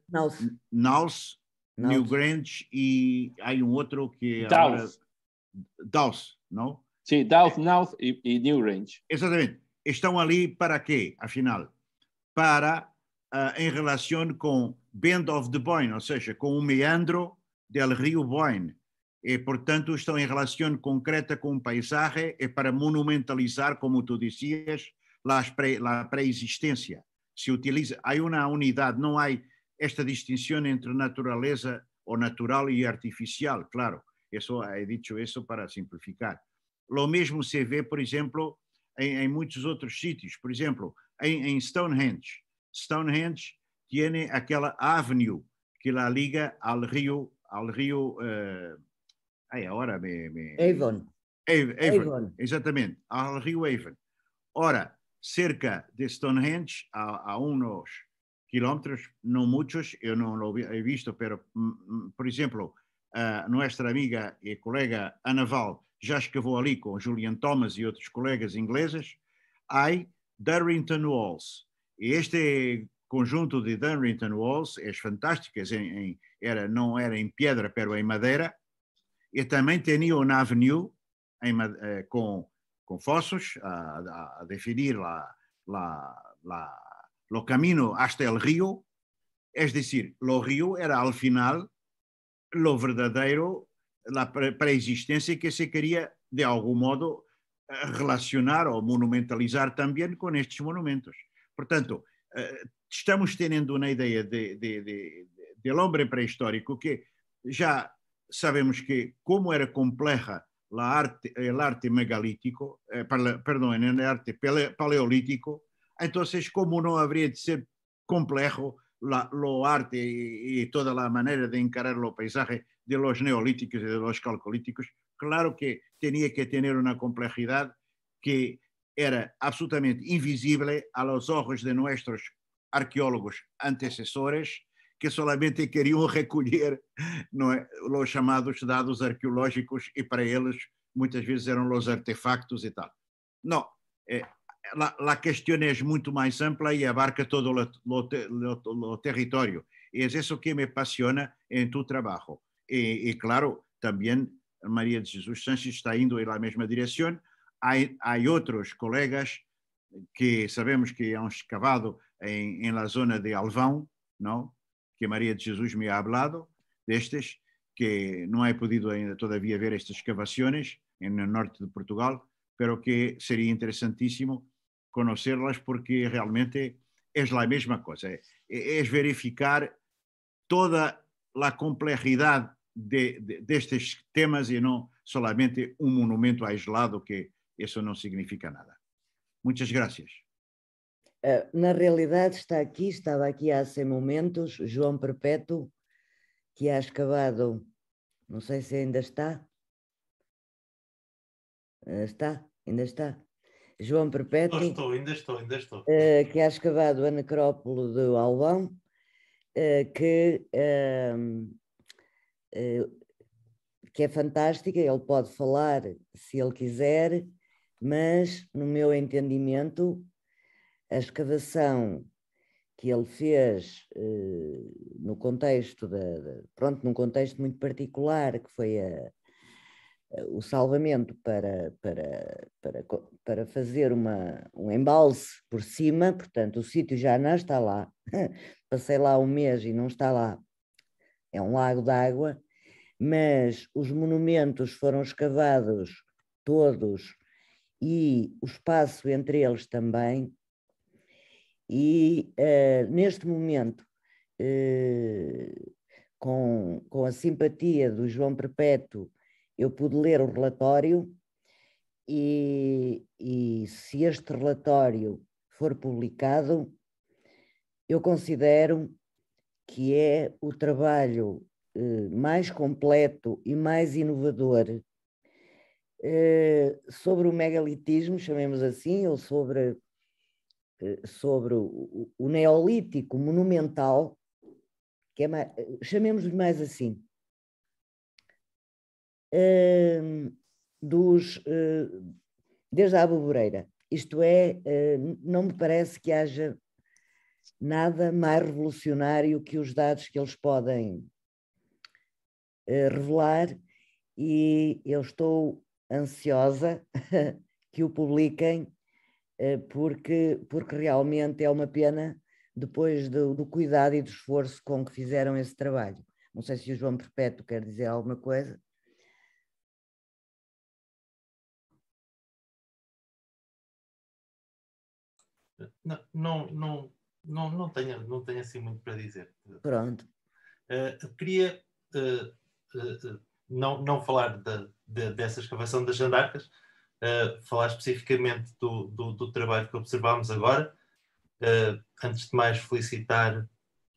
Naus. Newgrange e há um outro que. Daus. DAOs, não? Sim, DAOs, é. North e, e New Range. Exatamente. Estão ali para quê, afinal? Para, uh, em relação com Bend of the Boyne, ou seja, com o meandro del rio Boyne. E, portanto, estão em relação concreta com o paisagem e para monumentalizar, como tu dizias, a pré-existência. Se utiliza, há uma unidade, não há esta distinção entre natureza ou natural e artificial, claro. Eso, he dicho eso para simplificar. Lo mesmo se vê, por exemplo, em, muitos outros sítios. Por exemplo, em, Stonehenge. Stonehenge tem aquela avenue que lá liga ao rio, ao rio. Uh, eh, ai, agora me, me... Avon. Avon. Avon. Exatamente, ao rio Avon. Ora, cerca de Stonehenge, a, a uns quilómetros, não muitos, eu não lo he visto, pero, mm, mm, por exemplo, a nossa amiga e colega Ana Val já escavou ali com Julian Thomas e outros colegas ingleses, Há Durrington Walls. E este conjunto de Durrington Walls é fantástico, era, não era em pedra, pero em madeira, e também tinha uma avenue em, eh, com, com fossos a, a definir lá, lá, lá o caminho hasta el rio, é dizer, o rio era ao final lo verdadeiro, pré-existência que se queria de algum modo eh, relacionar ou monumentalizar também com estes monumentos. Portanto, eh, estamos tendo uma ideia de, de, de, de homem pré-histórico que já sabemos que como era complexa a arte, o arte megalítico, eh, perdão, o arte paleolítico, então como não haveria de ser complexo la, lo arte y, y, toda la manera de encarar o paisaje de los neolíticos y de los calcolíticos, claro que tenía que tener una complejidad que era absolutamente invisible a los ojos de nuestros arqueólogos antecesores, que solamente queriam recolher é, os chamados dados arqueológicos e para eles muitas vezes eram os artefactos e tal. Não, é, eh, la, la cuestión es mucho más amplia y abarca todo o território e é territorio. Y es eso que me apasiona en tu trabajo. Y, y claro, también María de Jesús Sánchez está indo en la misma dirección. Hay, hay otros colegas que sabemos que han é excavado en, en la zona de Alvão, ¿no? que María de Jesús me ha hablado de que no he podido ainda todavía ver estas excavaciones en el norte de Portugal, pero que sería interesantísimo conocê-las porque realmente es a mesma coisa é, é verificar toda a complejidad de, de, temas e não solamente um monumento aislado que isso não significa nada. muitas graças eh, Na realidade está aqui, estava aqui há 100 momentos, João Perpétuo, que há escavado, não sei se ainda está, eh, está, ainda está, João Perpétuo. Estou, estou, ainda estou, ainda estou. Eh, que é escavado a necrópole do Albão, eh, que, ehm, eh, que é fantástica, ele pode falar se ele quiser, mas, no meu entendimento, a escavação que ele fez no contexto da, pronto, num contexto muito particular, que foi a, eh, o salvamento para, para, para, para fazer uma, um embalse por cima, portanto, o sítio já não está lá. Passei lá um mês e não está lá. É um lago d'água, mas os monumentos foram escavados todos e o espaço entre eles também. E uh, neste momento, uh, com, com a simpatia do João Perpétuo eu pude ler o relatório e, e se este relatório for publicado, eu considero que é o trabalho eh, mais completo e mais inovador eh, sobre o megalitismo, chamemos assim, ou sobre, eh, sobre o, o, neolítico monumental, que é mais, eh, chamemos mais assim, dos, ah, desde a aboboreira. Isto é, ah, não me parece que haja nada mais revolucionário que os dados que eles podem ah, revelar e eu estou ansiosa que o publiquem porque, porque realmente é uma pena depois do, do, cuidado e do esforço com que fizeram esse trabalho. Não sei se o João Perpétuo quer dizer alguma coisa. Não, não, não, não, tenho, não tenho assim muito para dizer. Pronto. Uh, queria uh, uh, não, não falar de, de, dessa escavação das jandarcas, falar especificamente do, do, do, trabalho que observámos agora. antes de mais, felicitar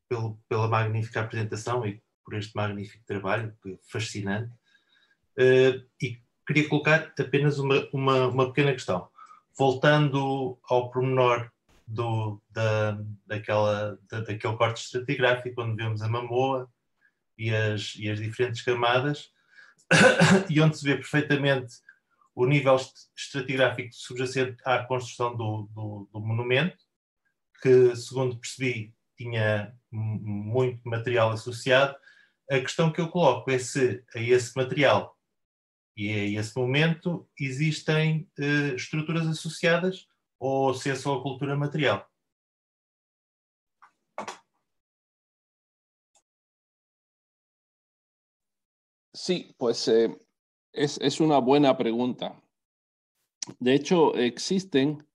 pelo, pela magnífica apresentação e por este magnífico trabalho, fascinante. e queria colocar apenas uma, uma, uma pequena questão. Voltando ao pormenor do, da, daquela, da, daquele corte estratigráfico, onde vemos a mamoa e as, e as diferentes camadas, e onde se vê perfeitamente o nível estratigráfico subjacente à construção do, do, do monumento, que, segundo percebi, tinha muito material associado. A questão que eu coloco é se a esse material e a esse momento existem eh, estruturas associadas ¿O si es cultura material. Sí, pues eh, es, una buena pregunta. De hecho, existen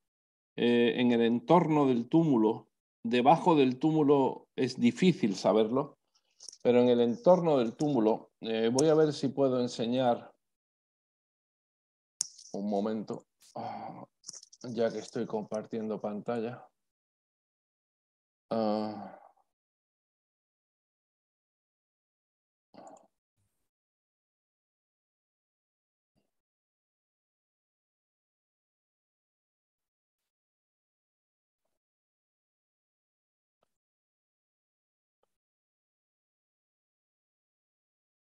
eh, en el entorno del túmulo, debajo del túmulo es difícil saberlo, pero en el entorno del túmulo, eh, voy a ver si puedo enseñar un momento. Ah, ya que estoy compartiendo pantalla. Ah.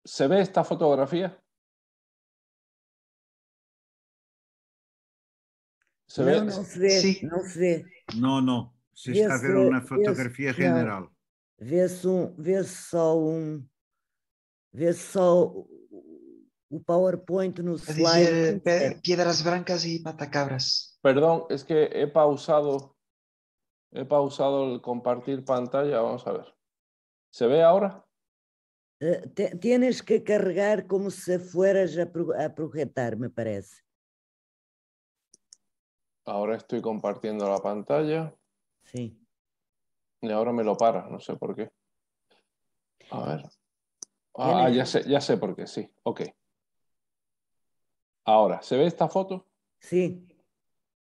¿Se ve esta fotografía? Não, não se vê. Sim. Não se vê. Não, não. Se está a ver uma fotografia general. Vê-se um, vê só um. Vê-se só o PowerPoint no slide. Dizer, piedras brancas e matacabras. perdão es que he pausado. He pausado el compartir pantalla. Vamos a ver. ¿Se ve ahora? Uh, tienes que cargar como si fueras a, pro, a projetar, me parece. Ahora estoy compartiendo la pantalla. Sí. Y ahora me lo para, no sé por qué. A ver. Ah, ya sé, ya sé por qué, sí. Ok. Ahora, ¿se ve esta foto? Sí.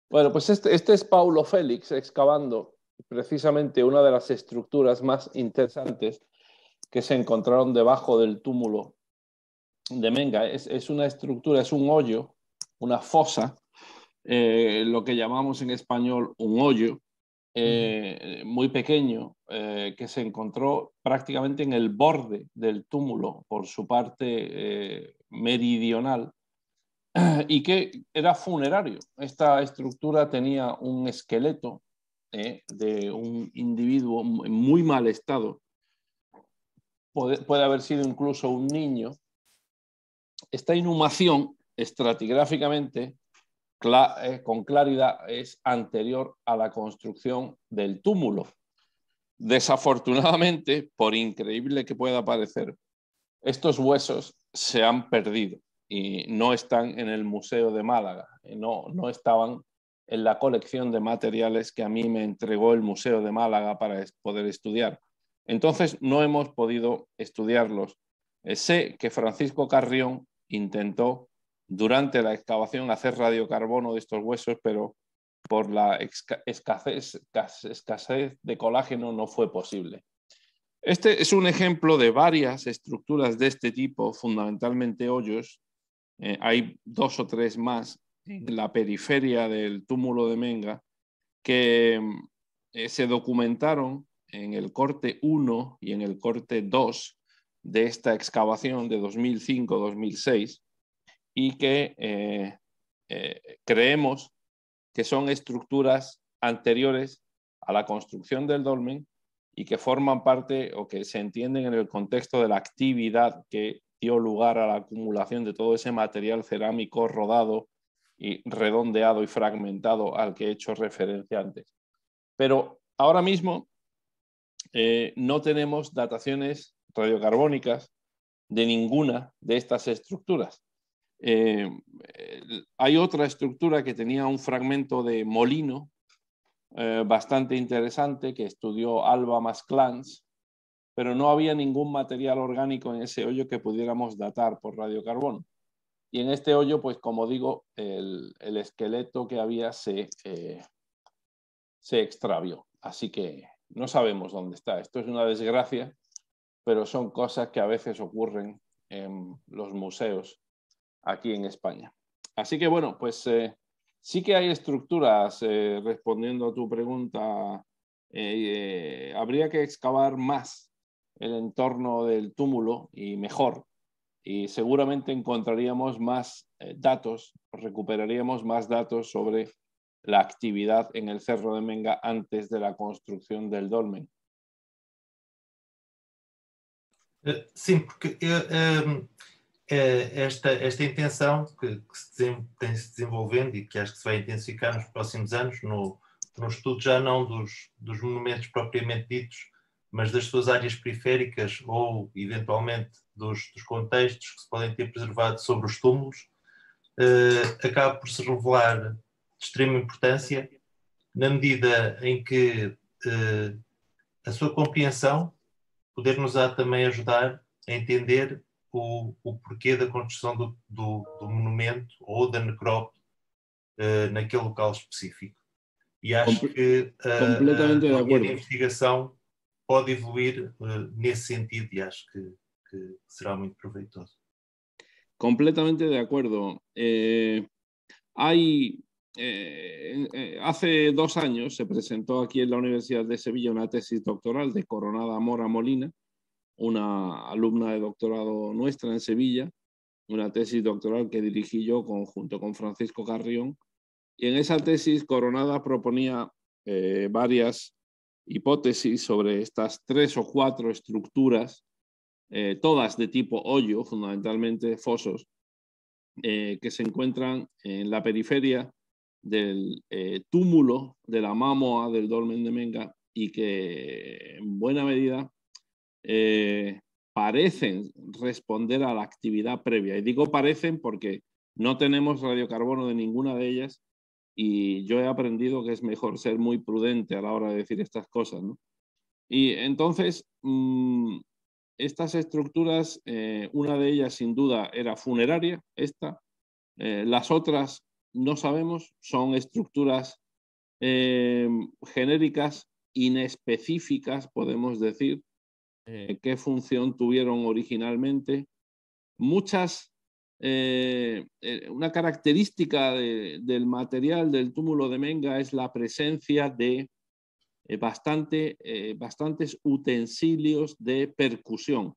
Bueno, pues este, este, es Paulo Félix excavando precisamente una de las estructuras más interesantes que se encontraron debajo del túmulo de Menga. Es, es una estructura, es un hoyo, una fosa, eh, lo que llamamos en español un hoyo eh, muy pequeño eh, que se encontró prácticamente en el borde del túmulo por su parte meridional y que era funerario. Esta estructura tenía un esqueleto de un individuo en muy mal estado. puede haber sido incluso un niño. Esta inhumación estratigráficamente eh, con claridad es anterior a la construcción del túmulo. Desafortunadamente, por increíble que pueda parecer, estos huesos se han perdido y no están en el Museo de Málaga, eh, no, no estaban en la colección de materiales que a mí me entregó el Museo de Málaga para poder estudiar. Entonces no hemos podido estudiarlos. Eh, sé que Francisco Carrión intentó durante la excavación hacer radiocarbono de estos huesos, pero por la escasez, de colágeno no fue posible. Este es un ejemplo de varias estructuras de este tipo, fundamentalmente hoyos. Eh, hay dos o tres más en la periferia del túmulo de Menga que eh, se documentaron en el corte 1 y en el corte 2 de esta excavación de 2005-2006 y que eh, eh, creemos que son estructuras anteriores a la construcción del dolmen y que forman parte o que se entienden en el contexto de la actividad que dio lugar a la acumulación de todo ese material cerámico rodado y redondeado y fragmentado al que he hecho referencia antes. Pero ahora mismo eh, no tenemos dataciones radiocarbónicas de ninguna de estas estructuras. Eh, hay otra estructura que tenía un fragmento de molino eh, bastante interesante que estudió Alba Masclans, pero no había ningún material orgánico en ese hoyo que pudiéramos datar por radiocarbono. Y en este hoyo, pues como digo, el, esqueleto que había se, eh, se extravió. Así que no sabemos dónde está. Esto es una desgracia, pero son cosas que a veces ocurren en los museos aquí en España. Así que bueno, pues eh, sí que hay estructuras, eh, respondiendo a tu pregunta, eh, habría que excavar más el entorno del túmulo y mejor. Y seguramente encontraríamos más datos, recuperaríamos más datos sobre la actividad en el Cerro de Menga antes de la construcción del dolmen. Sí, porque em, Eh, esta, esta intenção que, que se tem-se desenvolvendo e que acho que se vai intensificar nos próximos anos no, no estudo já não dos, dos monumentos propriamente ditos, mas das suas áreas periféricas ou, eventualmente, dos, dos contextos que se podem ter preservado sobre os túmulos, eh, acaba por se revelar de extrema importância na medida em que eh, a sua compreensão poder-nos também ajudar a entender o, o porquê da construção do, do, do monumento ou da necrópole uh, naquele local específico. E acho que uh, a, a investigação pode evoluir uh, nesse sentido e acho que, que, será muito proveitoso. Completamente de acuerdo. Eh, hay, eh, eh, hace dos años se presentó aquí en la Universidad de Sevilla una tesis doctoral de Coronada Mora Molina, una alumna de doctorado nuestra en Sevilla, una tesis doctoral que dirigí yo junto con Francisco Carrión. Y en esa tesis Coronada proponía eh, varias hipótesis sobre estas tres o cuatro estructuras, eh, todas de tipo hoyo, fundamentalmente fosos, eh, que se encuentran en la periferia del túmulo de la mámoa del Dolmen de Menga y que en buena medida eh, parecen responder a la actividad previa. Y digo parecen porque no tenemos radiocarbono de ninguna de ellas y yo he aprendido que es mejor ser muy prudente a la hora de decir estas cosas. Y entonces, mm, estas estructuras, eh, una de ellas sin duda era funeraria, esta, eh, las otras no sabemos, son estructuras genéricas, inespecíficas, podemos decir, eh, qué función tuvieron originalmente. Muchas, eh, eh, una característica del material del túmulo de Menga es la presencia de bastantes utensilios de percusión.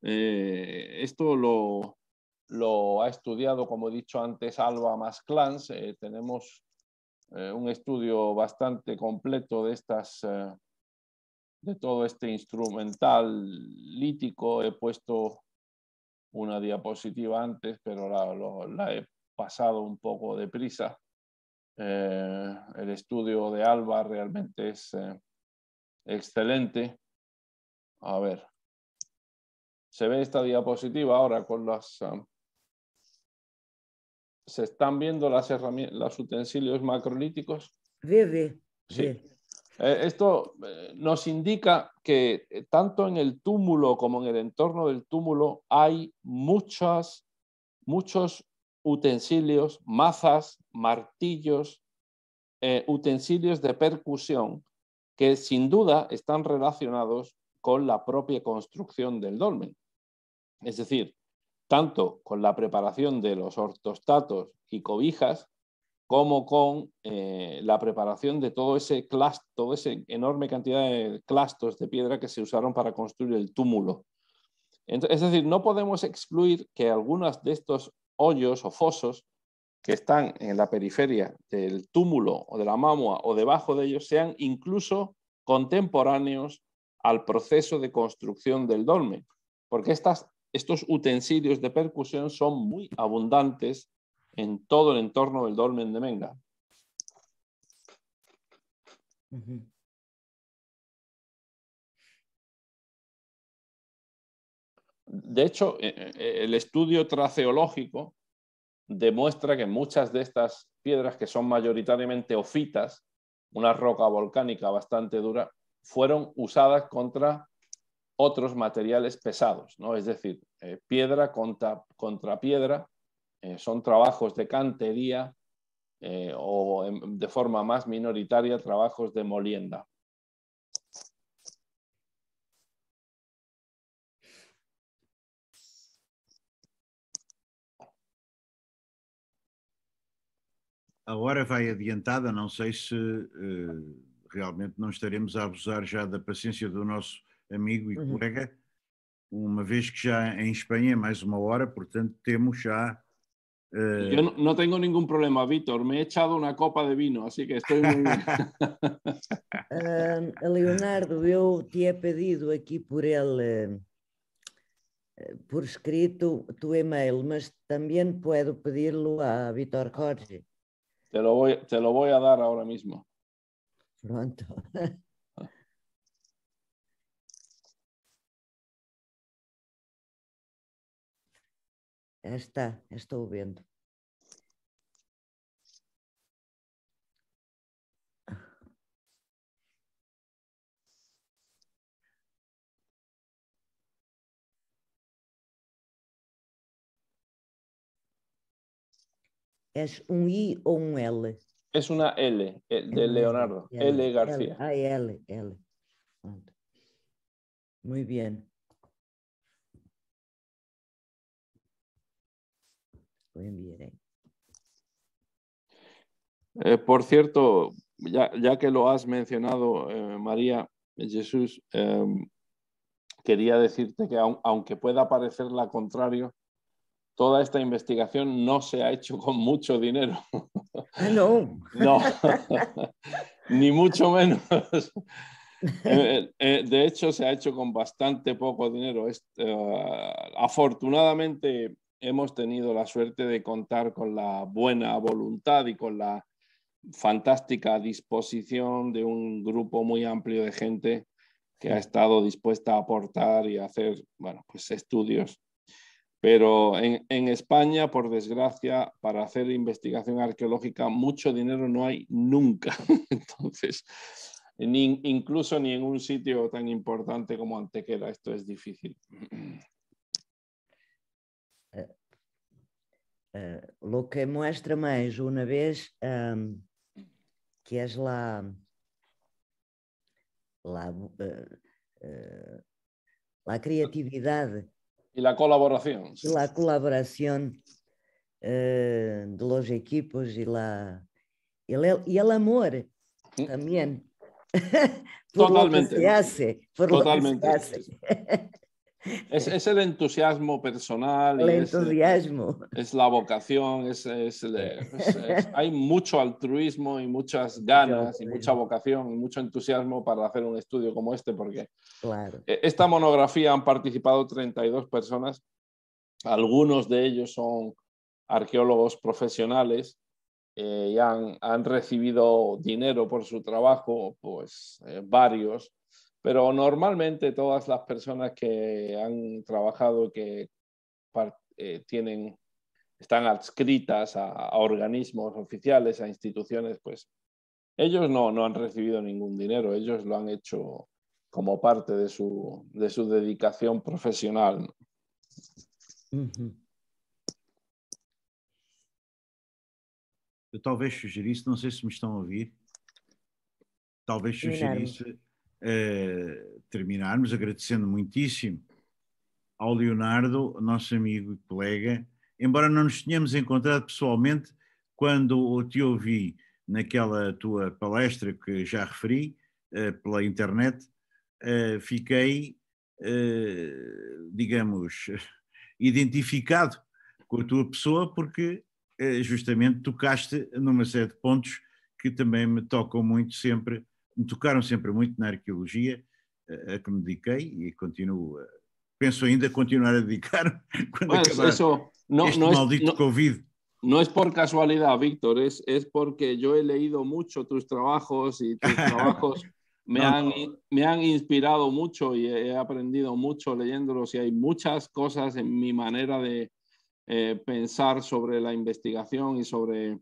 esto lo, lo, ha estudiado, como he dicho antes, Alba Masclans. tenemos un estudio bastante completo de estas de todo este instrumental lítico. He puesto una diapositiva antes, pero la, he pasado un poco deprisa. Eh, el estudio de Alba realmente es eh, excelente. A ver, se ve esta diapositiva ahora con las... Ah, ¿Se están viendo las herramientas, los utensilios macrolíticos? Sí, Sí. Eh, esto eh, nos indica que eh, tanto en el túmulo como en el entorno del túmulo hay muchas, muchos utensilios, mazas, martillos, utensilios de percusión que sin duda están relacionados con la propia construcción del dolmen. Es decir, tanto con la preparación de los ortostatos y cobijas, como con eh, la preparación de todo ese toda esa enorme cantidad de clastos de piedra que se usaron para construir el túmulo. es decir, no podemos excluir que algunos de estos hoyos o fosos que están en la periferia del túmulo o de la mamua o debajo de ellos sean incluso contemporáneos al proceso de construcción del dolmen, porque estos utensilios de percusión son muy abundantes en todo el entorno del dolmen de Menga. De hecho, e, e, e, el estudio traceológico demuestra que muchas de estas piedras, que son mayoritariamente ofitas, una roca volcánica bastante dura, fueron usadas contra otros materiales pesados, ¿no? es decir, eh, piedra contra piedra eh, son trabajos de cantería eh, o en, de forma más minoritaria trabajos de molienda. A hora vai adiantada, não sei se uh, realmente não estaremos a abusar já da paciência do nosso amigo e uhum. colega, uma vez que já em Espanha é mais uma hora, portanto temos já Eh, yo no, tengo ningún problema, Víctor. Me he echado una copa de vino, así que estoy muy bien. Em, Leonardo, yo te he pedido aquí por em, eh, por escrito, tu email, pero también puedo pedirlo a Víctor Jorge. te lo voy a dar ahora mismo. Pronto. Está, estoy viendo. ¿Es un I o un L? Es una L, eh, de Leonardo. L, García. ah, L, L. Muy bien. ¿eh? Eh, por cierto, ya, que lo has mencionado, eh, María Jesús, em, quería decirte que aunque pueda parecer la contrario, toda esta investigación no se ha hecho con mucho dinero. Ah, no. Ni mucho menos. de hecho, se ha hecho con bastante poco dinero. afortunadamente, hemos tenido la suerte de contar con la buena voluntad y con la fantástica disposición de un grupo muy amplio de gente que ha estado dispuesta a aportar y hacer bueno, pues estudios. Pero en, España, por desgracia, para hacer investigación arqueológica, mucho dinero no hay nunca. Entonces, incluso ni en un sitio tan importante como Antequera, esto es difícil. Uh, ah, lo é que mostra mais uma vez um, que é lá la, uh, uh, ah, la criatividade e la colaboração e la colaboração uh, ah, de los equipos e la, é, e el, y é el amor também por Totalmente. Lo que se hace, por Totalmente. Lo que se hace. Es, el entusiasmo personal. El eh, entusiasmo. Es, la vocación, es, hay mucho altruismo y muchas ganas y mucha vocación y mucho entusiasmo para hacer un estudio como este, porque e, esta monografía han participado 32 personas, algunos de ellos son arqueólogos profesionales. Eh, y han, recibido dinero por su trabajo, pues eh, varios, pero normalmente todas las personas que han trabajado, que eh, tienen, están adscritas a, organismos oficiales, a instituciones, pues ellos no, han recibido ningún dinero, ellos lo han hecho como parte de su, de su dedicación profesional. Yo tal vez me están a tal vez Eh, terminarmos agradecendo muitíssimo ao Leonardo, nosso amigo e colega, embora não nos tenhamos encontrado pessoalmente, quando te ouvi naquela tua palestra que já referi eh, pela internet, eh, fiquei, digamos, identificado com a tua pessoa, porque justamente tocaste numa série de pontos que também me tocam muito sempre me siempre mucho en la arqueología a que me dediqué y e pienso penso ainda continuar a dedicar bueno, no, este maldito es, COVID. No es por casualidad, Víctor, es, es porque yo he leído mucho tus trabajos y tus trabajos me, han, me han inspirado mucho y he aprendido mucho leyéndolos y hay muchas cosas en mi manera de eh, pensar sobre la investigación y sobre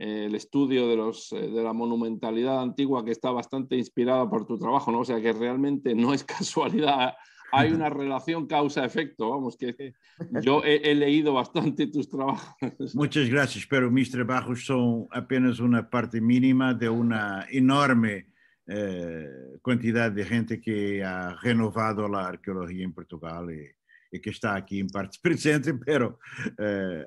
eh, el estudio de, los, eh, de la monumentalidad antigua que está bastante inspirada por tu trabajo, ¿no? O sea que realmente no es casualidad, hay una relación causa-efecto, vamos, que yo he, leído bastante tus trabajos. Muchas gracias, pero mis trabajos son apenas una parte mínima de una enorme eh, cantidad de gente que ha renovado la arqueología en Portugal y, que está aquí en parte presente, pero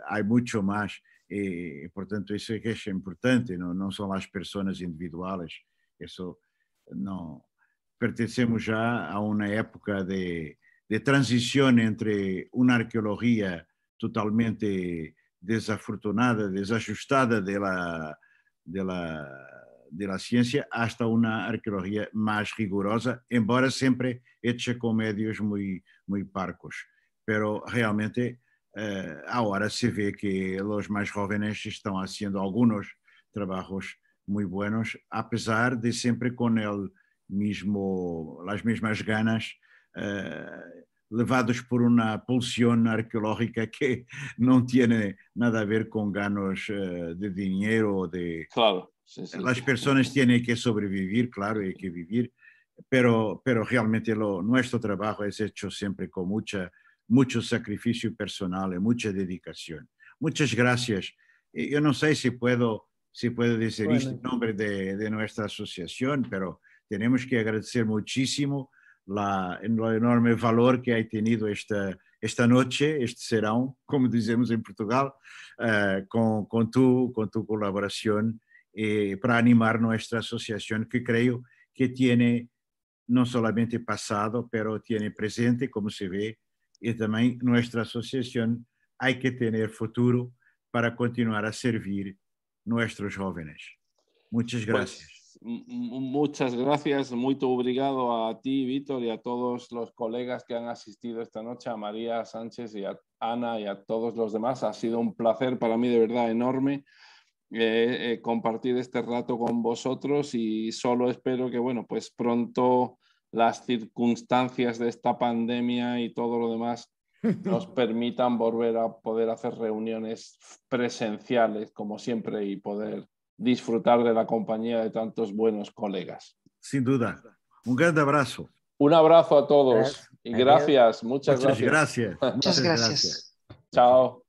hay mucho más. E, portanto, isso é que é importante, não, não são as pessoas individuais, só não pertencemos já a uma época de, de transição entre uma arqueologia totalmente desafortunada, desajustada dela la, de la, ciência, hasta uma arqueologia mais rigorosa, embora sempre hecha com médios muito, parcos. Pero realmente eh, ahora se vê que os mais jovens estão fazendo alguns trabalhos muito bons, a pesar de sempre com el mesmo as mesmas ganas, eh, levados por uma pulsão arqueológica que não tinha nada a ver com ganhos eh, de ou De... Claro. as pessoas Las que sobreviver, claro, e que vivir, pero, pero realmente lo, nuestro trabajo es hecho siempre con mucha mucho sacrificio personal, mucha dedicación. Muchas gracias. Yo no sé si puedo, si puedo decir esto este nombre de, nuestra asociación, pero tenemos que agradecer muchísimo la, el enorme valor que ha tenido esta, esta noche, este serán, como decimos en Portugal, eh, con, con, tu, con tu colaboración eh, para animar nuestra asociación que creo que tiene no solamente pasado, pero tiene presente, como se ve, y también nuestra asociación hay que tener futuro para continuar a servir nuestros jóvenes. Muchas pues, gracias. muchas gracias, muy obrigado a ti, Víctor, y a todos los colegas que han asistido esta noche, a María Sánchez y a Ana y a todos los demás. Ha sido un placer para mí de verdad enorme. Eh, eh, compartir este rato con vosotros y solo espero que bueno pues pronto las circunstancias de esta pandemia y todo lo demás nos permitan volver a poder hacer reuniones presenciales como siempre y poder disfrutar de la compañía de tantos buenos colegas. Sin duda. Un gran abrazo. Un abrazo a todos y gracias, muchas, muchas gracias. gracias. Muchas gracias. Chao.